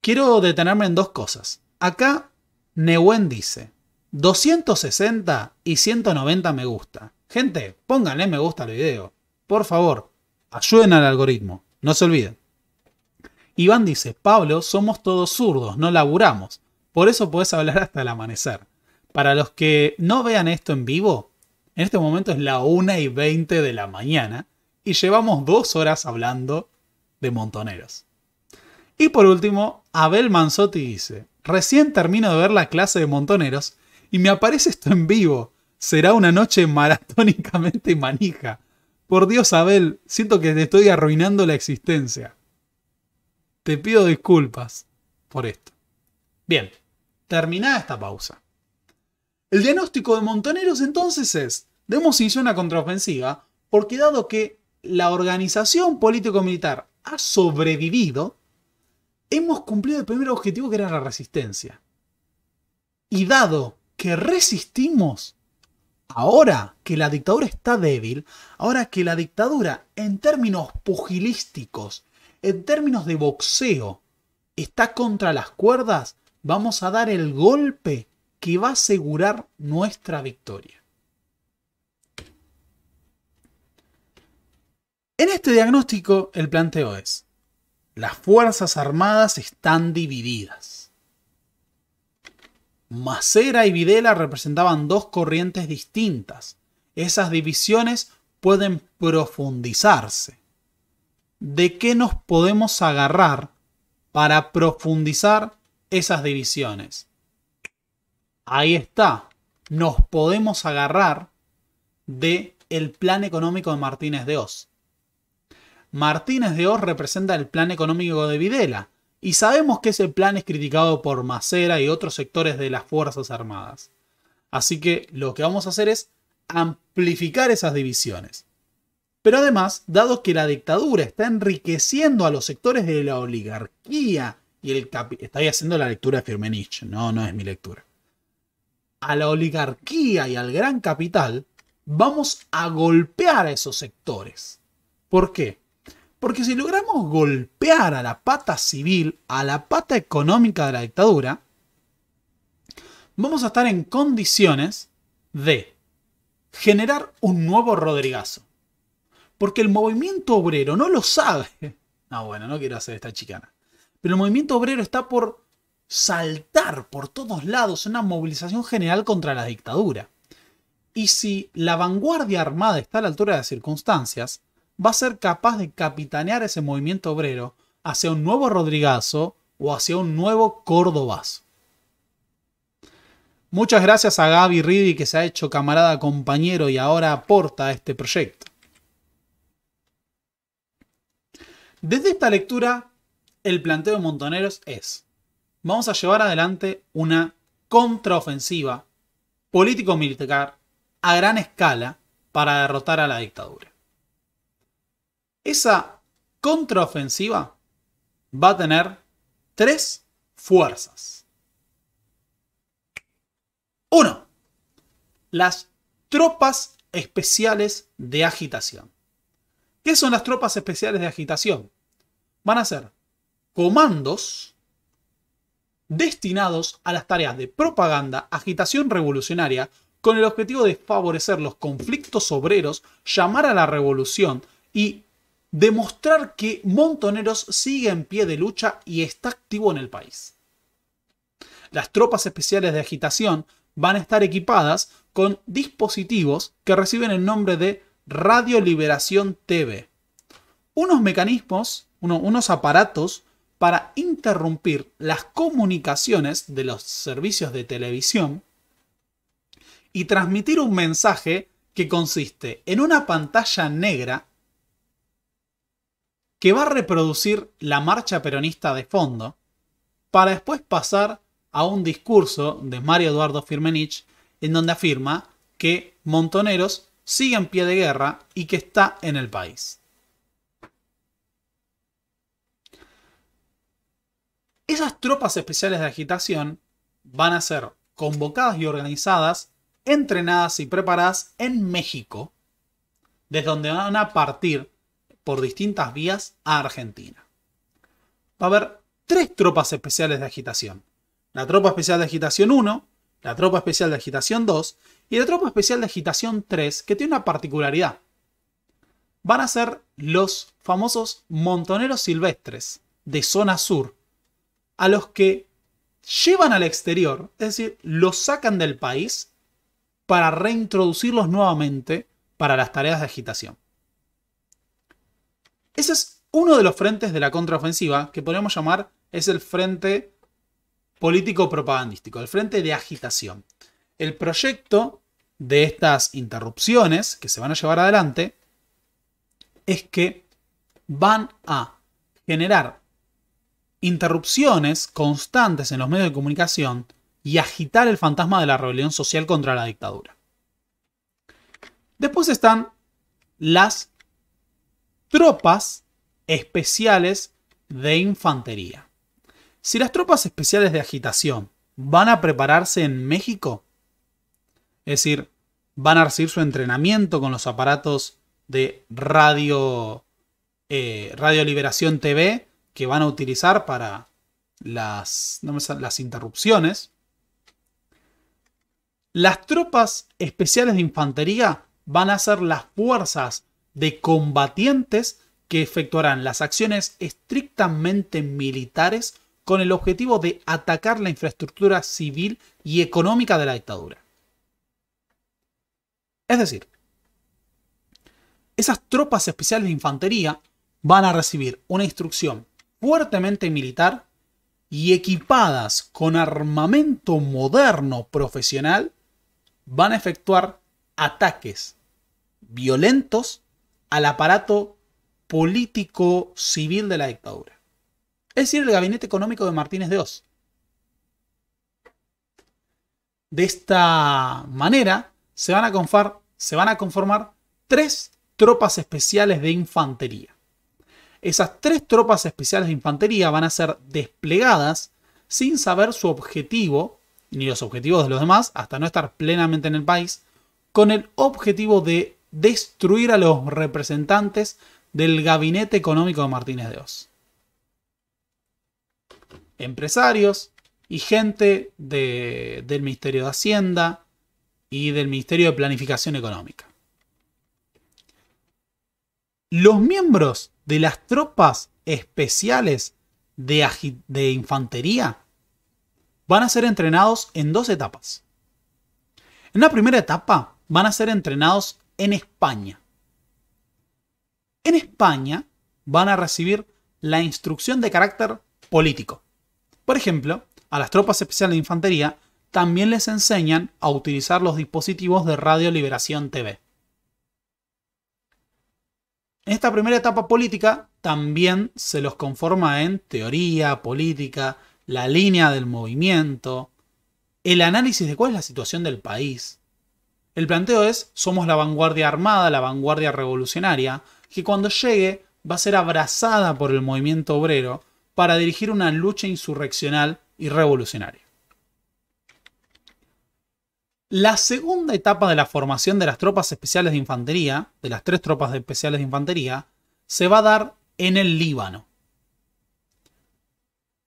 Quiero detenerme en dos cosas. Acá Nehuen dice 260 y 190 me gusta. Gente, pónganle me gusta al video. Por favor, ayuden al algoritmo. No se olviden. Iván dice, Pablo, somos todos zurdos, no laburamos. Por eso podés hablar hasta el amanecer. Para los que no vean esto en vivo, en este momento es la 1 y 20 de la mañana y llevamos dos horas hablando de montoneros. Y por último, Abel Manzotti dice, recién termino de ver la clase de montoneros y me aparece esto en vivo. Será una noche maratónicamente manija. Por Dios, Abel, siento que te estoy arruinando la existencia. Te pido disculpas por esto. Bien, terminada esta pausa. El diagnóstico de Montoneros entonces es, inicio a una contraofensiva porque dado que la organización político-militar ha sobrevivido, hemos cumplido el primer objetivo que era la resistencia. Y dado que resistimos, ahora que la dictadura está débil, ahora que la dictadura en términos pugilísticos, en términos de boxeo, está contra las cuerdas, vamos a dar el golpe que va a asegurar nuestra victoria. En este diagnóstico el planteo es, las Fuerzas Armadas están divididas. Macera y Videla representaban dos corrientes distintas. Esas divisiones pueden profundizarse. ¿De qué nos podemos agarrar para profundizar esas divisiones? ahí está, nos podemos agarrar de el plan económico de Martínez de Oz. Martínez de Oz representa el plan económico de Videla, y sabemos que ese plan es criticado por Macera y otros sectores de las Fuerzas Armadas. Así que lo que vamos a hacer es amplificar esas divisiones. Pero además, dado que la dictadura está enriqueciendo a los sectores de la oligarquía y el capital... Estoy haciendo la lectura de Firmenich, no, no es mi lectura a la oligarquía y al gran capital, vamos a golpear a esos sectores. ¿Por qué? Porque si logramos golpear a la pata civil, a la pata económica de la dictadura, vamos a estar en condiciones de generar un nuevo Rodrigazo. Porque el movimiento obrero no lo sabe. Ah, bueno, no quiero hacer esta chicana. Pero el movimiento obrero está por saltar por todos lados una movilización general contra la dictadura. Y si la vanguardia armada está a la altura de las circunstancias, va a ser capaz de capitanear ese movimiento obrero hacia un nuevo Rodrigazo o hacia un nuevo Córdobas. Muchas gracias a Gaby Ridi que se ha hecho camarada compañero y ahora aporta a este proyecto. Desde esta lectura, el planteo de Montoneros es vamos a llevar adelante una contraofensiva político-militar a gran escala para derrotar a la dictadura. Esa contraofensiva va a tener tres fuerzas. Uno, las tropas especiales de agitación. ¿Qué son las tropas especiales de agitación? Van a ser comandos destinados a las tareas de propaganda, agitación revolucionaria, con el objetivo de favorecer los conflictos obreros, llamar a la revolución y demostrar que Montoneros sigue en pie de lucha y está activo en el país. Las tropas especiales de agitación van a estar equipadas con dispositivos que reciben el nombre de Radio Liberación TV. Unos mecanismos, unos aparatos para interrumpir las comunicaciones de los servicios de televisión y transmitir un mensaje que consiste en una pantalla negra que va a reproducir la marcha peronista de fondo para después pasar a un discurso de Mario Eduardo Firmenich en donde afirma que Montoneros sigue en pie de guerra y que está en el país. Esas tropas especiales de agitación van a ser convocadas y organizadas, entrenadas y preparadas en México, desde donde van a partir por distintas vías a Argentina. Va a haber tres tropas especiales de agitación. La tropa especial de agitación 1, la tropa especial de agitación 2 y la tropa especial de agitación 3, que tiene una particularidad. Van a ser los famosos montoneros silvestres de zona sur a los que llevan al exterior, es decir, los sacan del país para reintroducirlos nuevamente para las tareas de agitación. Ese es uno de los frentes de la contraofensiva que podríamos llamar es el frente político propagandístico, el frente de agitación. El proyecto de estas interrupciones que se van a llevar adelante es que van a generar interrupciones constantes en los medios de comunicación y agitar el fantasma de la rebelión social contra la dictadura. Después están las tropas especiales de infantería. Si las tropas especiales de agitación van a prepararse en México, es decir, van a recibir su entrenamiento con los aparatos de radio, eh, radio Liberación TV que van a utilizar para las, las interrupciones. Las tropas especiales de infantería van a ser las fuerzas de combatientes que efectuarán las acciones estrictamente militares con el objetivo de atacar la infraestructura civil y económica de la dictadura. Es decir, esas tropas especiales de infantería van a recibir una instrucción fuertemente militar y equipadas con armamento moderno profesional, van a efectuar ataques violentos al aparato político civil de la dictadura. Es decir, el gabinete económico de Martínez de Oz. De esta manera se van a conformar, se van a conformar tres tropas especiales de infantería. Esas tres tropas especiales de infantería van a ser desplegadas sin saber su objetivo ni los objetivos de los demás hasta no estar plenamente en el país, con el objetivo de destruir a los representantes del gabinete económico de Martínez de Oz. Empresarios y gente del Ministerio de Hacienda y del Ministerio de Planificación Económica. Los miembros de las tropas especiales de, de infantería van a ser entrenados en dos etapas. En la primera etapa van a ser entrenados en España. En España van a recibir la instrucción de carácter político. Por ejemplo, a las tropas especiales de infantería también les enseñan a utilizar los dispositivos de Radio Liberación TV. En esta primera etapa política también se los conforma en teoría, política, la línea del movimiento, el análisis de cuál es la situación del país. El planteo es, somos la vanguardia armada, la vanguardia revolucionaria, que cuando llegue va a ser abrazada por el movimiento obrero para dirigir una lucha insurreccional y revolucionaria. La segunda etapa de la formación de las tropas especiales de infantería, de las tres tropas especiales de infantería, se va a dar en el Líbano.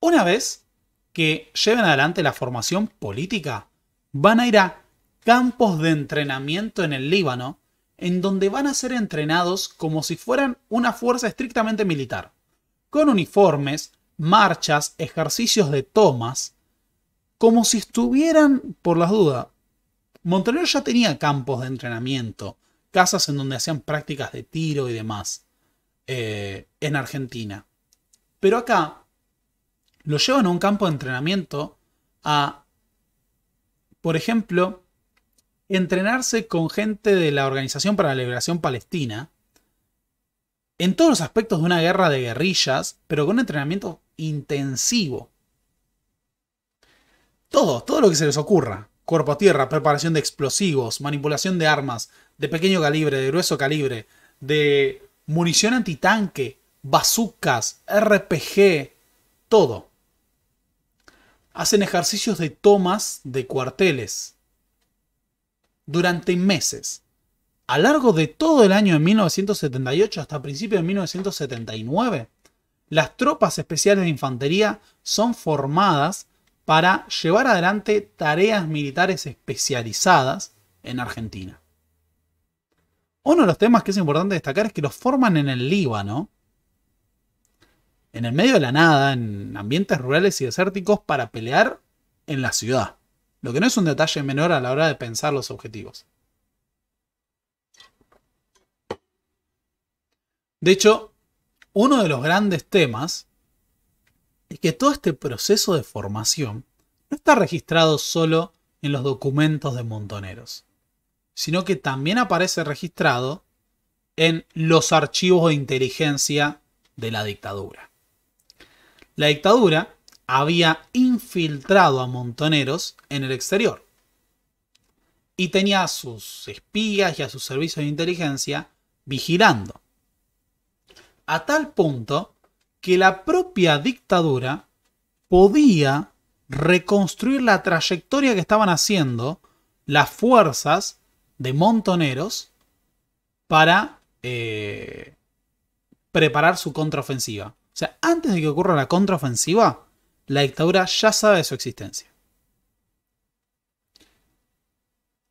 Una vez que lleven adelante la formación política, van a ir a campos de entrenamiento en el Líbano, en donde van a ser entrenados como si fueran una fuerza estrictamente militar, con uniformes, marchas, ejercicios de tomas, como si estuvieran, por las dudas, Montenegro ya tenía campos de entrenamiento, casas en donde hacían prácticas de tiro y demás eh, en Argentina. Pero acá lo llevan a un campo de entrenamiento a, por ejemplo, entrenarse con gente de la Organización para la Liberación Palestina en todos los aspectos de una guerra de guerrillas, pero con un entrenamiento intensivo. Todo, todo lo que se les ocurra cuerpo a tierra, preparación de explosivos, manipulación de armas de pequeño calibre, de grueso calibre, de munición antitanque, bazucas, RPG, todo. Hacen ejercicios de tomas de cuarteles durante meses. A lo largo de todo el año de 1978 hasta principios de 1979, las tropas especiales de infantería son formadas para llevar adelante tareas militares especializadas en Argentina. Uno de los temas que es importante destacar es que los forman en el Líbano, en el medio de la nada, en ambientes rurales y desérticos, para pelear en la ciudad, lo que no es un detalle menor a la hora de pensar los objetivos. De hecho, uno de los grandes temas es que todo este proceso de formación no está registrado solo en los documentos de montoneros, sino que también aparece registrado en los archivos de inteligencia de la dictadura. La dictadura había infiltrado a montoneros en el exterior y tenía a sus espías y a sus servicios de inteligencia vigilando. A tal punto que la propia dictadura podía reconstruir la trayectoria que estaban haciendo las fuerzas de montoneros para eh, preparar su contraofensiva. O sea, antes de que ocurra la contraofensiva, la dictadura ya sabe de su existencia.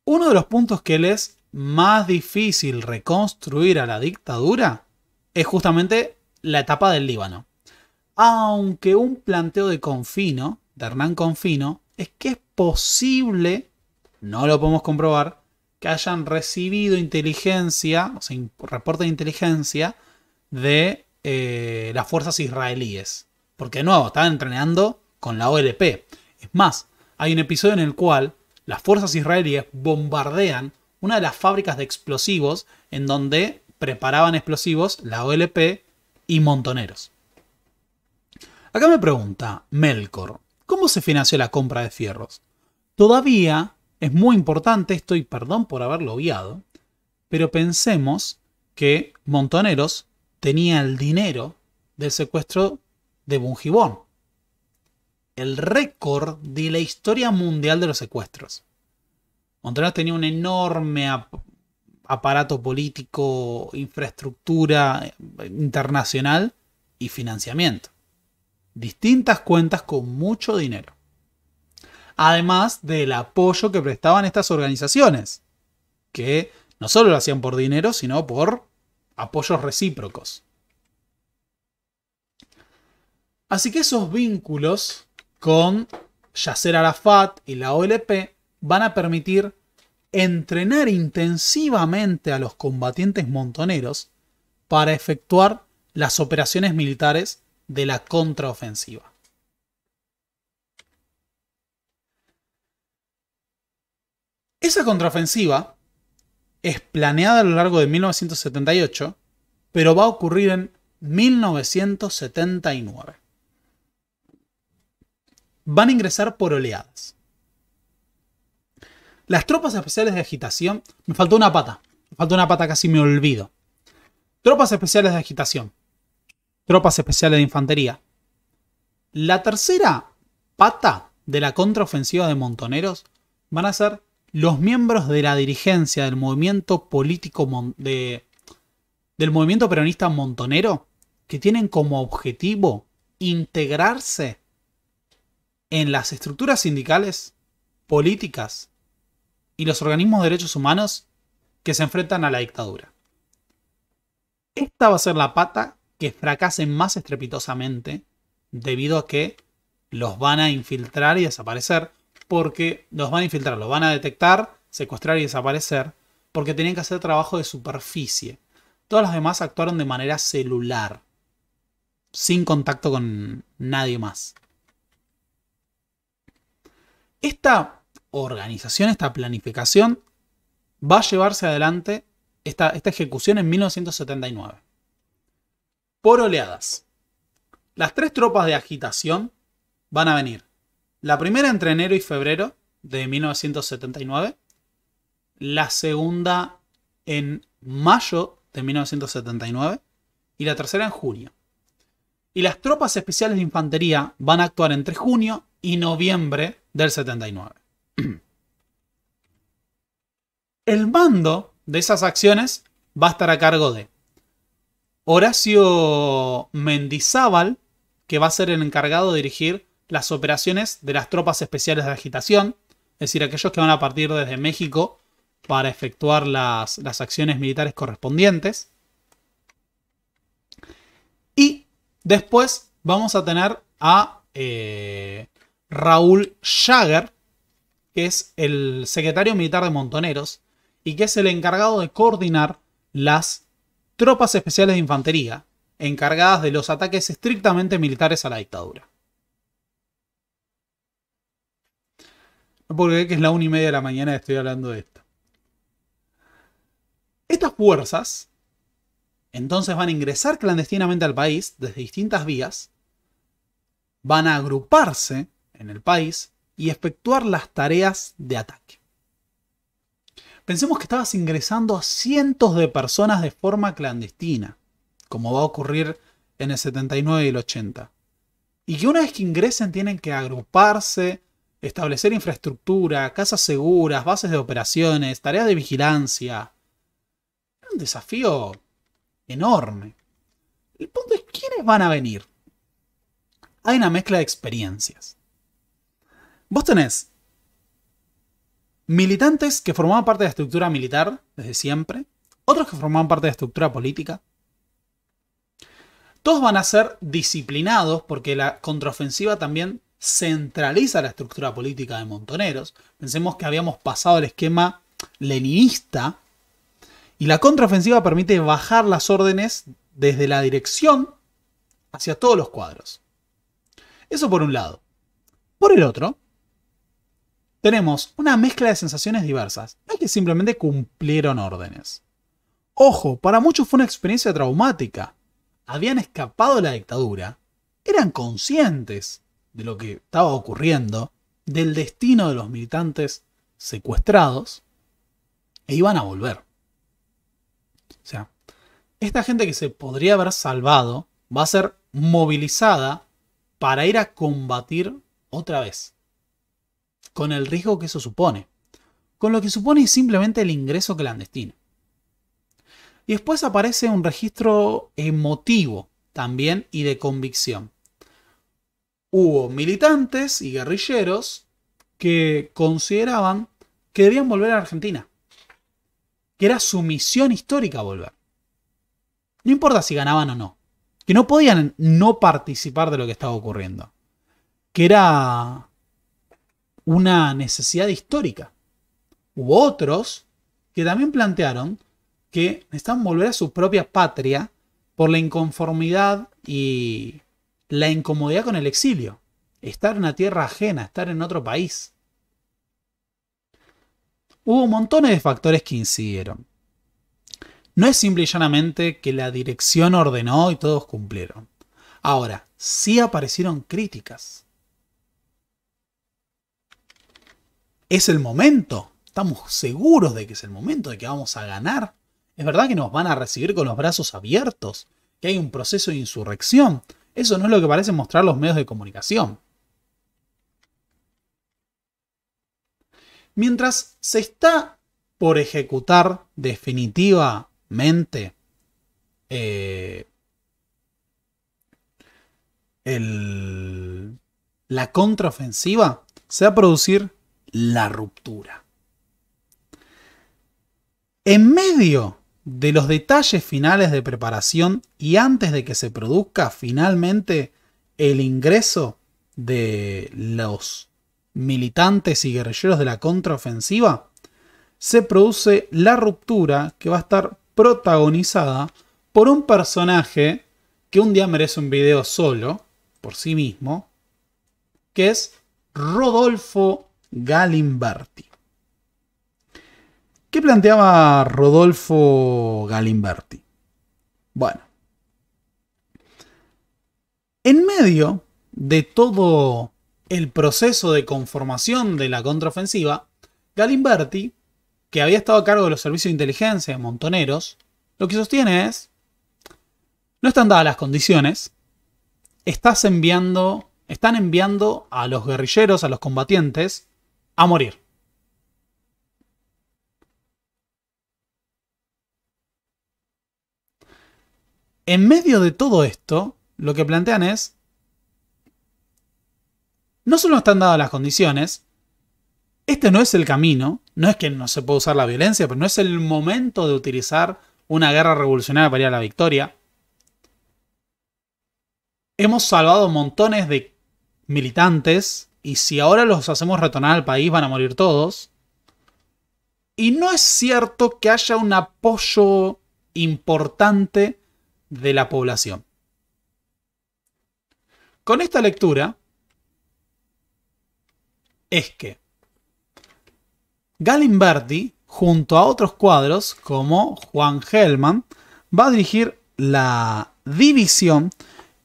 Uno de los puntos que les es más difícil reconstruir a la dictadura es justamente la etapa del Líbano. Aunque un planteo de Confino, de Hernán Confino, es que es posible, no lo podemos comprobar, que hayan recibido inteligencia, o sea, reporte de inteligencia de eh, las fuerzas israelíes. Porque de nuevo, estaban entrenando con la OLP. Es más, hay un episodio en el cual las fuerzas israelíes bombardean una de las fábricas de explosivos en donde preparaban explosivos la OLP y Montoneros. Acá me pregunta Melkor, ¿cómo se financió la compra de fierros? Todavía es muy importante esto y perdón por haberlo obviado, pero pensemos que Montoneros tenía el dinero del secuestro de Bungibón, el récord de la historia mundial de los secuestros. Montoneros tenía un enorme aparato político, infraestructura eh, internacional y financiamiento. Distintas cuentas con mucho dinero. Además del apoyo que prestaban estas organizaciones, que no solo lo hacían por dinero, sino por apoyos recíprocos. Así que esos vínculos con Yasser Arafat y la OLP van a permitir entrenar intensivamente a los combatientes montoneros para efectuar las operaciones militares de la contraofensiva. Esa contraofensiva es planeada a lo largo de 1978, pero va a ocurrir en 1979. Van a ingresar por oleadas. Las tropas especiales de agitación. Me faltó una pata. Me faltó una pata, casi me olvido. Tropas especiales de agitación. Tropas especiales de infantería. La tercera pata de la contraofensiva de Montoneros van a ser los miembros de la dirigencia del movimiento político de, del movimiento peronista montonero que tienen como objetivo integrarse en las estructuras sindicales, políticas y los organismos de derechos humanos que se enfrentan a la dictadura. Esta va a ser la pata que fracase más estrepitosamente debido a que los van a infiltrar y desaparecer, porque los van a infiltrar, los van a detectar, secuestrar y desaparecer, porque tenían que hacer trabajo de superficie. Todas las demás actuaron de manera celular, sin contacto con nadie más. Esta esta planificación, va a llevarse adelante esta, esta ejecución en 1979. Por oleadas. Las tres tropas de agitación van a venir. La primera entre enero y febrero de 1979. La segunda en mayo de 1979. Y la tercera en junio. Y las tropas especiales de infantería van a actuar entre junio y noviembre del 79. El mando de esas acciones va a estar a cargo de Horacio Mendizábal, que va a ser el encargado de dirigir las operaciones de las tropas especiales de agitación, es decir, aquellos que van a partir desde México para efectuar las, acciones militares correspondientes. Y después vamos a tener a eh, Raúl Jagger, que es el secretario militar de Montoneros y que es el encargado de coordinar las tropas especiales de infantería encargadas de los ataques estrictamente militares a la dictadura. No que es la una y media de la mañana estoy hablando de esto. Estas fuerzas entonces van a ingresar clandestinamente al país desde distintas vías, van a agruparse en el país y efectuar las tareas de ataque. Pensemos que estabas ingresando a cientos de personas de forma clandestina, como va a ocurrir en el 79 y el 80. Y que una vez que ingresen tienen que agruparse, establecer infraestructura, casas seguras, bases de operaciones, tareas de vigilancia. un desafío enorme. El punto es quiénes van a venir. Hay una mezcla de experiencias. Vos tenés militantes que formaban parte de la estructura militar desde siempre, otros que formaban parte de la estructura política. Todos van a ser disciplinados porque la contraofensiva también centraliza la estructura política de Montoneros. Pensemos que habíamos pasado el esquema leninista y la contraofensiva permite bajar las órdenes desde la dirección hacia todos los cuadros. Eso por un lado. Por el otro, tenemos una mezcla de sensaciones diversas, hay que simplemente cumplieron órdenes. Ojo, para muchos fue una experiencia traumática. Habían escapado de la dictadura, eran conscientes de lo que estaba ocurriendo, del destino de los militantes secuestrados, e iban a volver. O sea, esta gente que se podría haber salvado va a ser movilizada para ir a combatir otra vez con el riesgo que eso supone, con lo que supone simplemente el ingreso clandestino. Y después aparece un registro emotivo también y de convicción. Hubo militantes y guerrilleros que consideraban que debían volver a Argentina, que era su misión histórica volver. No importa si ganaban o no, que no podían no participar de lo que estaba ocurriendo, que era una necesidad histórica. Hubo otros que también plantearon que necesitan volver a su propia patria por la inconformidad y la incomodidad con el exilio. Estar en una tierra ajena, estar en otro país. Hubo montones de factores que incidieron. No es simple y llanamente que la dirección ordenó y todos cumplieron. Ahora, sí aparecieron críticas. es el momento. Estamos seguros de que es el momento, de que vamos a ganar. Es verdad que nos van a recibir con los brazos abiertos, que hay un proceso de insurrección. Eso no es lo que parecen mostrar los medios de comunicación. Mientras se está por ejecutar definitivamente eh, la contraofensiva, se va a producir la ruptura. En medio de los detalles finales de preparación y antes de que se produzca finalmente el ingreso de los militantes y guerrilleros de la contraofensiva, se produce la ruptura que va a estar protagonizada por un personaje que un día merece un video solo, por sí mismo, que es Rodolfo Galimberti. ¿Qué planteaba Rodolfo Galimberti? Bueno, en medio de todo el proceso de conformación de la contraofensiva, Galimberti, que había estado a cargo de los servicios de inteligencia de Montoneros, lo que sostiene es, no están dadas las condiciones, estás enviando, están enviando a los guerrilleros, a los combatientes, a morir. En medio de todo esto, lo que plantean es, no solo están dadas las condiciones, este no es el camino, no es que no se pueda usar la violencia, pero no es el momento de utilizar una guerra revolucionaria para ir a la victoria. Hemos salvado montones de militantes y si ahora los hacemos retornar al país, van a morir todos. Y no es cierto que haya un apoyo importante de la población. Con esta lectura es que Galimberti, junto a otros cuadros como Juan Hellman, va a dirigir la división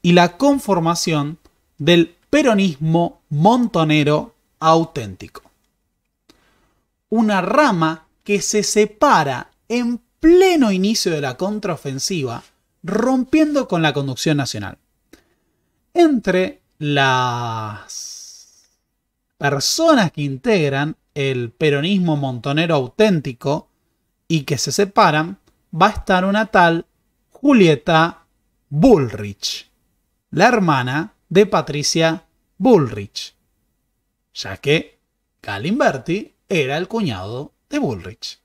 y la conformación del peronismo montonero auténtico. Una rama que se separa en pleno inicio de la contraofensiva, rompiendo con la conducción nacional. Entre las personas que integran el peronismo montonero auténtico y que se separan, va a estar una tal Julieta Bullrich, la hermana de Patricia Bullrich, ya que Galimberti era el cuñado de Bullrich.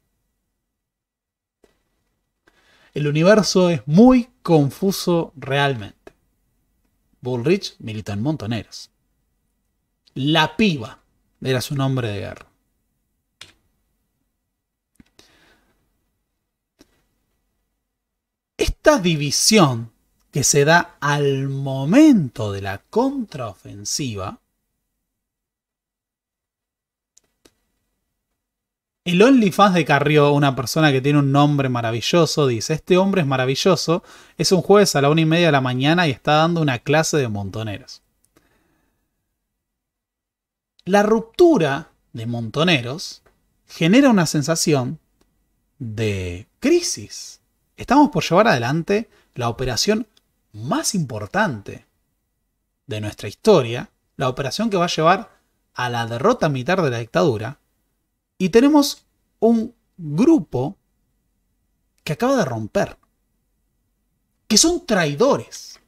El universo es muy confuso realmente. Bullrich militó en Montoneros. La piba era su nombre de guerra. Esta división que se da al momento de la contraofensiva, El OnlyFans de Carrió, una persona que tiene un nombre maravilloso, dice: Este hombre es maravilloso. Es un jueves a la una y media de la mañana y está dando una clase de montoneros. La ruptura de montoneros genera una sensación de crisis. Estamos por llevar adelante la operación más importante de nuestra historia, la operación que va a llevar a la derrota militar de la dictadura, y tenemos un grupo que acaba de romper, que son traidores.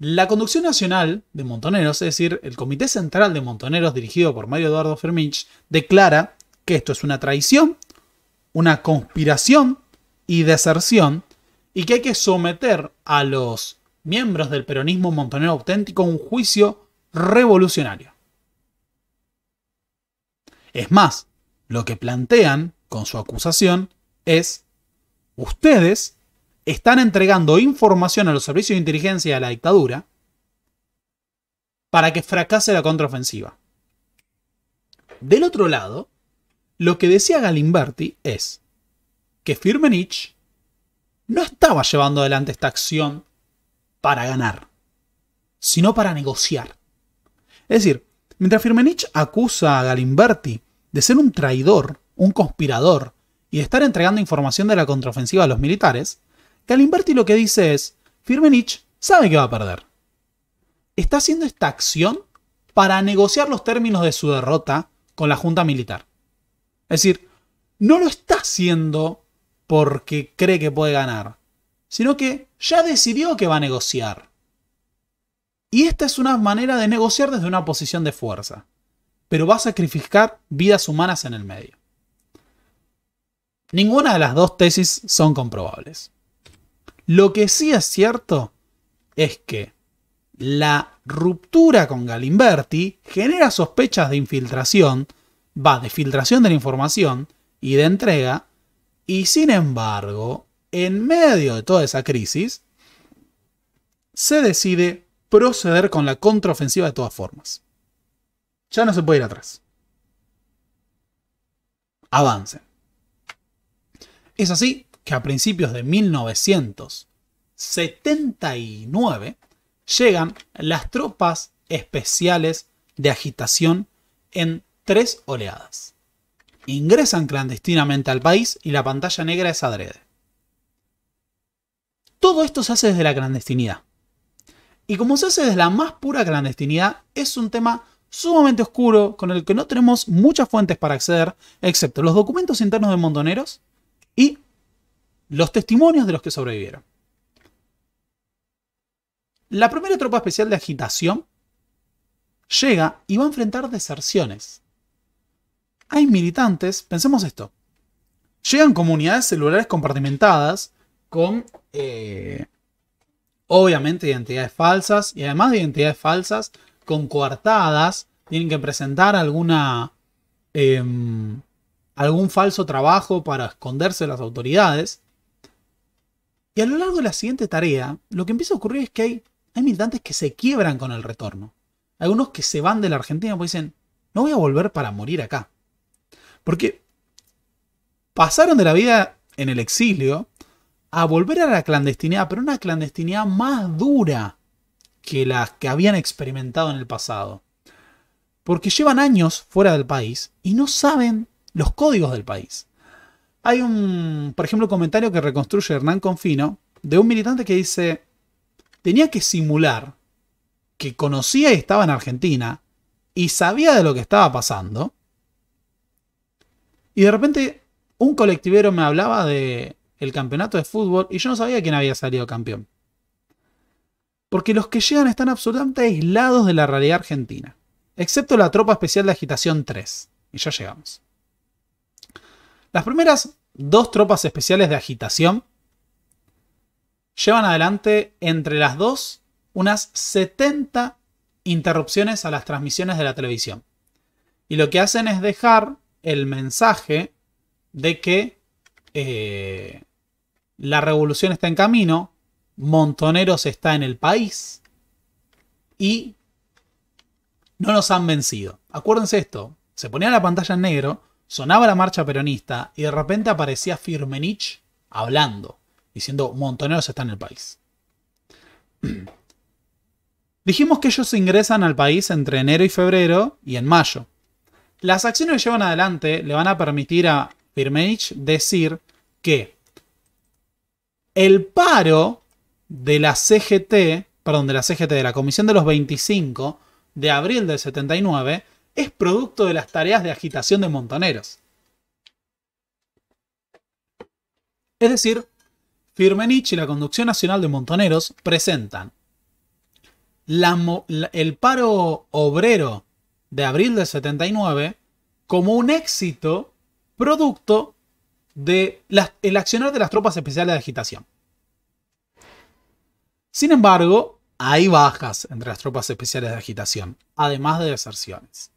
La Conducción Nacional de Montoneros, es decir, el Comité Central de Montoneros dirigido por Mario Eduardo Fermich declara que esto es una traición, una conspiración y deserción y que hay que someter a los miembros del peronismo montonero auténtico a un juicio revolucionario. Es más, lo que plantean con su acusación es, ustedes están entregando información a los servicios de inteligencia a la dictadura para que fracase la contraofensiva. Del otro lado, lo que decía Galimberti es que Firmenich no estaba llevando adelante esta acción para ganar, sino para negociar. Es decir, mientras Firmenich acusa a Galimberti de ser un traidor, un conspirador y de estar entregando información de la contraofensiva a los militares, Galimberti lo que dice es, Firmenich sabe que va a perder. Está haciendo esta acción para negociar los términos de su derrota con la Junta Militar. Es decir, no lo está haciendo porque cree que puede ganar, sino que ya decidió que va a negociar. Y esta es una manera de negociar desde una posición de fuerza, pero va a sacrificar vidas humanas en el medio. Ninguna de las dos tesis son comprobables. Lo que sí es cierto es que la ruptura con Galimberti genera sospechas de infiltración, va de filtración de la información y de entrega y sin embargo, en medio de toda esa crisis, se decide proceder con la contraofensiva de todas formas. Ya no se puede ir atrás. Avancen. Es así que a principios de 1979 llegan las tropas especiales de agitación en tres oleadas ingresan clandestinamente al país y la pantalla negra es adrede. Todo esto se hace desde la clandestinidad. Y como se hace desde la más pura clandestinidad, es un tema sumamente oscuro con el que no tenemos muchas fuentes para acceder, excepto los documentos internos de Mondoneros y los testimonios de los que sobrevivieron. La primera tropa especial de agitación llega y va a enfrentar deserciones hay militantes, pensemos esto, llegan comunidades celulares compartimentadas con, eh, obviamente, identidades falsas y además de identidades falsas, con coartadas, tienen que presentar alguna... Em, algún falso trabajo para esconderse de las autoridades. Y a lo largo de la siguiente tarea, lo que empieza a ocurrir es que hay, hay militantes que se quiebran con el retorno. Algunos que se van de la Argentina porque dicen, no voy a volver para morir acá. Porque pasaron de la vida en el exilio a volver a la clandestinidad, pero una clandestinidad más dura que las que habían experimentado en el pasado. Porque llevan años fuera del país y no saben los códigos del país. Hay un, por ejemplo, comentario que reconstruye Hernán Confino de un militante que dice, tenía que simular que conocía y estaba en Argentina y sabía de lo que estaba pasando y de repente un colectivero me hablaba de el campeonato de fútbol y yo no sabía quién había salido campeón. Porque los que llegan están absolutamente aislados de la realidad argentina, excepto la tropa especial de agitación 3. Y ya llegamos. Las primeras dos tropas especiales de agitación llevan adelante entre las dos unas 70 interrupciones a las transmisiones de la televisión. Y lo que hacen es dejar el mensaje de que eh, la revolución está en camino, Montoneros está en el país y no nos han vencido. Acuérdense esto, se ponía la pantalla en negro, sonaba la marcha peronista y de repente aparecía Firmenich hablando, diciendo Montoneros está en el país. Dijimos que ellos ingresan al país entre enero y febrero y en mayo. Las acciones que llevan adelante le van a permitir a Firmenich decir que el paro de la CGT, perdón, de la CGT, de la Comisión de los 25 de abril del 79, es producto de las tareas de agitación de montoneros. Es decir, Firmenich y la Conducción Nacional de Montoneros presentan el paro obrero de abril del 79 como un éxito producto del el accionar de las tropas especiales de agitación. Sin embargo, hay bajas entre las tropas especiales de agitación, además de deserciones.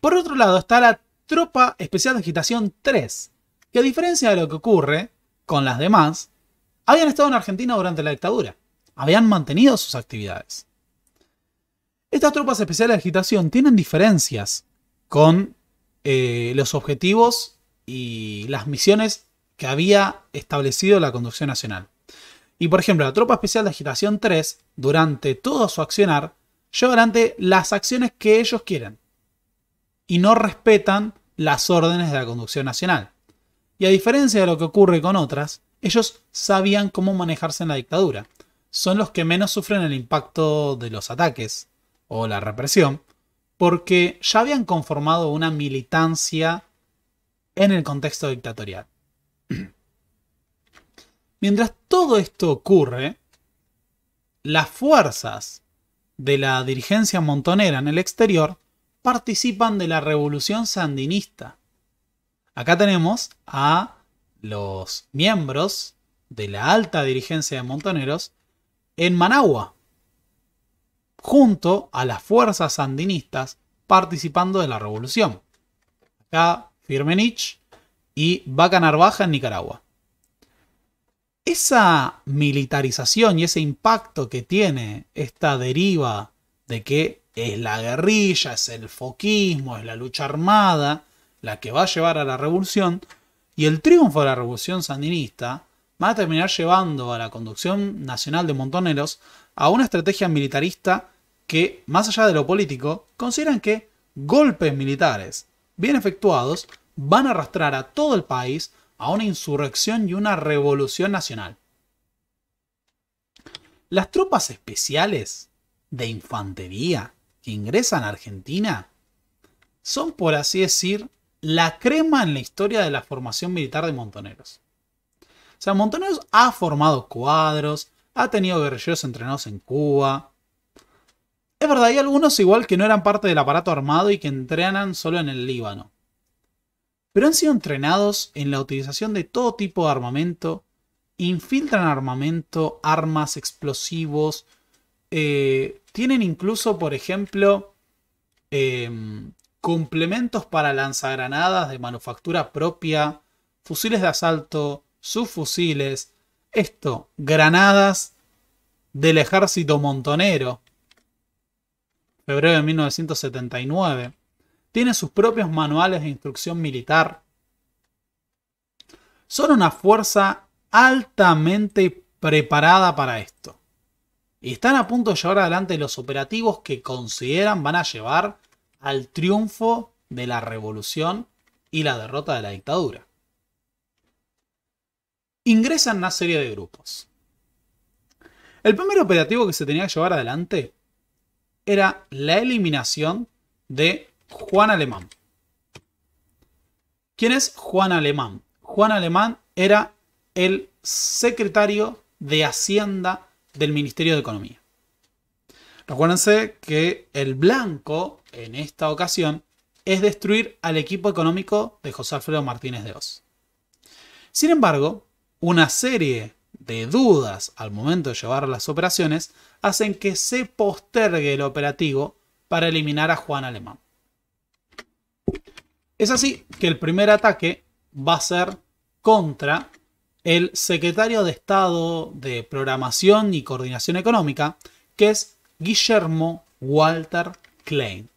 Por otro lado está la Tropa Especial de Agitación 3, que a diferencia de lo que ocurre con las demás, habían estado en Argentina durante la dictadura, habían mantenido sus actividades. Estas tropas especiales de agitación tienen diferencias con eh, los objetivos y las misiones que había establecido la Conducción Nacional. Y por ejemplo, la Tropa Especial de Agitación 3, durante todo su accionar, lleva adelante las acciones que ellos quieren y no respetan las órdenes de la Conducción Nacional. Y a diferencia de lo que ocurre con otras, ellos sabían cómo manejarse en la dictadura. Son los que menos sufren el impacto de los ataques o la represión, porque ya habían conformado una militancia en el contexto dictatorial. Mientras todo esto ocurre, las fuerzas de la dirigencia montonera en el exterior participan de la revolución sandinista. Acá tenemos a los miembros de la alta dirigencia de montoneros en Managua, junto a las fuerzas sandinistas participando de la revolución. Acá Firmenich y Vaca Narvaja en Nicaragua. Esa militarización y ese impacto que tiene esta deriva de que es la guerrilla, es el foquismo, es la lucha armada la que va a llevar a la revolución y el triunfo de la revolución sandinista va a terminar llevando a la conducción nacional de Montoneros a una estrategia militarista que, más allá de lo político, consideran que golpes militares bien efectuados van a arrastrar a todo el país a una insurrección y una revolución nacional. Las tropas especiales de infantería que ingresan a Argentina son, por así decir, la crema en la historia de la formación militar de Montoneros. O sea, Montoneros ha formado cuadros, ha tenido guerrilleros entrenados en Cuba. Es verdad, hay algunos igual que no eran parte del aparato armado y que entrenan solo en el Líbano. Pero han sido entrenados en la utilización de todo tipo de armamento, infiltran armamento, armas, explosivos, eh, tienen incluso, por ejemplo, em, complementos para lanzagranadas de manufactura propia, fusiles de asalto, subfusiles, esto, granadas del ejército montonero. Febrero de 1979. Tiene sus propios manuales de instrucción militar. Son una fuerza altamente preparada para esto. Y están a punto de llevar adelante los operativos que consideran van a llevar al triunfo de la revolución y la derrota de la dictadura ingresan una serie de grupos. El primer operativo que se tenía que llevar adelante era la eliminación de Juan Alemán. ¿Quién es Juan Alemán? Juan Alemán era el secretario de Hacienda del Ministerio de Economía. Recuérdense que el blanco en esta ocasión es destruir al equipo económico de José Alfredo Martínez de Oz. Sin embargo, una serie de dudas al momento de llevar las operaciones hacen que se postergue el operativo para eliminar a Juan Alemán. Es así que el primer ataque va a ser contra el secretario de Estado de Programación y Coordinación Económica, que es Guillermo Walter Klein.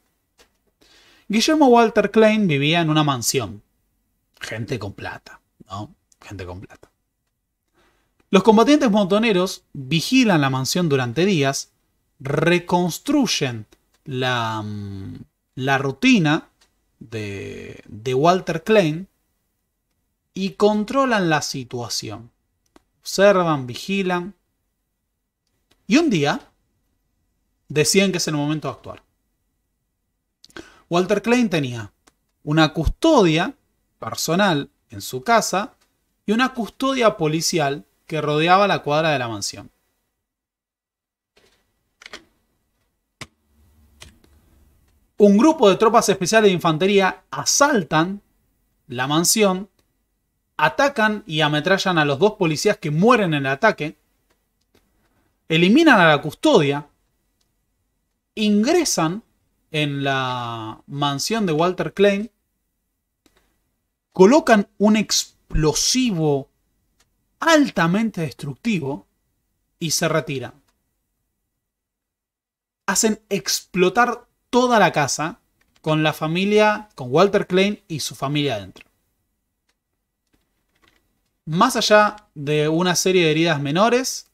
Guillermo Walter Klein vivía en una mansión. Gente con plata, ¿no? Gente con plata. Los combatientes montoneros vigilan la mansión durante días, reconstruyen la, mm, rutina de, Walter Klein y controlan la situación. Observan, vigilan. Y un día deciden que es el momento de actuar. Walter Klein tenía una custodia personal en su casa y una custodia policial que rodeaba la cuadra de la mansión. Un grupo de tropas especiales de infantería asaltan la mansión, atacan y ametrallan a los dos policías que mueren en el ataque, eliminan a la custodia, ingresan en la mansión de Walter Klein, colocan un explosivo altamente destructivo y se retira. Hacen explotar toda la casa con la familia, con Walter Klein y su familia adentro. Más allá de una serie de heridas menores,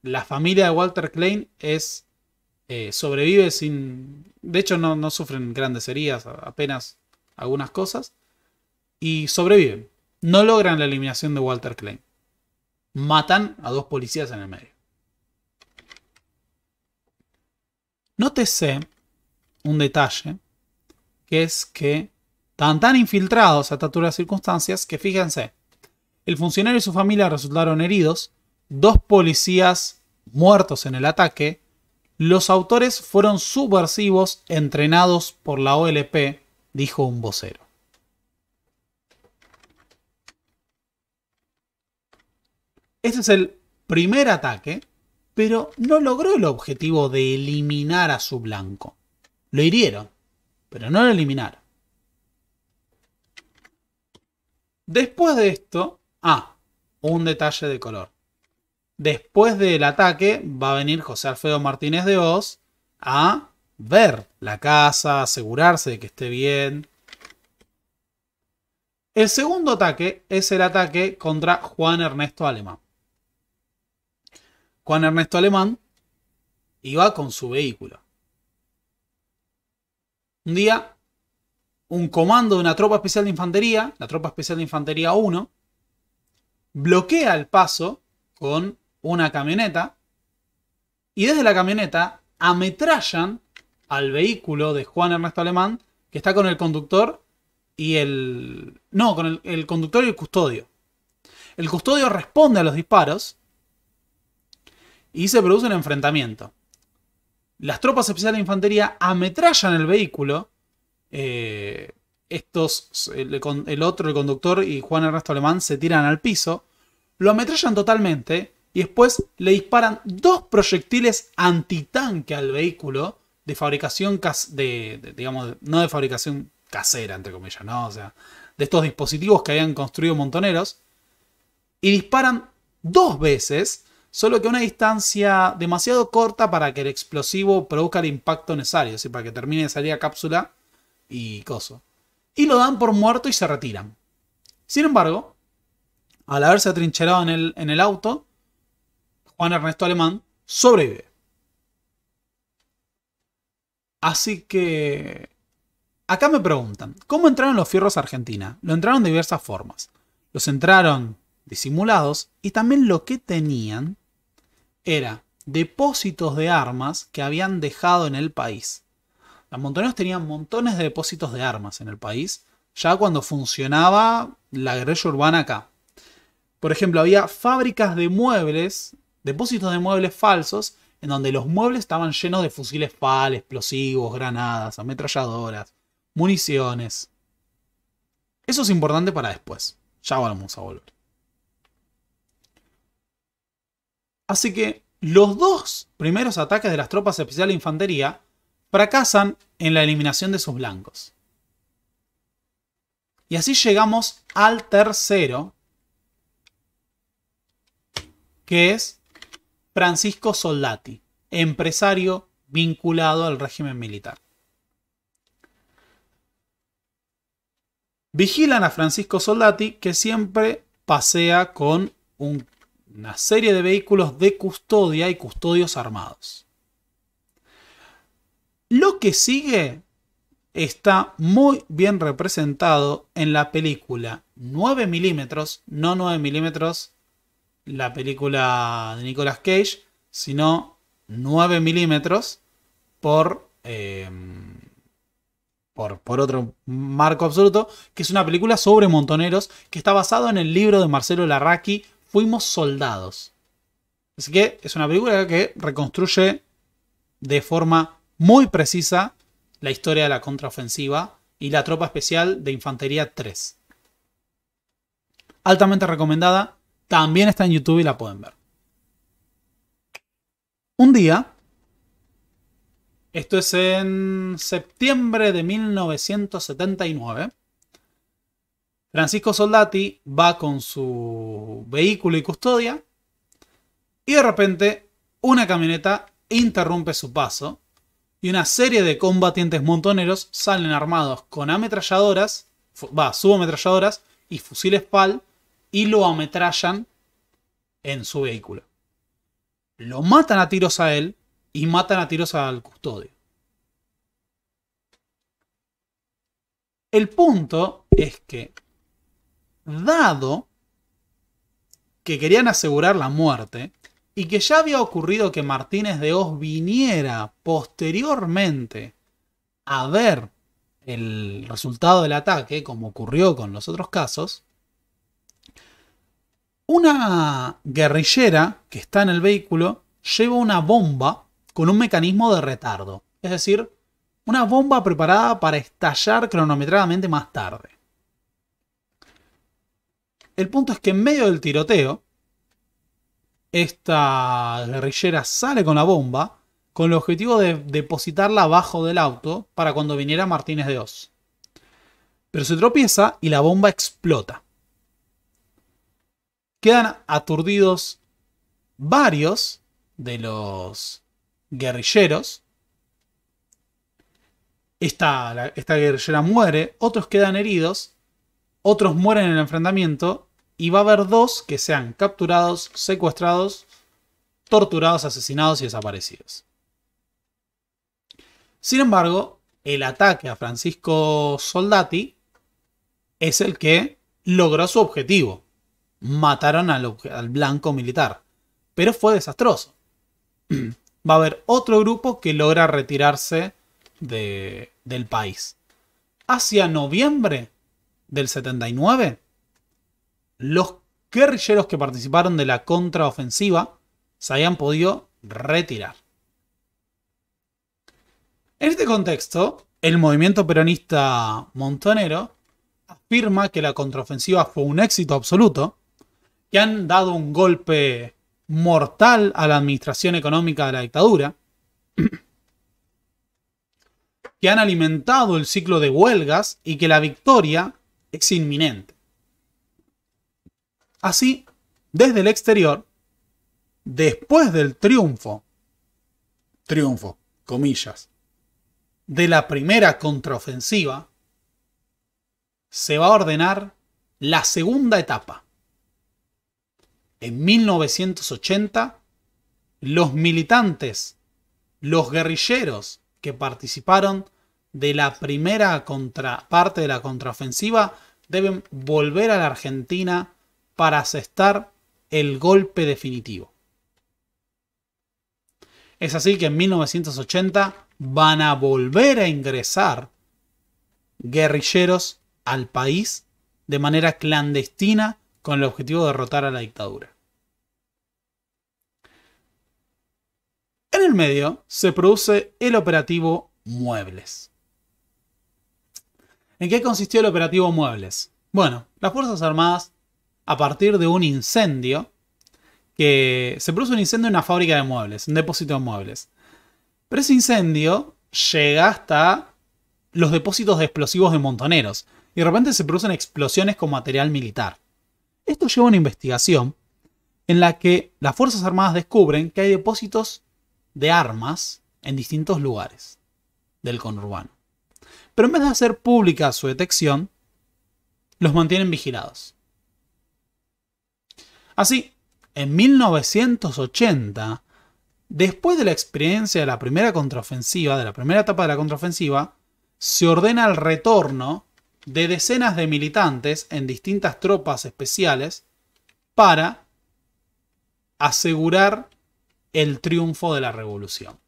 la familia de Walter Klein es, eh, sobrevive sin... De hecho, no sufren grandes heridas, apenas algunas cosas. Y sobreviven no logran la eliminación de Walter Klein. Matan a dos policías en el medio. Nótese un detalle, que es que están tan infiltrados a tantas circunstancias que fíjense, el funcionario y su familia resultaron heridos, dos policías muertos en el ataque, los autores fueron subversivos entrenados por la OLP, dijo un vocero. Este es el primer ataque, pero no logró el objetivo de eliminar a su blanco. Lo hirieron, pero no lo eliminaron. Después de esto, ah, un detalle de color. Después del ataque va a venir José Alfredo Martínez de Oz a ver la casa, asegurarse de que esté bien. El segundo ataque es el ataque contra Juan Ernesto Alemán. Juan Ernesto Alemán iba con su vehículo. Un día, un comando de una tropa especial de infantería, la tropa especial de infantería 1, bloquea el paso con una camioneta y desde la camioneta ametrallan al vehículo de Juan Ernesto Alemán que está con el conductor y el... No, con el conductor y el custodio. El custodio responde a los disparos y se produce un enfrentamiento. Las tropas especiales de infantería ametrallan el vehículo. Eh, estos, el, otro, el conductor y Juan Ernesto Alemán se tiran al piso. Lo ametrallan totalmente y después le disparan dos proyectiles antitanque al vehículo de fabricación, digamos, no de fabricación casera, entre comillas, ¿no? O sea, de estos dispositivos que habían construido montoneros. Y disparan dos veces solo que una distancia demasiado corta para que el explosivo produzca el impacto necesario, es para que termine de salir a cápsula y coso. Y lo dan por muerto y se retiran. Sin embargo, al haberse atrincherado en el, en el auto, Juan Ernesto Alemán sobrevive. Así que... Acá me preguntan, ¿cómo entraron los fierros a Argentina? Lo entraron de diversas formas. Los entraron disimulados y también lo que tenían era depósitos de armas que habían dejado en el país. Los montoneros tenían montones de depósitos de armas en el país, ya cuando funcionaba la guerrilla urbana acá. Por ejemplo, había fábricas de muebles, depósitos de muebles falsos, en donde los muebles estaban llenos de fusiles PAL, explosivos, granadas, ametralladoras, municiones. Eso es importante para después. Ya vamos a volver. Así que los dos primeros ataques de las tropas especiales de infantería fracasan en la eliminación de sus blancos. Y así llegamos al tercero, que es Francisco Soldati, empresario vinculado al régimen militar. Vigilan a Francisco Soldati que siempre pasea con un una serie de vehículos de custodia y custodios armados. Lo que sigue está muy bien representado en la película 9 milímetros, no 9 milímetros la película de Nicolas Cage, sino 9 milímetros por, em, por, por, otro marco absoluto, que es una película sobre montoneros que está basado en el libro de Marcelo Larraqui, fuimos soldados. Así que es una película que reconstruye de forma muy precisa la historia de la contraofensiva y la tropa especial de Infantería 3. Altamente recomendada, también está en YouTube y la pueden ver. Un día, esto es en septiembre de 1979, Francisco Soldati va con su vehículo y custodia y de repente una camioneta interrumpe su paso y una serie de combatientes montoneros salen armados con ametralladoras, va, subametralladoras y fusiles PAL y lo ametrallan en su vehículo. Lo matan a tiros a él y matan a tiros al custodio. El punto es que dado que querían asegurar la muerte y que ya había ocurrido que Martínez de Oz viniera posteriormente a ver el resultado del ataque, como ocurrió con los otros casos, una guerrillera que está en el vehículo lleva una bomba con un mecanismo de retardo, es decir, una bomba preparada para estallar cronometradamente más tarde. El punto es que en medio del tiroteo, esta guerrillera sale con la bomba con el objetivo de depositarla abajo del auto para cuando viniera Martínez de Oz. Pero se tropieza y la bomba explota. Quedan aturdidos varios de los guerrilleros. Esta, esta guerrillera muere, otros quedan heridos, otros mueren en el enfrentamiento y va a haber dos que sean capturados, secuestrados, torturados, asesinados y desaparecidos. Sin embargo, el ataque a Francisco Soldati es el que logró su objetivo. Mataron al, al blanco militar, pero fue desastroso. va a haber otro grupo que logra retirarse de, del país. Hacia noviembre del 79, los guerrilleros que participaron de la contraofensiva se habían podido retirar. En este contexto, el movimiento peronista montonero afirma que la contraofensiva fue un éxito absoluto, que han dado un golpe mortal a la administración económica de la dictadura, que han alimentado el ciclo de huelgas y que la victoria es inminente. Así, desde el exterior, después del triunfo, triunfo, comillas, de la primera contraofensiva, se va a ordenar la segunda etapa. En 1980, los militantes, los guerrilleros que participaron de la primera parte de la contraofensiva deben volver a la Argentina para asestar el golpe definitivo. Es así que en 1980 van a volver a ingresar guerrilleros al país de manera clandestina con el objetivo de derrotar a la dictadura. En el medio se produce el operativo Muebles. ¿En qué consistió el operativo Muebles? Bueno, las Fuerzas Armadas a partir de un incendio que se produce un incendio en una fábrica de muebles, un depósito de muebles. Pero ese incendio llega hasta los depósitos de explosivos de montoneros y de repente se producen explosiones con material militar. Esto lleva a una investigación en la que las Fuerzas Armadas descubren que hay depósitos de armas en distintos lugares del conurbano. Pero en vez de hacer pública su detección, los mantienen vigilados. Así, en 1980, después de la experiencia de la primera contraofensiva, de la primera etapa de la contraofensiva, se ordena el retorno de decenas de militantes en distintas tropas especiales para asegurar el triunfo de la revolución.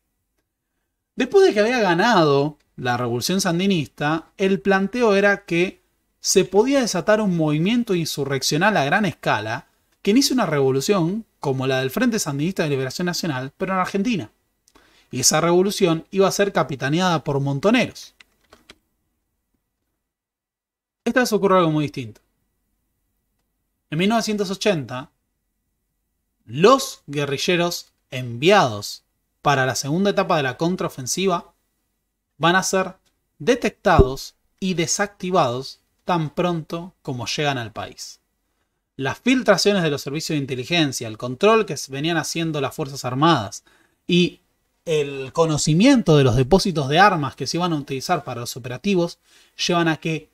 Después de que había ganado la revolución sandinista, el planteo era que se podía desatar un movimiento insurreccional a gran escala que hizo una revolución como la del Frente Sandinista de Liberación Nacional, pero en Argentina. Y esa revolución iba a ser capitaneada por montoneros. Esta vez ocurre algo muy distinto. En 1980, los guerrilleros enviados para la segunda etapa de la contraofensiva van a ser detectados y desactivados tan pronto como llegan al país las filtraciones de los servicios de inteligencia, el control que venían haciendo las Fuerzas Armadas y el conocimiento de los depósitos de armas que se iban a utilizar para los operativos llevan a que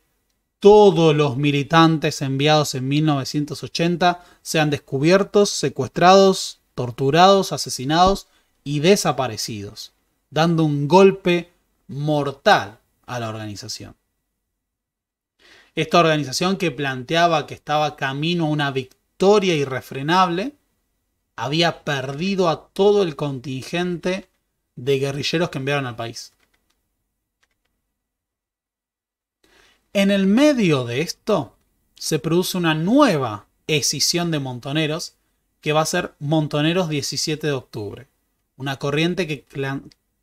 todos los militantes enviados en 1980 sean descubiertos, secuestrados, torturados, asesinados y desaparecidos, dando un golpe mortal a la organización. Esta organización que planteaba que estaba camino a una victoria irrefrenable, había perdido a todo el contingente de guerrilleros que enviaron al país. En el medio de esto se produce una nueva escisión de montoneros que va a ser Montoneros 17 de octubre, una corriente que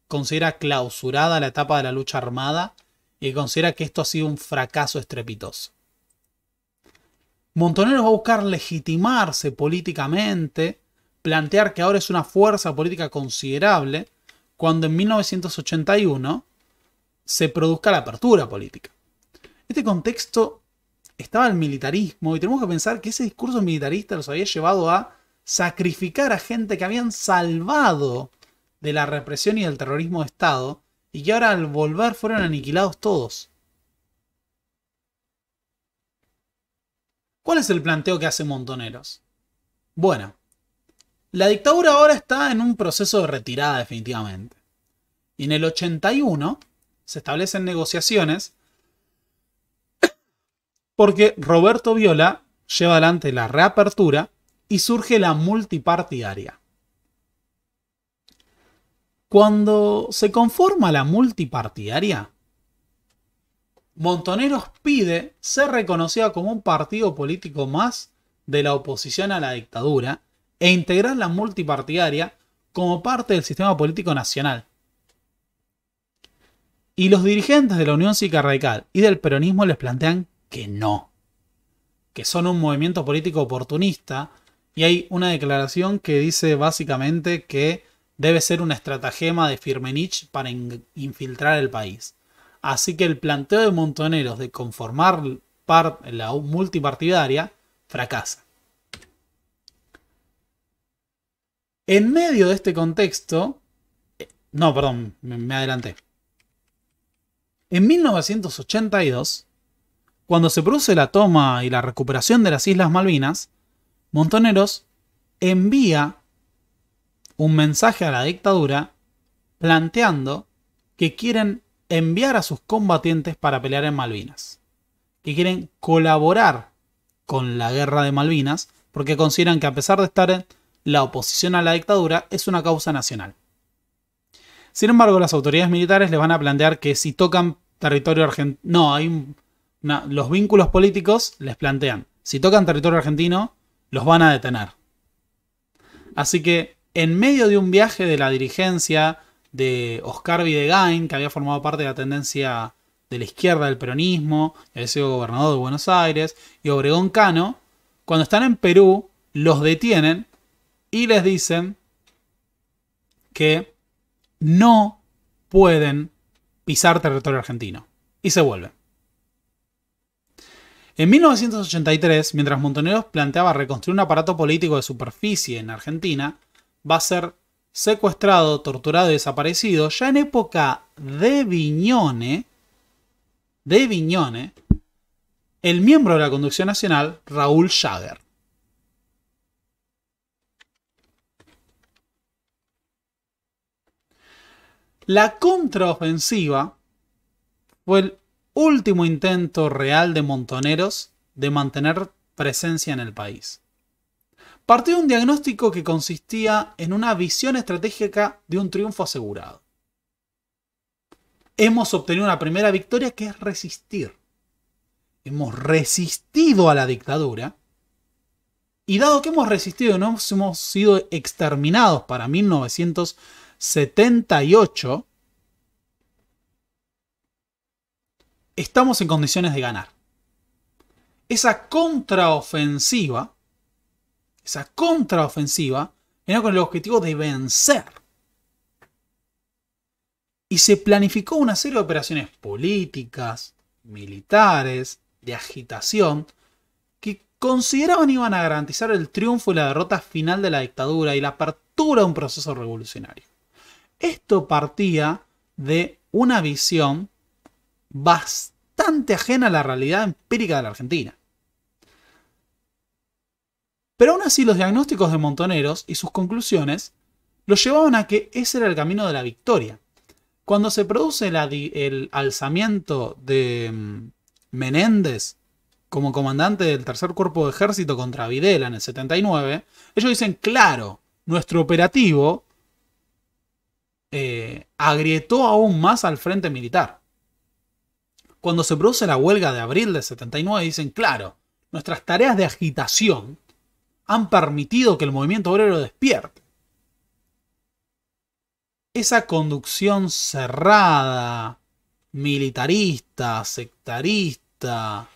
considera clausurada la etapa de la lucha armada y considera que esto ha sido un fracaso estrepitoso. Montoneros va a buscar legitimarse políticamente, plantear que ahora es una fuerza política considerable, cuando en 1981 se produzca la apertura política. Este contexto estaba el militarismo y tenemos que pensar que ese discurso militarista los había llevado a sacrificar a gente que habían salvado de la represión y del terrorismo de Estado y que ahora al volver fueron aniquilados todos. ¿Cuál es el planteo que hace Montoneros? Bueno, la dictadura ahora está en un proceso de retirada definitivamente. Y en el 81 se establecen negociaciones porque Roberto Viola lleva adelante la reapertura y surge la multipartidaria. Cuando se conforma la multipartidaria, Montoneros pide ser reconocida como un partido político más de la oposición a la dictadura e integrar la multipartidaria como parte del sistema político nacional. Y los dirigentes de la Unión Cívica Radical y del peronismo les plantean que no, que son un movimiento político oportunista y hay una declaración que dice básicamente que debe ser una estratagema de Firmenich para infiltrar el país. Así que el planteo de Montoneros de conformar la multipartidaria fracasa. En medio de este contexto, eh, no, perdón, me adelanté. En 1982, cuando se produce la toma y la recuperación de las Islas Malvinas, Montoneros envía un mensaje a la dictadura planteando que quieren enviar a sus combatientes para pelear en Malvinas, que quieren colaborar con la guerra de Malvinas, porque consideran que a pesar de estar en la oposición a la dictadura, es una causa nacional. Sin embargo, las autoridades militares les van a plantear que si tocan territorio argentino, no, hay los vínculos políticos les plantean, si tocan territorio argentino, los van a detener. Así que en medio de un viaje de la dirigencia de Oscar Videgain, que había formado parte de la tendencia de la izquierda del peronismo, había sido gobernador de Buenos Aires, y Obregón Cano, cuando están en Perú, los detienen y les dicen que no pueden pisar territorio argentino. Y se vuelven. En 1983, mientras Montoneros planteaba reconstruir un aparato político de superficie en Argentina, va a ser secuestrado, torturado y desaparecido ya en época de Viñone, de Viñone, el miembro de la conducción nacional, Raúl Jagger. La contraofensiva fue el último intento real de Montoneros de mantener presencia en el país partió de un diagnóstico que consistía en una visión estratégica de un triunfo asegurado. Hemos obtenido una primera victoria que es resistir. Hemos resistido a la dictadura. Y dado que hemos resistido y no hemos sido exterminados para 1978, estamos en condiciones de ganar. Esa contraofensiva esa contraofensiva, era con el objetivo de vencer. Y se planificó una serie de operaciones políticas, militares, de agitación, que consideraban iban a garantizar el triunfo y la derrota final de la dictadura y la apertura de un proceso revolucionario. Esto partía de una visión bastante ajena a la realidad empírica de la Argentina. Pero aún así los diagnósticos de Montoneros y sus conclusiones los llevaban a que ese era el camino de la victoria. Cuando se produce el, alzamiento de mm, Menéndez como comandante del tercer cuerpo de ejército contra Videla en el 79, ellos dicen, claro, nuestro operativo eh, agrietó aún más al frente militar. Cuando se produce la huelga de abril del 79, dicen, claro, nuestras tareas de agitación han permitido que el movimiento obrero despierte. Esa conducción cerrada, militarista, sectarista,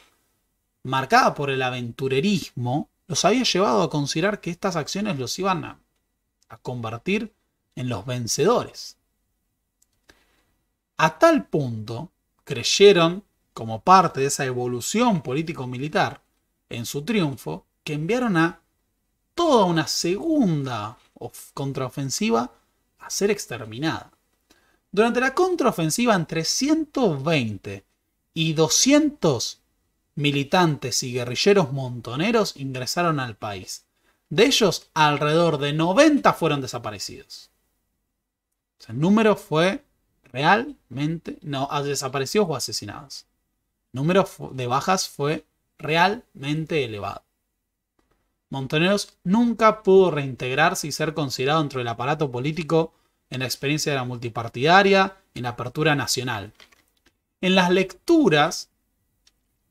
marcada por el aventurerismo, los había llevado a considerar que estas acciones los iban a, convertir en los vencedores. A tal punto, creyeron, como parte de esa evolución político-militar, en su triunfo, que enviaron a toda una segunda contraofensiva a ser exterminada. Durante la contraofensiva entre 120 y 200 militantes y guerrilleros montoneros ingresaron al país. De ellos, alrededor de 90 fueron desaparecidos. el número fue realmente, no, desaparecidos o asesinados. El número de bajas fue realmente elevado. Montoneros nunca pudo reintegrarse y ser considerado dentro del aparato político en la experiencia de la multipartidaria, en la apertura nacional. En las lecturas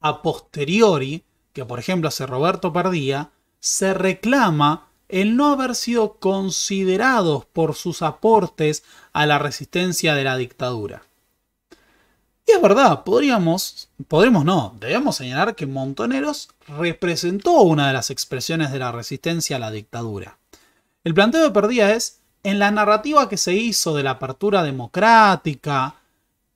a posteriori, que por ejemplo hace Roberto Pardía, se reclama el no haber sido considerados por sus aportes a la resistencia de la dictadura. Y es verdad, podríamos, podríamos no, debemos señalar que Montoneros representó una de las expresiones de la resistencia a la dictadura. El planteo de Perdía es, en la narrativa que se hizo de la apertura democrática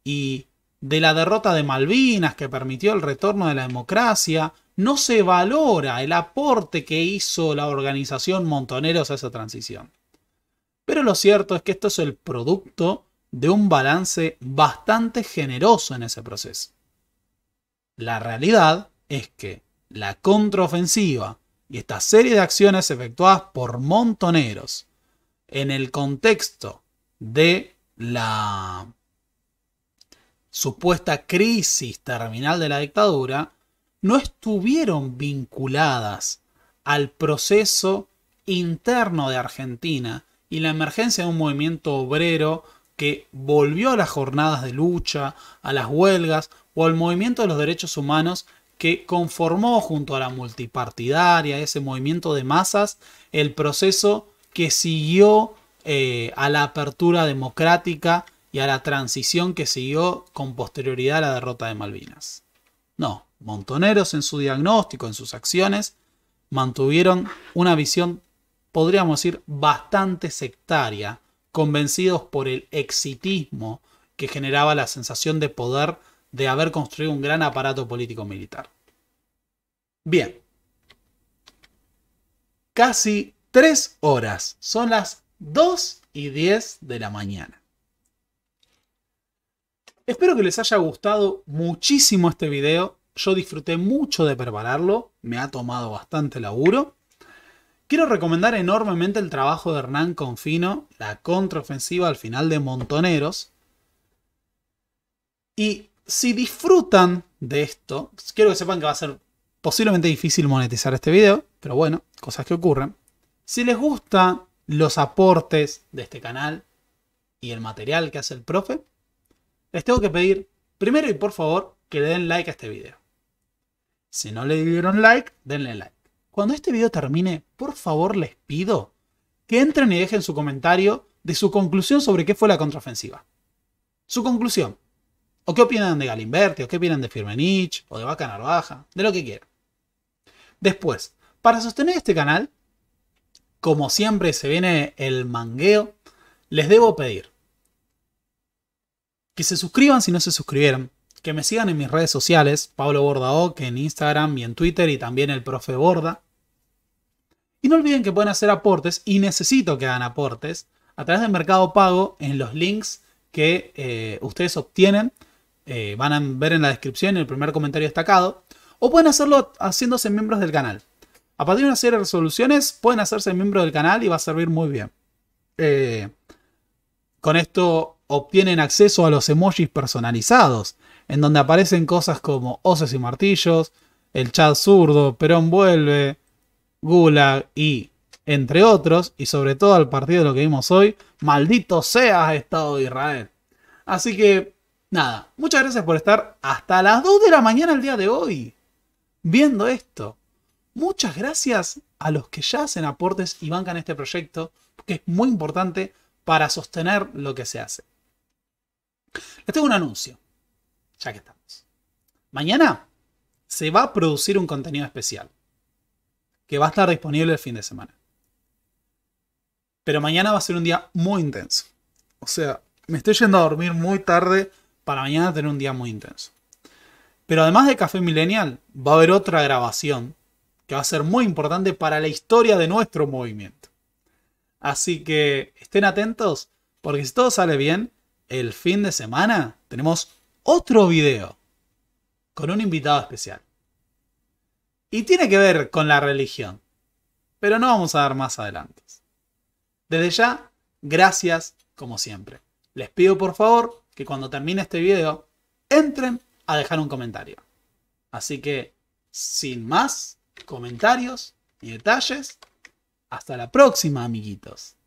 y de la derrota de Malvinas que permitió el retorno de la democracia, no se valora el aporte que hizo la organización Montoneros a esa transición. Pero lo cierto es que esto es el producto de un balance bastante generoso en ese proceso. La realidad es que la contraofensiva y esta serie de acciones efectuadas por montoneros en el contexto de la supuesta crisis terminal de la dictadura no estuvieron vinculadas al proceso interno de Argentina y la emergencia de un movimiento obrero que volvió a las jornadas de lucha, a las huelgas o al movimiento de los derechos humanos que conformó junto a la multipartidaria, ese movimiento de masas, el proceso que siguió eh, a la apertura democrática y a la transición que siguió con posterioridad a la derrota de Malvinas. No, Montoneros en su diagnóstico, en sus acciones, mantuvieron una visión, podríamos decir, bastante sectaria convencidos por el exitismo que generaba la sensación de poder de haber construido un gran aparato político-militar. Bien. Casi tres horas. Son las 2 y 10 de la mañana. Espero que les haya gustado muchísimo este video. Yo disfruté mucho de prepararlo. Me ha tomado bastante laburo. Quiero recomendar enormemente el trabajo de Hernán Confino, la contraofensiva al final de Montoneros. Y si disfrutan de esto, quiero que sepan que va a ser posiblemente difícil monetizar este video, pero bueno, cosas que ocurren. Si les gustan los aportes de este canal y el material que hace el profe, les tengo que pedir primero y por favor que le den like a este video. Si no le dieron like, denle like. Cuando este video termine, por favor les pido que entren y dejen su comentario de su conclusión sobre qué fue la contraofensiva. Su conclusión. O qué opinan de Galimberti, o qué opinan de Firmenich, o de Vaca Narvaja, de lo que quieran. Después, para sostener este canal, como siempre se viene el mangueo, les debo pedir que se suscriban si no se suscribieron, que me sigan en mis redes sociales, Pablo que en Instagram y en Twitter y también el profe Borda. Y no olviden que pueden hacer aportes y necesito que hagan aportes a través del Mercado Pago en los links que eh, ustedes obtienen. Eh, van a ver en la descripción el primer comentario destacado. O pueden hacerlo haciéndose miembros del canal. A partir de una serie de resoluciones pueden hacerse miembro del canal y va a servir muy bien. Eh, con esto obtienen acceso a los emojis personalizados en donde aparecen cosas como Hoces y Martillos, El Chad Zurdo, Perón Vuelve, Gulag y entre otros, y sobre todo al partido de lo que vimos hoy, maldito seas Estado de Israel. Así que, nada, muchas gracias por estar hasta las 2 de la mañana el día de hoy viendo esto. Muchas gracias a los que ya hacen aportes y bancan este proyecto, que es muy importante para sostener lo que se hace. Les tengo un anuncio ya que estamos. Mañana se va a producir un contenido especial que va a estar disponible el fin de semana. Pero mañana va a ser un día muy intenso. O sea, me estoy yendo a dormir muy tarde para mañana tener un día muy intenso. Pero además de Café Millennial, va a haber otra grabación que va a ser muy importante para la historia de nuestro movimiento. Así que estén atentos, porque si todo sale bien, el fin de semana tenemos otro video con un invitado especial. Y tiene que ver con la religión, pero no vamos a dar más adelante. Desde ya, gracias como siempre. Les pido por favor que cuando termine este video entren a dejar un comentario. Así que, sin más comentarios y detalles, hasta la próxima amiguitos.